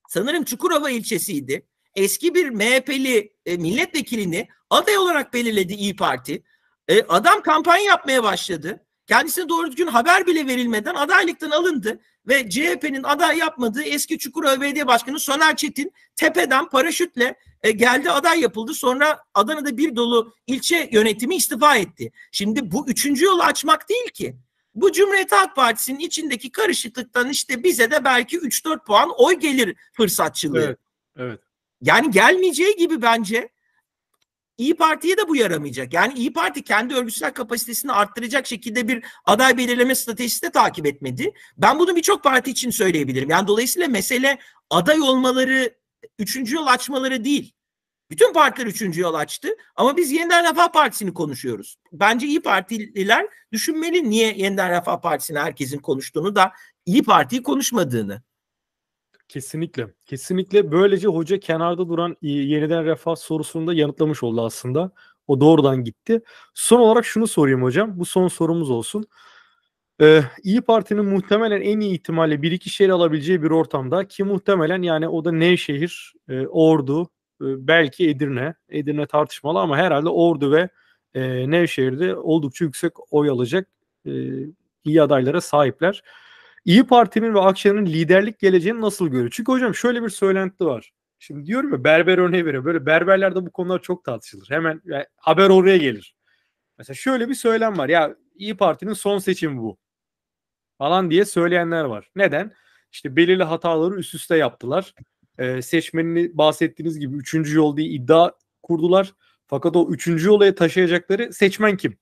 sanırım Çukurova ilçesiydi. Eski bir MHP'li e, milletvekilini aday olarak belirledi İyi Parti. E, adam kampanya yapmaya başladı. Kendisine doğru düzgün haber bile verilmeden adaylıktan alındı ve CHP'nin aday yapmadığı eski Çukurova Belediye Başkanı Soner Çetin tepeden paraşütle e, geldi aday yapıldı. Sonra Adana'da bir dolu ilçe yönetimi istifa etti. Şimdi bu üçüncü yolu açmak değil ki. Bu Cumhuriyet Halk Partisi'nin içindeki karışıklıktan işte bize de belki 3-4 puan oy gelir fırsatçılığı. Evet, evet. Yani gelmeyeceği gibi bence İyi Parti'ye de bu yaramayacak. Yani İyi Parti kendi örgütsel kapasitesini arttıracak şekilde bir aday belirleme stratejisi de takip etmedi. Ben bunu birçok parti için söyleyebilirim. Yani dolayısıyla mesele aday olmaları üçüncü yol açmaları değil. Bütün partiler üçüncü yol açtı ama biz Yeniden Refah Partisi'ni konuşuyoruz. Bence İyi Partililer düşünmeli niye Yeniden Refah Partisi'ni herkesin konuştuğunu da İyi Parti'yi konuşmadığını. Kesinlikle. Kesinlikle böylece hoca kenarda duran yeniden refah sorusunu da yanıtlamış oldu aslında. O doğrudan gitti. Son olarak şunu sorayım hocam. Bu son sorumuz olsun. Ee, İyi Parti'nin muhtemelen en iyi ihtimalle bir iki şehir alabileceği bir ortamda ki muhtemelen yani o da Nevşehir, e, Ordu, e, belki Edirne. Edirne tartışmalı ama herhalde Ordu ve e, Nevşehir'de oldukça yüksek oy alacak e, iyi adaylara sahipler. İyi Parti'nin ve Akşener'in liderlik geleceğini nasıl görüyor? Çünkü hocam şöyle bir söylenti var. Şimdi diyorum ya berber örneği veriyor. Böyle berberlerde bu konular çok tartışılır. Hemen yani haber oraya gelir. Mesela şöyle bir söylem var. Ya İyi Parti'nin son seçimi bu falan diye söyleyenler var. Neden? İşte belirli hataları üst üste yaptılar. Ee, seçmenini bahsettiğiniz gibi üçüncü yol diye iddia kurdular. Fakat o üçüncü olaya taşıyacakları seçmen kim?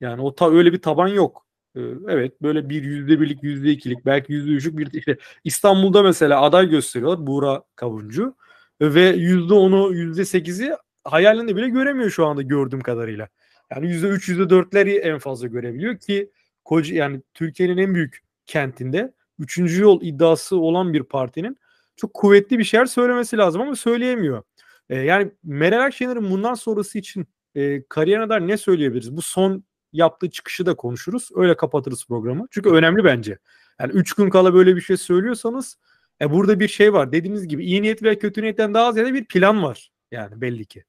Yani o ta öyle bir taban yok. Ee, evet böyle bir yüzde birlik, yüzde ikilik, belki yüzde üçlük bir işte İstanbul'da mesela aday gösteriyorlar Buğra Kavuncu ve yüzde onu, yüzde sekizi hayalinde bile göremiyor şu anda gördüğüm kadarıyla. Yani yüzde üç, yüzde dörtleri en fazla görebiliyor ki Koca, yani Türkiye'nin en büyük kentinde üçüncü yol iddiası olan bir partinin çok kuvvetli bir şeyler söylemesi lazım ama söyleyemiyor. E, yani Meral Akşener'in bundan sonrası için e, kariyerine dair ne söyleyebiliriz? Bu son yaptığı çıkışı da konuşuruz. Öyle kapatırız programı. Çünkü önemli bence. Yani üç gün kala böyle bir şey söylüyorsanız e, burada bir şey var. Dediğiniz gibi iyi niyet ve kötü niyetten daha ziyade bir plan var. Yani belli ki.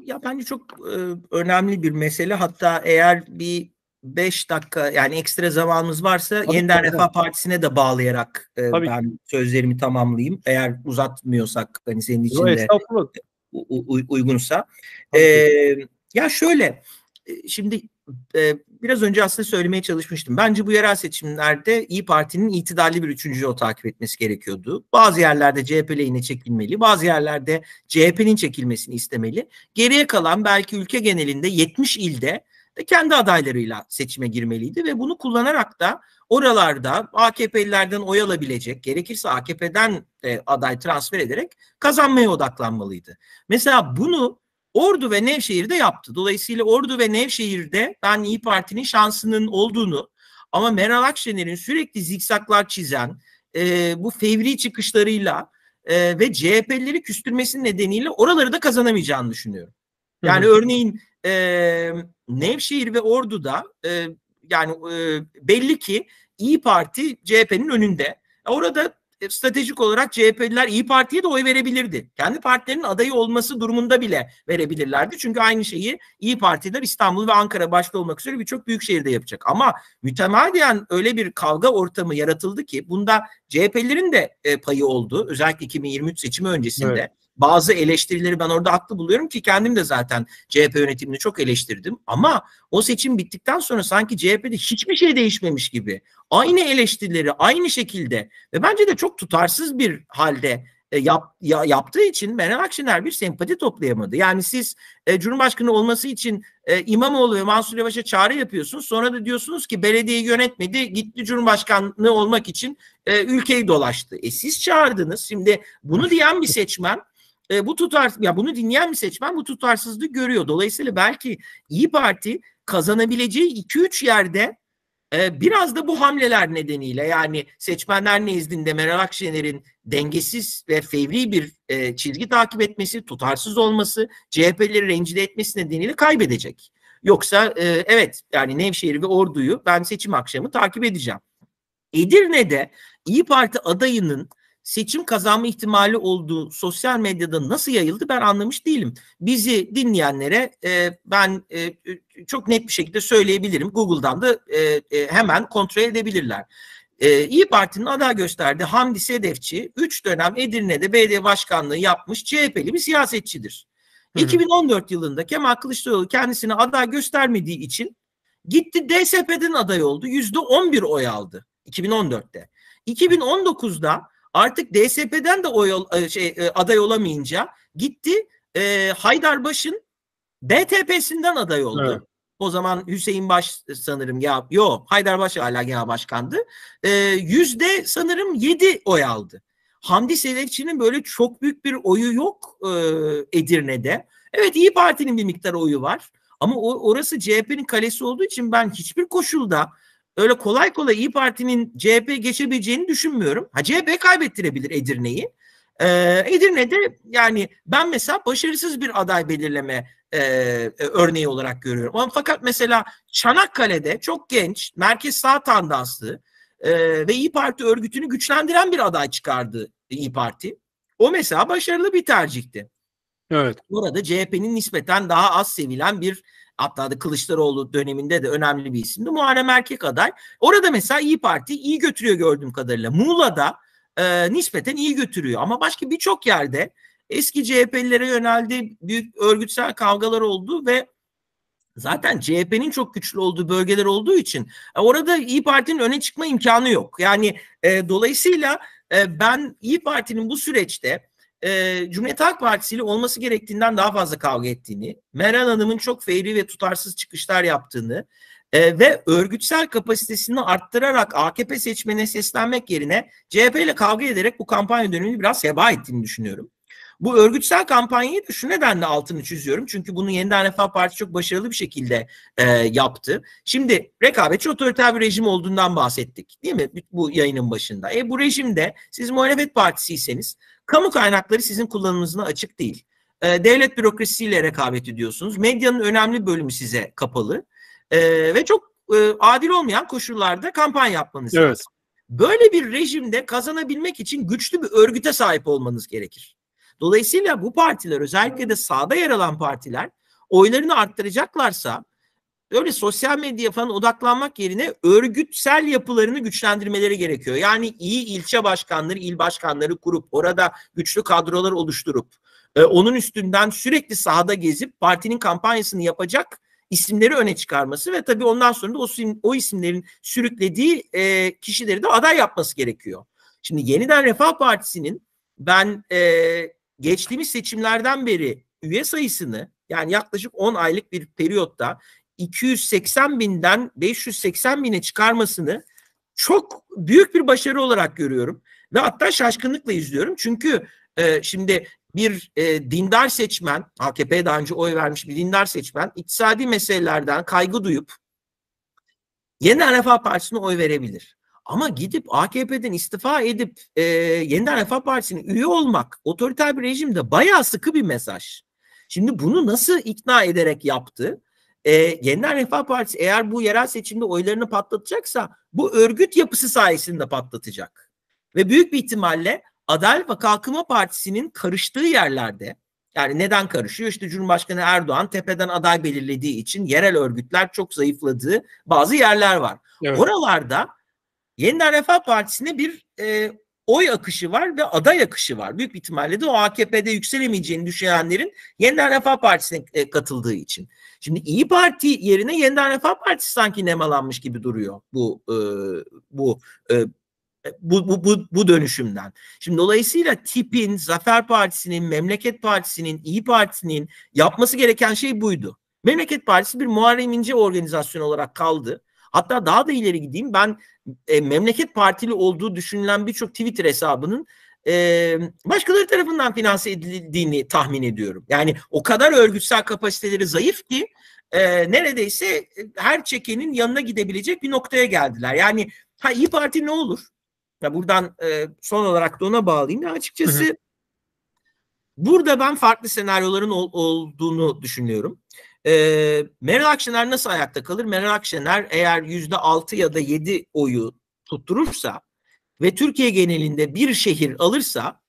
Ya bence çok e, önemli bir mesele. Hatta eğer bir 5 dakika yani ekstra zamanımız varsa tabii, yeniden tabii. Refah Partisi'ne de bağlayarak e, ben sözlerimi tamamlayayım. Eğer uzatmıyorsak hani senin için de e, uygunsa. E, ya şöyle e, şimdi e, biraz önce aslında söylemeye çalışmıştım. Bence bu yerel seçimlerde İyi Parti'nin itidalli bir üçüncü yol takip etmesi gerekiyordu. Bazı yerlerde CHP lehine çekilmeli, bazı yerlerde CHP'nin çekilmesini istemeli. Geriye kalan belki ülke genelinde 70 ilde e, kendi adaylarıyla seçime girmeliydi ve bunu kullanarak da oralarda AKP'lilerden oy alabilecek, gerekirse AKP'den de aday transfer ederek kazanmaya odaklanmalıydı. Mesela bunu Ordu ve Nevşehir'de yaptı. Dolayısıyla Ordu ve Nevşehir'de ben İyi Parti'nin şansının olduğunu ama Meral Akşener'in sürekli zikzaklar çizen e, bu fevri çıkışlarıyla e, ve CHP'lileri küstürmesi nedeniyle oraları da kazanamayacağını düşünüyorum. Yani Hı-hı. örneğin e, Nevşehir ve Ordu'da e, yani e, belli ki İyi Parti CHP'nin önünde. E, orada e, stratejik olarak CHP'liler İyi Parti'ye de oy verebilirdi. Kendi partilerinin adayı olması durumunda bile verebilirlerdi. Çünkü aynı şeyi İyi Partiler İstanbul ve Ankara başta olmak üzere birçok büyük şehirde yapacak. Ama mütemadiyen öyle bir kavga ortamı yaratıldı ki bunda CHP'lerin de e, payı oldu. Özellikle 2023 seçimi öncesinde. Evet bazı eleştirileri ben orada haklı buluyorum ki kendim de zaten CHP yönetimini çok eleştirdim. Ama o seçim bittikten sonra sanki CHP'de hiçbir şey değişmemiş gibi. Aynı eleştirileri aynı şekilde ve bence de çok tutarsız bir halde e, yap, ya, yaptığı için Meral Akşener bir sempati toplayamadı. Yani siz e, Cumhurbaşkanı olması için e, İmamoğlu ve Mansur Yavaş'a çağrı yapıyorsunuz. Sonra da diyorsunuz ki belediyeyi yönetmedi gitti Cumhurbaşkanlığı olmak için e, ülkeyi dolaştı. E siz çağırdınız. Şimdi bunu diyen bir seçmen e, bu tutar ya bunu dinleyen bir seçmen bu tutarsızlığı görüyor. Dolayısıyla belki İyi Parti kazanabileceği 2-3 yerde e, biraz da bu hamleler nedeniyle yani seçmenler nezdinde Meral Akşener'in dengesiz ve fevri bir e, çizgi takip etmesi, tutarsız olması, CHP'leri rencide etmesi nedeniyle kaybedecek. Yoksa e, evet yani Nevşehir ve Ordu'yu ben seçim akşamı takip edeceğim. Edirne'de İyi Parti adayının seçim kazanma ihtimali olduğu sosyal medyada nasıl yayıldı ben anlamış değilim. Bizi dinleyenlere e, ben e, çok net bir şekilde söyleyebilirim. Google'dan da e, e, hemen kontrol edebilirler. E, İyi Parti'nin aday gösterdi. Hamdi Sedefçi 3 dönem Edirne'de belediye başkanlığı yapmış CHP'li bir siyasetçidir. Hı hı. 2014 yılında Kemal Kılıçdaroğlu kendisini aday göstermediği için gitti DSP'den aday oldu. %11 oy aldı 2014'te. 2019'da Artık DSP'den de oy, e, şey, e, aday olamayınca gitti e, Haydarbaş'ın BTP'sinden aday oldu. Evet. O zaman Hüseyin Baş sanırım ya yok Haydarbaş hala genel başkandı. E, yüzde sanırım yedi oy aldı. Hamdi Selekçi'nin böyle çok büyük bir oyu yok e, Edirne'de. Evet İyi Parti'nin bir miktar oyu var. Ama o, orası CHP'nin kalesi olduğu için ben hiçbir koşulda öyle kolay kolay İyi Parti'nin CHP geçebileceğini düşünmüyorum. Ha CHP kaybettirebilir Edirne'yi. Ee, Edirne'de yani ben mesela başarısız bir aday belirleme e, e, örneği olarak görüyorum. Ama fakat mesela Çanakkale'de çok genç, merkez sağ tandanslı e, ve İyi Parti örgütünü güçlendiren bir aday çıkardı İyi Parti. O mesela başarılı bir tercihti. Evet. Orada CHP'nin nispeten daha az sevilen bir hatta da Kılıçdaroğlu döneminde de önemli bir isimdi. Muharrem Erkek aday. Orada mesela İyi Parti iyi götürüyor gördüğüm kadarıyla. Muğla'da e, nispeten iyi götürüyor ama başka birçok yerde eski CHP'lilere yöneldi. Büyük örgütsel kavgalar oldu ve zaten CHP'nin çok güçlü olduğu bölgeler olduğu için e, orada İyi Parti'nin öne çıkma imkanı yok. Yani e, dolayısıyla e, ben İyi Parti'nin bu süreçte e, Cumhuriyet Halk Partisi ile olması gerektiğinden daha fazla kavga ettiğini, Meral Hanım'ın çok fevri ve tutarsız çıkışlar yaptığını e, ve örgütsel kapasitesini arttırarak AKP seçmene seslenmek yerine CHP ile kavga ederek bu kampanya dönemini biraz heba ettiğini düşünüyorum. Bu örgütsel kampanyayı da şu nedenle altını çiziyorum. Çünkü bunu yeniden Refah Parti çok başarılı bir şekilde e, yaptı. Şimdi rekabetçi otoriter bir rejim olduğundan bahsettik değil mi bu yayının başında? E bu rejimde siz muhalefet partisiyseniz kamu kaynakları sizin kullanımınızına açık değil. E, devlet bürokrasisiyle rekabet ediyorsunuz. Medyanın önemli bölümü size kapalı. E, ve çok e, adil olmayan koşullarda kampanya yapmanız evet. lazım. Böyle bir rejimde kazanabilmek için güçlü bir örgüte sahip olmanız gerekir. Dolayısıyla bu partiler özellikle de sağda yer alan partiler oylarını arttıracaklarsa öyle sosyal medya falan odaklanmak yerine örgütsel yapılarını güçlendirmeleri gerekiyor. Yani iyi ilçe başkanları, il başkanları kurup orada güçlü kadrolar oluşturup e, onun üstünden sürekli sahada gezip partinin kampanyasını yapacak isimleri öne çıkarması ve tabii ondan sonra da o, o isimlerin sürüklediği e, kişileri de aday yapması gerekiyor. Şimdi yeniden Refah Partisi'nin ben e, geçtiğimiz seçimlerden beri üye sayısını yani yaklaşık 10 aylık bir periyotta 280 binden 580 bine çıkarmasını çok büyük bir başarı olarak görüyorum. Ve hatta şaşkınlıkla izliyorum. Çünkü e, şimdi bir e, dindar seçmen, AKP'ye daha önce oy vermiş bir dindar seçmen, iktisadi meselelerden kaygı duyup yeni Refah Partisi'ne oy verebilir. Ama gidip AKP'den istifa edip e, Yeniden Refah Partisi'nin üye olmak otoriter bir rejimde bayağı sıkı bir mesaj. Şimdi bunu nasıl ikna ederek yaptı? E, Yeniden Refah Partisi eğer bu yerel seçimde oylarını patlatacaksa bu örgüt yapısı sayesinde patlatacak. Ve büyük bir ihtimalle Adalet ve Kalkınma Partisi'nin karıştığı yerlerde yani neden karışıyor? İşte Cumhurbaşkanı Erdoğan tepeden aday belirlediği için yerel örgütler çok zayıfladığı bazı yerler var. Evet. Oralarda Yeniden Refah Partisi'ne bir e, oy akışı var ve aday akışı var. Büyük ihtimalle de o AKP'de yükselemeyeceğini düşünenlerin Yeniden Refah Partisi'ne e, katıldığı için. Şimdi İyi Parti yerine Yeniden Refah Partisi sanki nemalanmış gibi duruyor bu e, bu e, bu, bu, bu, bu dönüşümden. Şimdi dolayısıyla tipin, Zafer Partisi'nin, Memleket Partisi'nin, İyi Parti'nin yapması gereken şey buydu. Memleket Partisi bir Muharrem İnce organizasyonu olarak kaldı. Hatta daha da ileri gideyim. Ben e, memleket partili olduğu düşünülen birçok Twitter hesabının e, başkaları tarafından finanse edildiğini tahmin ediyorum. Yani o kadar örgütsel kapasiteleri zayıf ki e, neredeyse e, her çekenin yanına gidebilecek bir noktaya geldiler. Yani ha, İyi Parti ne olur? Ya buradan e, son olarak da ona bağlayayım. Ya açıkçası hı hı. burada ben farklı senaryoların ol, olduğunu düşünüyorum. Ee, Meral Akşener nasıl ayakta kalır? Meral Akşener eğer yüzde altı ya da yedi oyu tutturursa ve Türkiye genelinde bir şehir alırsa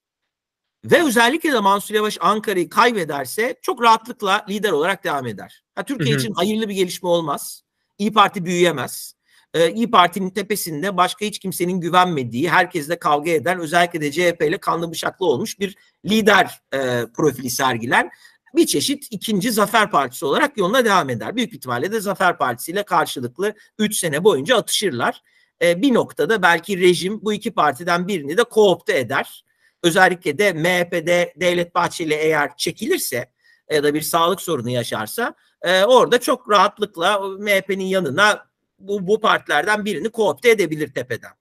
ve özellikle de Mansur Yavaş Ankara'yı kaybederse çok rahatlıkla lider olarak devam eder. Ha, Türkiye hı hı. için hayırlı bir gelişme olmaz. İyi Parti büyüyemez. Ee, İyi Parti'nin tepesinde başka hiç kimsenin güvenmediği, herkesle kavga eden, özellikle de CHP ile kanlı bıçaklı olmuş bir lider e, profili sergiler bir çeşit ikinci Zafer Partisi olarak yoluna devam eder. Büyük ihtimalle de Zafer Partisi ile karşılıklı 3 sene boyunca atışırlar. E, bir noktada belki rejim bu iki partiden birini de koopte eder. Özellikle de MHP'de Devlet Bahçeli eğer çekilirse ya da bir sağlık sorunu yaşarsa e, orada çok rahatlıkla MHP'nin yanına bu, bu partilerden birini koopte edebilir tepeden.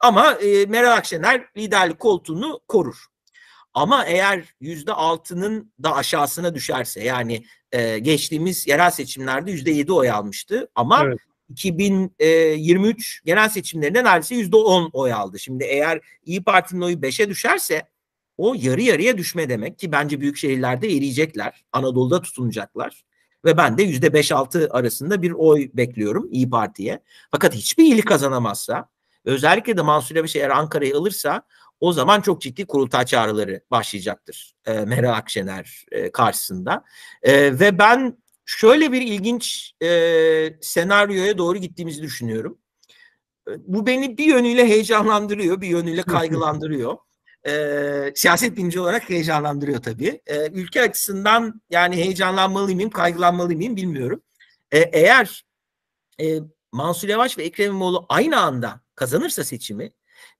Ama e, Meral Akşener liderlik koltuğunu korur. Ama eğer yüzde altının da aşağısına düşerse yani e, geçtiğimiz yerel seçimlerde yüzde yedi oy almıştı ama evet. 2023 e, genel seçimlerinde neredeyse yüzde on oy aldı. Şimdi eğer İyi Parti'nin oyu beşe düşerse o yarı yarıya düşme demek ki bence büyük şehirlerde eriyecekler. Anadolu'da tutunacaklar. Ve ben de yüzde beş altı arasında bir oy bekliyorum İyi Parti'ye. Fakat hiçbir ili kazanamazsa özellikle de Mansur Yavaş eğer Ankara'yı alırsa o zaman çok ciddi kurultay çağrıları başlayacaktır e, Meral Akşener e, karşısında. E, ve ben şöyle bir ilginç e, senaryoya doğru gittiğimizi düşünüyorum. E, bu beni bir yönüyle heyecanlandırıyor, bir yönüyle kaygılandırıyor. e, siyaset bilimci olarak heyecanlandırıyor tabii. E, ülke açısından yani heyecanlanmalı mıyım, kaygılanmalı mıyım bilmiyorum. E, eğer e, Mansur Yavaş ve Ekrem İmamoğlu aynı anda kazanırsa seçimi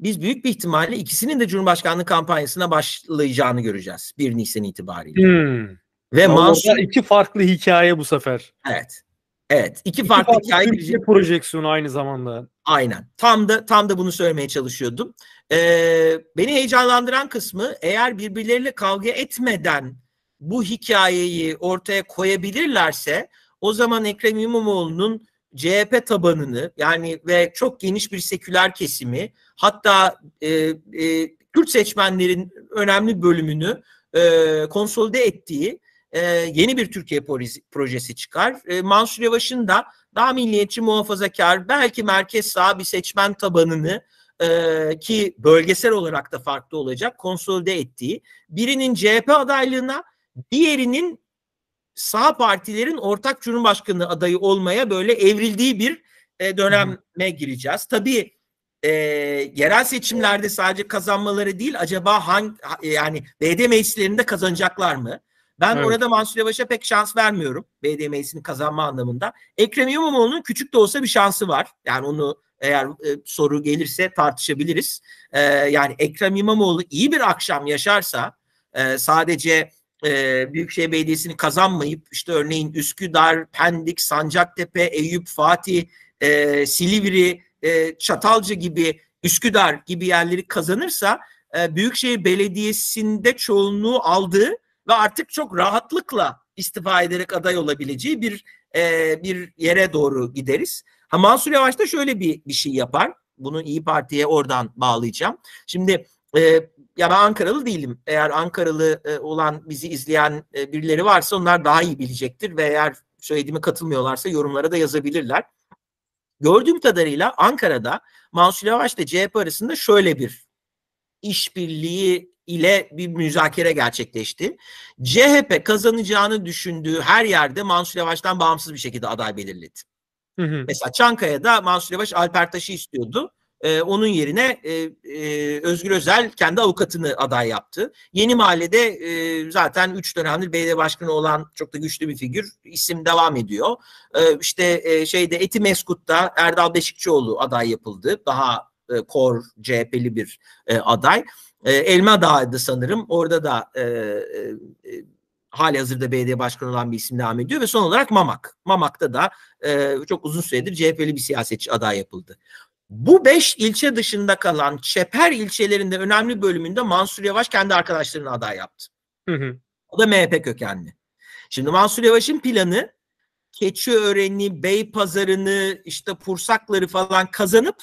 biz büyük bir ihtimalle ikisinin de Cumhurbaşkanlığı kampanyasına başlayacağını göreceğiz 1 Nisan itibariyle. Hmm. Ve Ama Mansur iki farklı hikaye bu sefer. Evet. Evet. İki, iki farklı, farklı hikaye Türkiye projeksiyonu aynı zamanda. Aynen. Tam da tam da bunu söylemeye çalışıyordum. Ee, beni heyecanlandıran kısmı eğer birbirleriyle kavga etmeden bu hikayeyi ortaya koyabilirlerse o zaman Ekrem İmamoğlu'nun CHP tabanını yani ve çok geniş bir seküler kesimi hatta e, e, Kürt seçmenlerin önemli bölümünü e, konsolide ettiği e, yeni bir Türkiye projesi çıkar. E, Mansur Yavaş'ın da daha milliyetçi muhafazakar belki merkez sağ bir seçmen tabanını e, ki bölgesel olarak da farklı olacak konsolide ettiği birinin CHP adaylığına diğerinin sağ partilerin ortak cumhurbaşkanı adayı olmaya böyle evrildiği bir e, döneme gireceğiz. Tabii e, yerel seçimlerde sadece kazanmaları değil acaba hangi yani BD meclislerinde kazanacaklar mı? Ben evet. orada Mansur Yavaş'a pek şans vermiyorum BD meclisini kazanma anlamında. Ekrem İmamoğlu'nun küçük de olsa bir şansı var. Yani onu eğer e, soru gelirse tartışabiliriz. E, yani Ekrem İmamoğlu iyi bir akşam yaşarsa e, sadece e, Büyükşehir Belediyesi'ni kazanmayıp işte örneğin Üsküdar, Pendik, Sancaktepe, Eyüp, Fatih, e, Silivri, e, Çatalca gibi Üsküdar gibi yerleri kazanırsa e, Büyükşehir Belediyesi'nde çoğunluğu aldığı ve artık çok rahatlıkla istifa ederek aday olabileceği bir e, bir yere doğru gideriz. Ha Mansur Yavaş da şöyle bir, bir şey yapar. Bunu İyi Parti'ye oradan bağlayacağım. Şimdi e, ya ben Ankaralı değilim. Eğer Ankaralı e, olan bizi izleyen e, birileri varsa onlar daha iyi bilecektir ve eğer söylediğime katılmıyorlarsa yorumlara da yazabilirler. Gördüğüm kadarıyla Ankara'da Mansur Yavaş ile CHP arasında şöyle bir işbirliği ile bir müzakere gerçekleşti. CHP kazanacağını düşündüğü her yerde Mansur Yavaş'tan bağımsız bir şekilde aday belirledi. Hı hı. Mesela Çankaya'da Mansur Yavaş Alper Taş'ı istiyordu. E, onun yerine e, e, Özgür Özel kendi avukatını aday yaptı. Yeni Mahalle'de e, zaten 3 dönemdir belediye başkanı olan çok da güçlü bir figür isim devam ediyor. E, işte e, şeyde Etimeskut'ta Erdal Beşikçioğlu aday yapıldı. Daha e, kor CHP'li bir e, aday. E, Elma Dağı'ydı sanırım. Orada da e, e, e, hali hazırda belediye başkanı olan bir isim devam ediyor ve son olarak Mamak. Mamak'ta da e, çok uzun süredir CHP'li bir siyasetçi aday yapıldı. Bu beş ilçe dışında kalan çeper ilçelerinde önemli bölümünde Mansur Yavaş kendi arkadaşlarını aday yaptı. Hı hı. O da MHP kökenli. Şimdi Mansur Yavaş'ın planı Keçiören'i, Beypazarı'nı, işte Pursakları falan kazanıp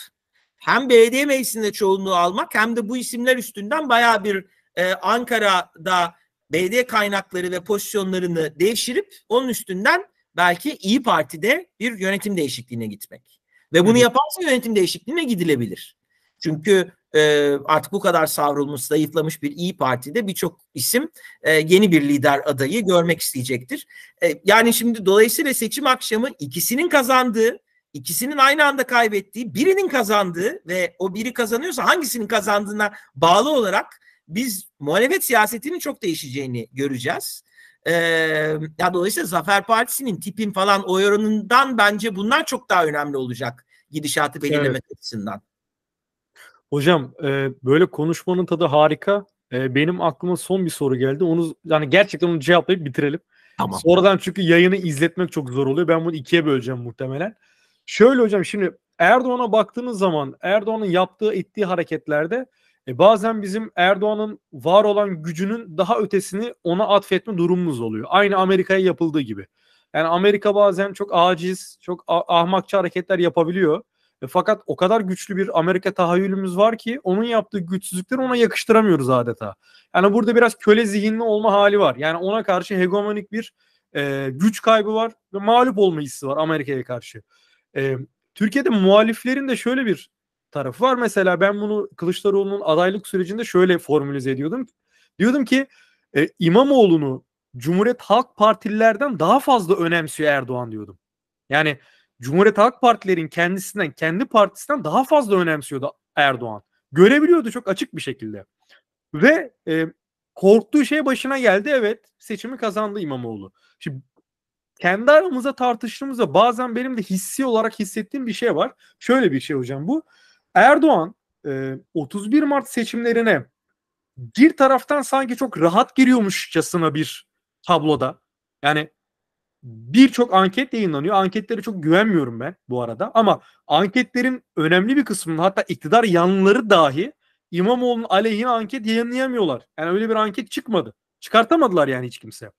hem belediye meclisinde çoğunluğu almak hem de bu isimler üstünden baya bir e, Ankara'da belediye kaynakları ve pozisyonlarını devşirip onun üstünden belki İyi Parti'de bir yönetim değişikliğine gitmek. Ve bunu yaparsa yönetim değişikliğine gidilebilir. Çünkü e, artık bu kadar savrulmuş, zayıflamış bir iyi Parti'de birçok isim e, yeni bir lider adayı görmek isteyecektir. E, yani şimdi dolayısıyla seçim akşamı ikisinin kazandığı, ikisinin aynı anda kaybettiği, birinin kazandığı ve o biri kazanıyorsa hangisinin kazandığına bağlı olarak biz muhalefet siyasetinin çok değişeceğini göreceğiz. E, ya dolayısıyla Zafer Partisi'nin tipin falan o oranından bence bunlar çok daha önemli olacak gidişatı belirlemek evet. açısından. Hocam e, böyle konuşmanın tadı harika. E, benim aklıma son bir soru geldi. Onu yani gerçekten onu cevaplayıp bitirelim. Tamam. Sonradan çünkü yayını izletmek çok zor oluyor. Ben bunu ikiye böleceğim muhtemelen. Şöyle hocam şimdi Erdoğan'a baktığınız zaman Erdoğan'ın yaptığı ettiği hareketlerde e bazen bizim Erdoğan'ın var olan gücünün daha ötesini ona atfetme durumumuz oluyor. Aynı Amerika'ya yapıldığı gibi. Yani Amerika bazen çok aciz, çok ahmakça hareketler yapabiliyor. E fakat o kadar güçlü bir Amerika tahayyülümüz var ki onun yaptığı güçsüzlükleri ona yakıştıramıyoruz adeta. Yani burada biraz köle zihinli olma hali var. Yani ona karşı hegemonik bir e, güç kaybı var ve mağlup olma hissi var Amerika'ya karşı. E, Türkiye'de muhaliflerin de şöyle bir tarafı var. Mesela ben bunu Kılıçdaroğlu'nun adaylık sürecinde şöyle formülize ediyordum. Diyordum ki e, İmamoğlu'nu Cumhuriyet Halk Partililerden daha fazla önemsiyor Erdoğan diyordum. Yani Cumhuriyet Halk Partilerin kendisinden, kendi partisinden daha fazla önemsiyordu Erdoğan. Görebiliyordu çok açık bir şekilde. Ve e, korktuğu şey başına geldi. Evet seçimi kazandı İmamoğlu. Şimdi kendi aramızda tartıştığımızda bazen benim de hissi olarak hissettiğim bir şey var. Şöyle bir şey hocam bu. Erdoğan e, 31 Mart seçimlerine bir taraftan sanki çok rahat giriyormuşçasına bir tabloda. Yani birçok anket yayınlanıyor. Anketlere çok güvenmiyorum ben bu arada. Ama anketlerin önemli bir kısmında hatta iktidar yanlıları dahi İmamoğlu'nun aleyhine anket yayınlayamıyorlar. Yani öyle bir anket çıkmadı. Çıkartamadılar yani hiç kimse.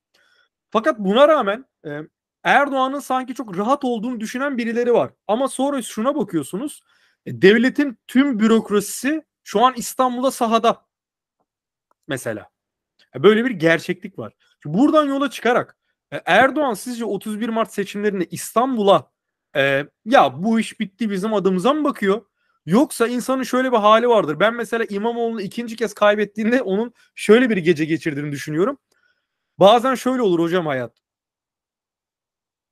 Fakat buna rağmen e, Erdoğan'ın sanki çok rahat olduğunu düşünen birileri var. Ama sonra şuna bakıyorsunuz. E, devletin tüm bürokrasisi şu an İstanbul'da sahada. Mesela. E, böyle bir gerçeklik var. Buradan yola çıkarak e, Erdoğan sizce 31 Mart seçimlerinde İstanbul'a e, ya bu iş bitti bizim adımıza mı bakıyor? Yoksa insanın şöyle bir hali vardır. Ben mesela İmamoğlu'nu ikinci kez kaybettiğinde onun şöyle bir gece geçirdiğini düşünüyorum. Bazen şöyle olur hocam hayat.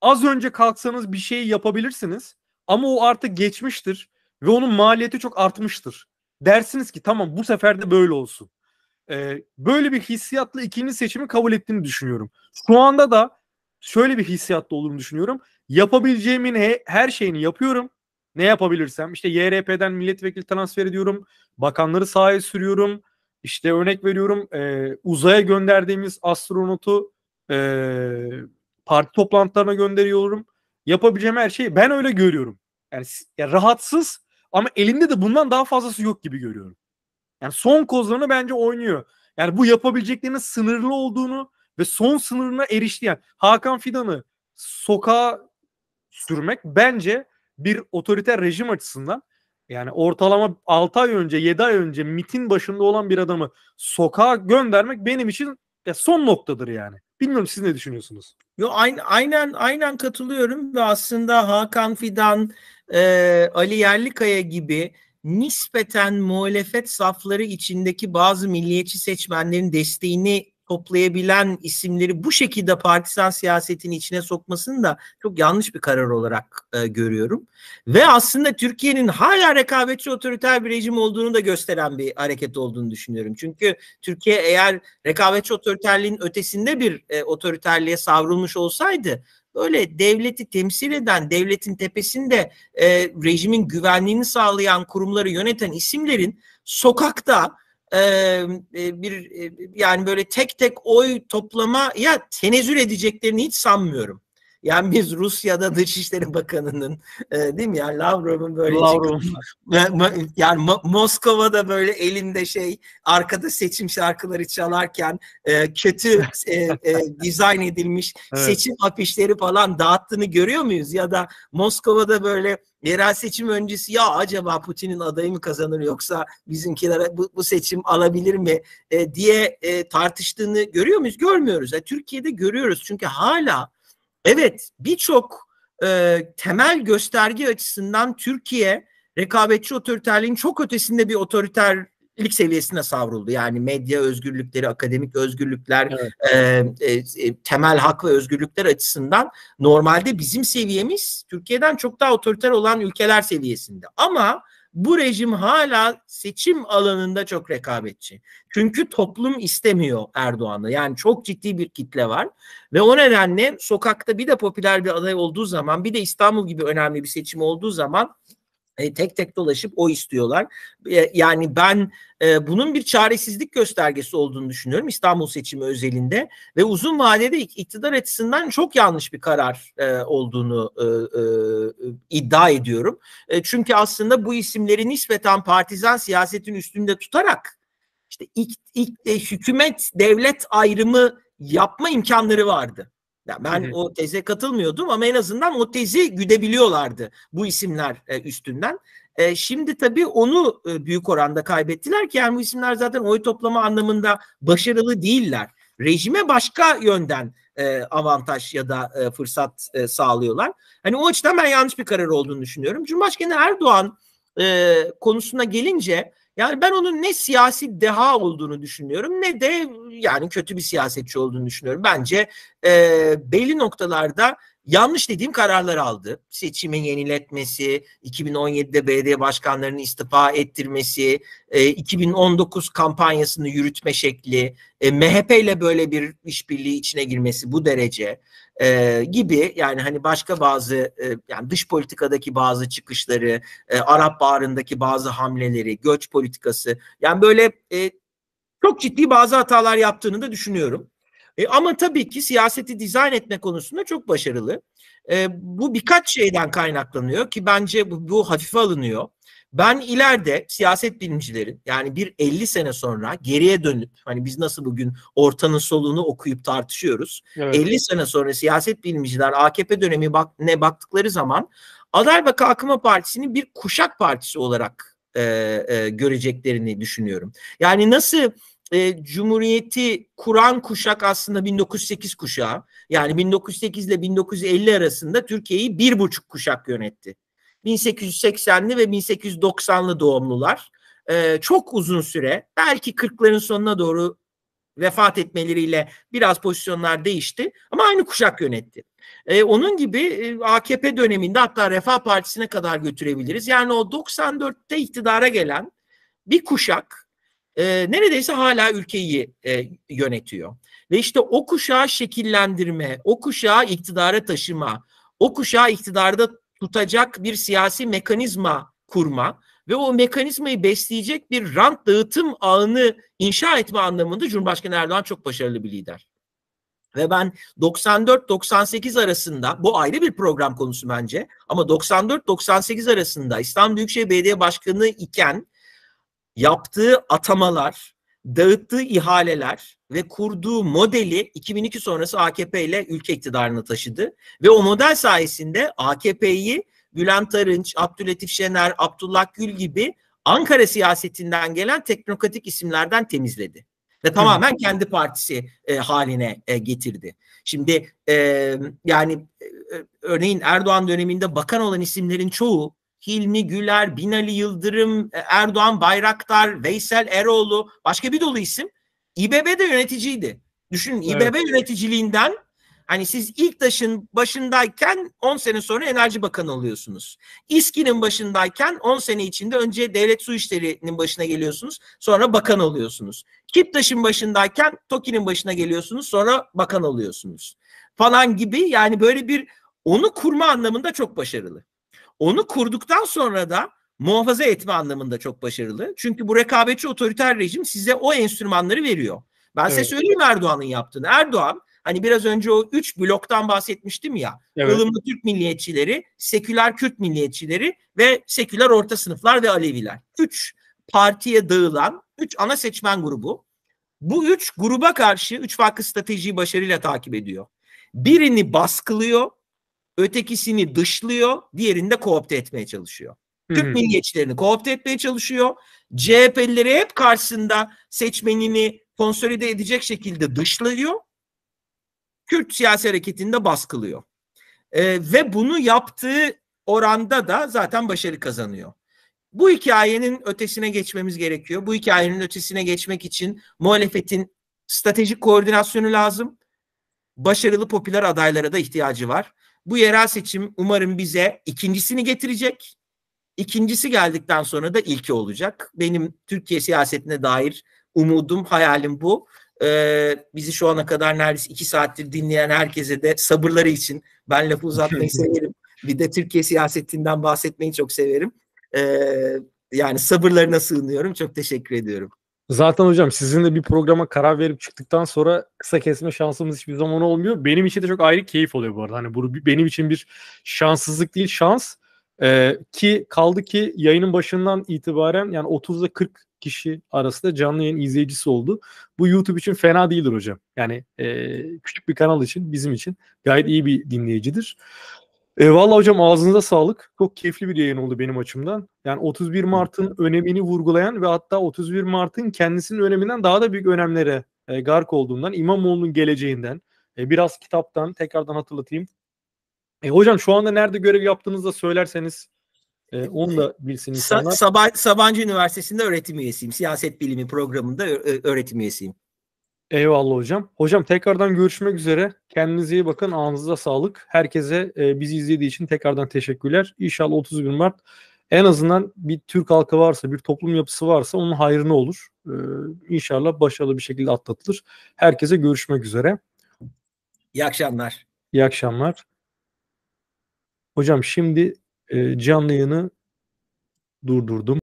Az önce kalksanız bir şey yapabilirsiniz ama o artık geçmiştir ve onun maliyeti çok artmıştır. Dersiniz ki tamam bu sefer de böyle olsun. Ee, böyle bir hissiyatla ikinci seçimi kabul ettiğini düşünüyorum. Şu anda da şöyle bir hissiyatla olduğunu düşünüyorum. Yapabileceğimin he, her şeyini yapıyorum. Ne yapabilirsem işte YRP'den milletvekili transfer ediyorum. Bakanları sahaya sürüyorum. İşte örnek veriyorum e, uzaya gönderdiğimiz astronotu e, parti toplantılarına gönderiyorum. Yapabileceğim her şeyi ben öyle görüyorum. Yani ya rahatsız ama elinde de bundan daha fazlası yok gibi görüyorum. Yani son kozlarını bence oynuyor. Yani bu yapabileceklerinin sınırlı olduğunu ve son sınırına erişti. Yani Hakan Fidan'ı sokağa sürmek bence bir otoriter rejim açısından yani ortalama 6 ay önce 7 ay önce MIT'in başında olan bir adamı sokağa göndermek benim için son noktadır yani. Bilmiyorum siz ne düşünüyorsunuz? Yo, aynen aynen katılıyorum ve aslında Hakan Fidan, e, Ali Yerlikaya gibi nispeten muhalefet safları içindeki bazı milliyetçi seçmenlerin desteğini toplayabilen isimleri bu şekilde partisan siyasetin içine sokmasını da çok yanlış bir karar olarak e, görüyorum. Ve aslında Türkiye'nin hala rekabetçi otoriter bir rejim olduğunu da gösteren bir hareket olduğunu düşünüyorum. Çünkü Türkiye eğer rekabetçi otoriterliğin ötesinde bir e, otoriterliğe savrulmuş olsaydı böyle devleti temsil eden, devletin tepesinde e, rejimin güvenliğini sağlayan kurumları yöneten isimlerin sokakta e, bir e, yani böyle tek tek oy toplama ya tenezzül edeceklerini hiç sanmıyorum. Yani biz Rusya'da Dışişleri Bakanı'nın e, değil mi yani Lavrov'un böyle Lavrov. yani Moskova'da böyle elinde şey arkada seçim şarkıları çalarken e, kötü e, e, dizayn edilmiş evet. seçim afişleri falan dağıttığını görüyor muyuz? Ya da Moskova'da böyle yerel seçim öncesi ya acaba Putin'in adayı mı kazanır yoksa bizimkiler bu, bu seçim alabilir mi e, diye e, tartıştığını görüyor muyuz? Görmüyoruz. Yani e, Türkiye'de görüyoruz çünkü hala Evet birçok e, temel gösterge açısından Türkiye rekabetçi otoriterliğin çok ötesinde bir otoriterlik seviyesine savruldu. Yani medya özgürlükleri, akademik özgürlükler, evet. e, e, e temel hak ve özgürlükler açısından normalde bizim seviyemiz Türkiye'den çok daha otoriter olan ülkeler seviyesinde. Ama bu rejim hala seçim alanında çok rekabetçi. Çünkü toplum istemiyor Erdoğan'ı. Yani çok ciddi bir kitle var ve o nedenle sokakta bir de popüler bir aday olduğu zaman bir de İstanbul gibi önemli bir seçim olduğu zaman e, tek tek dolaşıp o istiyorlar. E, yani ben e, bunun bir çaresizlik göstergesi olduğunu düşünüyorum İstanbul seçimi özelinde ve uzun vadede iktidar açısından çok yanlış bir karar olduğunu iddia ediyorum. çünkü aslında bu isimleri nispeten partizan siyasetin üstünde tutarak işte ilk, ilk hükümet devlet ayrımı yapma imkanları vardı. Ya ben evet. o teze katılmıyordum ama en azından o tezi güdebiliyorlardı bu isimler e, üstünden. E, şimdi tabii onu e, büyük oranda kaybettiler ki yani bu isimler zaten oy toplama anlamında başarılı değiller. Rejime başka yönden e, avantaj ya da e, fırsat e, sağlıyorlar. Hani o açıdan ben yanlış bir karar olduğunu düşünüyorum. Cumhurbaşkanı Erdoğan e, konusuna gelince yani ben onun ne siyasi deha olduğunu düşünüyorum ne de yani kötü bir siyasetçi olduğunu düşünüyorum. Bence e, belli noktalarda yanlış dediğim kararlar aldı. Seçimi yeniletmesi, 2017'de belediye başkanlarını istifa ettirmesi, e, 2019 kampanyasını yürütme şekli, e, MHP ile böyle bir işbirliği içine girmesi bu derece e, gibi yani hani başka bazı e, yani dış politikadaki bazı çıkışları, e, Arap Baharı'ndaki bazı hamleleri, göç politikası yani böyle e, çok ciddi bazı hatalar yaptığını da düşünüyorum. E, ama tabii ki siyaseti dizayn etme konusunda çok başarılı. E, bu birkaç şeyden kaynaklanıyor ki bence bu, bu hafife alınıyor. Ben ileride siyaset bilimcilerin yani bir 50 sene sonra geriye dönüp hani biz nasıl bugün ortanın soluğunu okuyup tartışıyoruz. Evet. 50 sene sonra siyaset bilimciler AKP dönemi bak ne baktıkları zaman Adalet ve Kalkınma partisinin bir kuşak partisi olarak e, e, göreceklerini düşünüyorum. Yani nasıl e, Cumhuriyeti kuran kuşak aslında 1908 kuşağı. Yani 1908 ile 1950 arasında Türkiye'yi bir buçuk kuşak yönetti. 1880'li ve 1890'lı doğumlular. Ee, çok uzun süre belki 40'ların sonuna doğru vefat etmeleriyle biraz pozisyonlar değişti ama aynı kuşak yönetti. Ee, onun gibi e, AKP döneminde hatta Refah Partisi'ne kadar götürebiliriz. Yani o 94'te iktidara gelen bir kuşak e, neredeyse hala ülkeyi e, yönetiyor. Ve işte o kuşağı şekillendirme, o kuşağı iktidara taşıma, o kuşağı iktidarda tutacak bir siyasi mekanizma kurma ve o mekanizmayı besleyecek bir rant dağıtım ağını inşa etme anlamında Cumhurbaşkanı Erdoğan çok başarılı bir lider. Ve ben 94-98 arasında bu ayrı bir program konusu bence ama 94-98 arasında İstanbul Büyükşehir Belediye Başkanı iken yaptığı atamalar dağıttığı ihaleler ve kurduğu modeli 2002 sonrası AKP ile ülke iktidarına taşıdı. Ve o model sayesinde AKP'yi Bülent Arınç, Abdülhatif Şener, Abdullah Gül gibi Ankara siyasetinden gelen teknokratik isimlerden temizledi. Ve tamamen kendi partisi e, haline e, getirdi. Şimdi e, yani e, e örneğin Erdoğan döneminde bakan olan isimlerin çoğu Hilmi Güler, Binali Yıldırım, e, Erdoğan Bayraktar, Veysel Eroğlu başka bir dolu isim. İBB de yöneticiydi. Düşünün İBB evet. yöneticiliğinden hani siz ilk taşın başındayken 10 sene sonra Enerji Bakanı oluyorsunuz. İSKİ'nin başındayken 10 sene içinde önce Devlet Su İşleri'nin başına geliyorsunuz. Sonra bakan oluyorsunuz. KİPTAŞ'ın başındayken TOKİ'nin başına geliyorsunuz. Sonra bakan oluyorsunuz. Falan gibi yani böyle bir onu kurma anlamında çok başarılı. Onu kurduktan sonra da muhafaza etme anlamında çok başarılı. Çünkü bu rekabetçi otoriter rejim size o enstrümanları veriyor. Ben evet. size söyleyeyim Erdoğan'ın yaptığını. Erdoğan hani biraz önce o üç bloktan bahsetmiştim ya. Evet. ılımlı Türk milliyetçileri, seküler Kürt milliyetçileri ve seküler orta sınıflar ve Aleviler. Üç partiye dağılan üç ana seçmen grubu. Bu üç gruba karşı üç farklı stratejiyi başarıyla takip ediyor. Birini baskılıyor, ötekisini dışlıyor, diğerini de koopte etmeye çalışıyor. Türk hmm. milliyetçilerini koopte etmeye çalışıyor. CHP'lileri hep karşısında seçmenini konsolide edecek şekilde dışlıyor. Kürt siyasi hareketinde baskılıyor. ee, ve bunu yaptığı oranda da zaten başarı kazanıyor. Bu hikayenin ötesine geçmemiz gerekiyor. Bu hikayenin ötesine geçmek için muhalefetin stratejik koordinasyonu lazım. Başarılı popüler adaylara da ihtiyacı var. Bu yerel seçim umarım bize ikincisini getirecek. İkincisi geldikten sonra da ilki olacak. Benim Türkiye siyasetine dair umudum, hayalim bu. Ee, bizi şu ana kadar neredeyse iki saattir dinleyen herkese de sabırları için ben lafı uzatmayı severim. Bir de Türkiye siyasetinden bahsetmeyi çok severim. Ee, yani sabırlarına sığınıyorum. Çok teşekkür ediyorum. Zaten hocam sizinle bir programa karar verip çıktıktan sonra kısa kesme şansımız hiçbir zaman olmuyor. Benim için de çok ayrı keyif oluyor bu arada. Hani bu benim için bir şanssızlık değil şans. Ee, ki kaldı ki yayının başından itibaren yani 30'da 40 kişi arasında canlı yayın izleyicisi oldu. Bu YouTube için fena değildir hocam. Yani e, küçük bir kanal için bizim için gayet iyi bir dinleyicidir. E, Valla hocam ağzınıza sağlık. Çok keyifli bir yayın oldu benim açımdan. Yani 31 Mart'ın önemini vurgulayan ve hatta 31 Mart'ın kendisinin öneminden daha da büyük önemlere e, gark olduğundan, İmamoğlu'nun geleceğinden, e, biraz kitaptan tekrardan hatırlatayım. E, hocam şu anda nerede görev yaptığınızı da söylerseniz e, onu da bilsin insanlar. Sa- Sab Sabancı Üniversitesi'nde öğretim üyesiyim. Siyaset bilimi programında öğretim üyesiyim. Eyvallah hocam. Hocam tekrardan görüşmek üzere. Kendinize iyi bakın. Ağzınıza sağlık. Herkese e, bizi izlediği için tekrardan teşekkürler. İnşallah 31 Mart en azından bir Türk halkı varsa, bir toplum yapısı varsa onun hayrına olur. E, inşallah başarılı bir şekilde atlatılır. Herkese görüşmek üzere. İyi akşamlar. İyi akşamlar. Hocam şimdi e, canlı yayını durdurdum.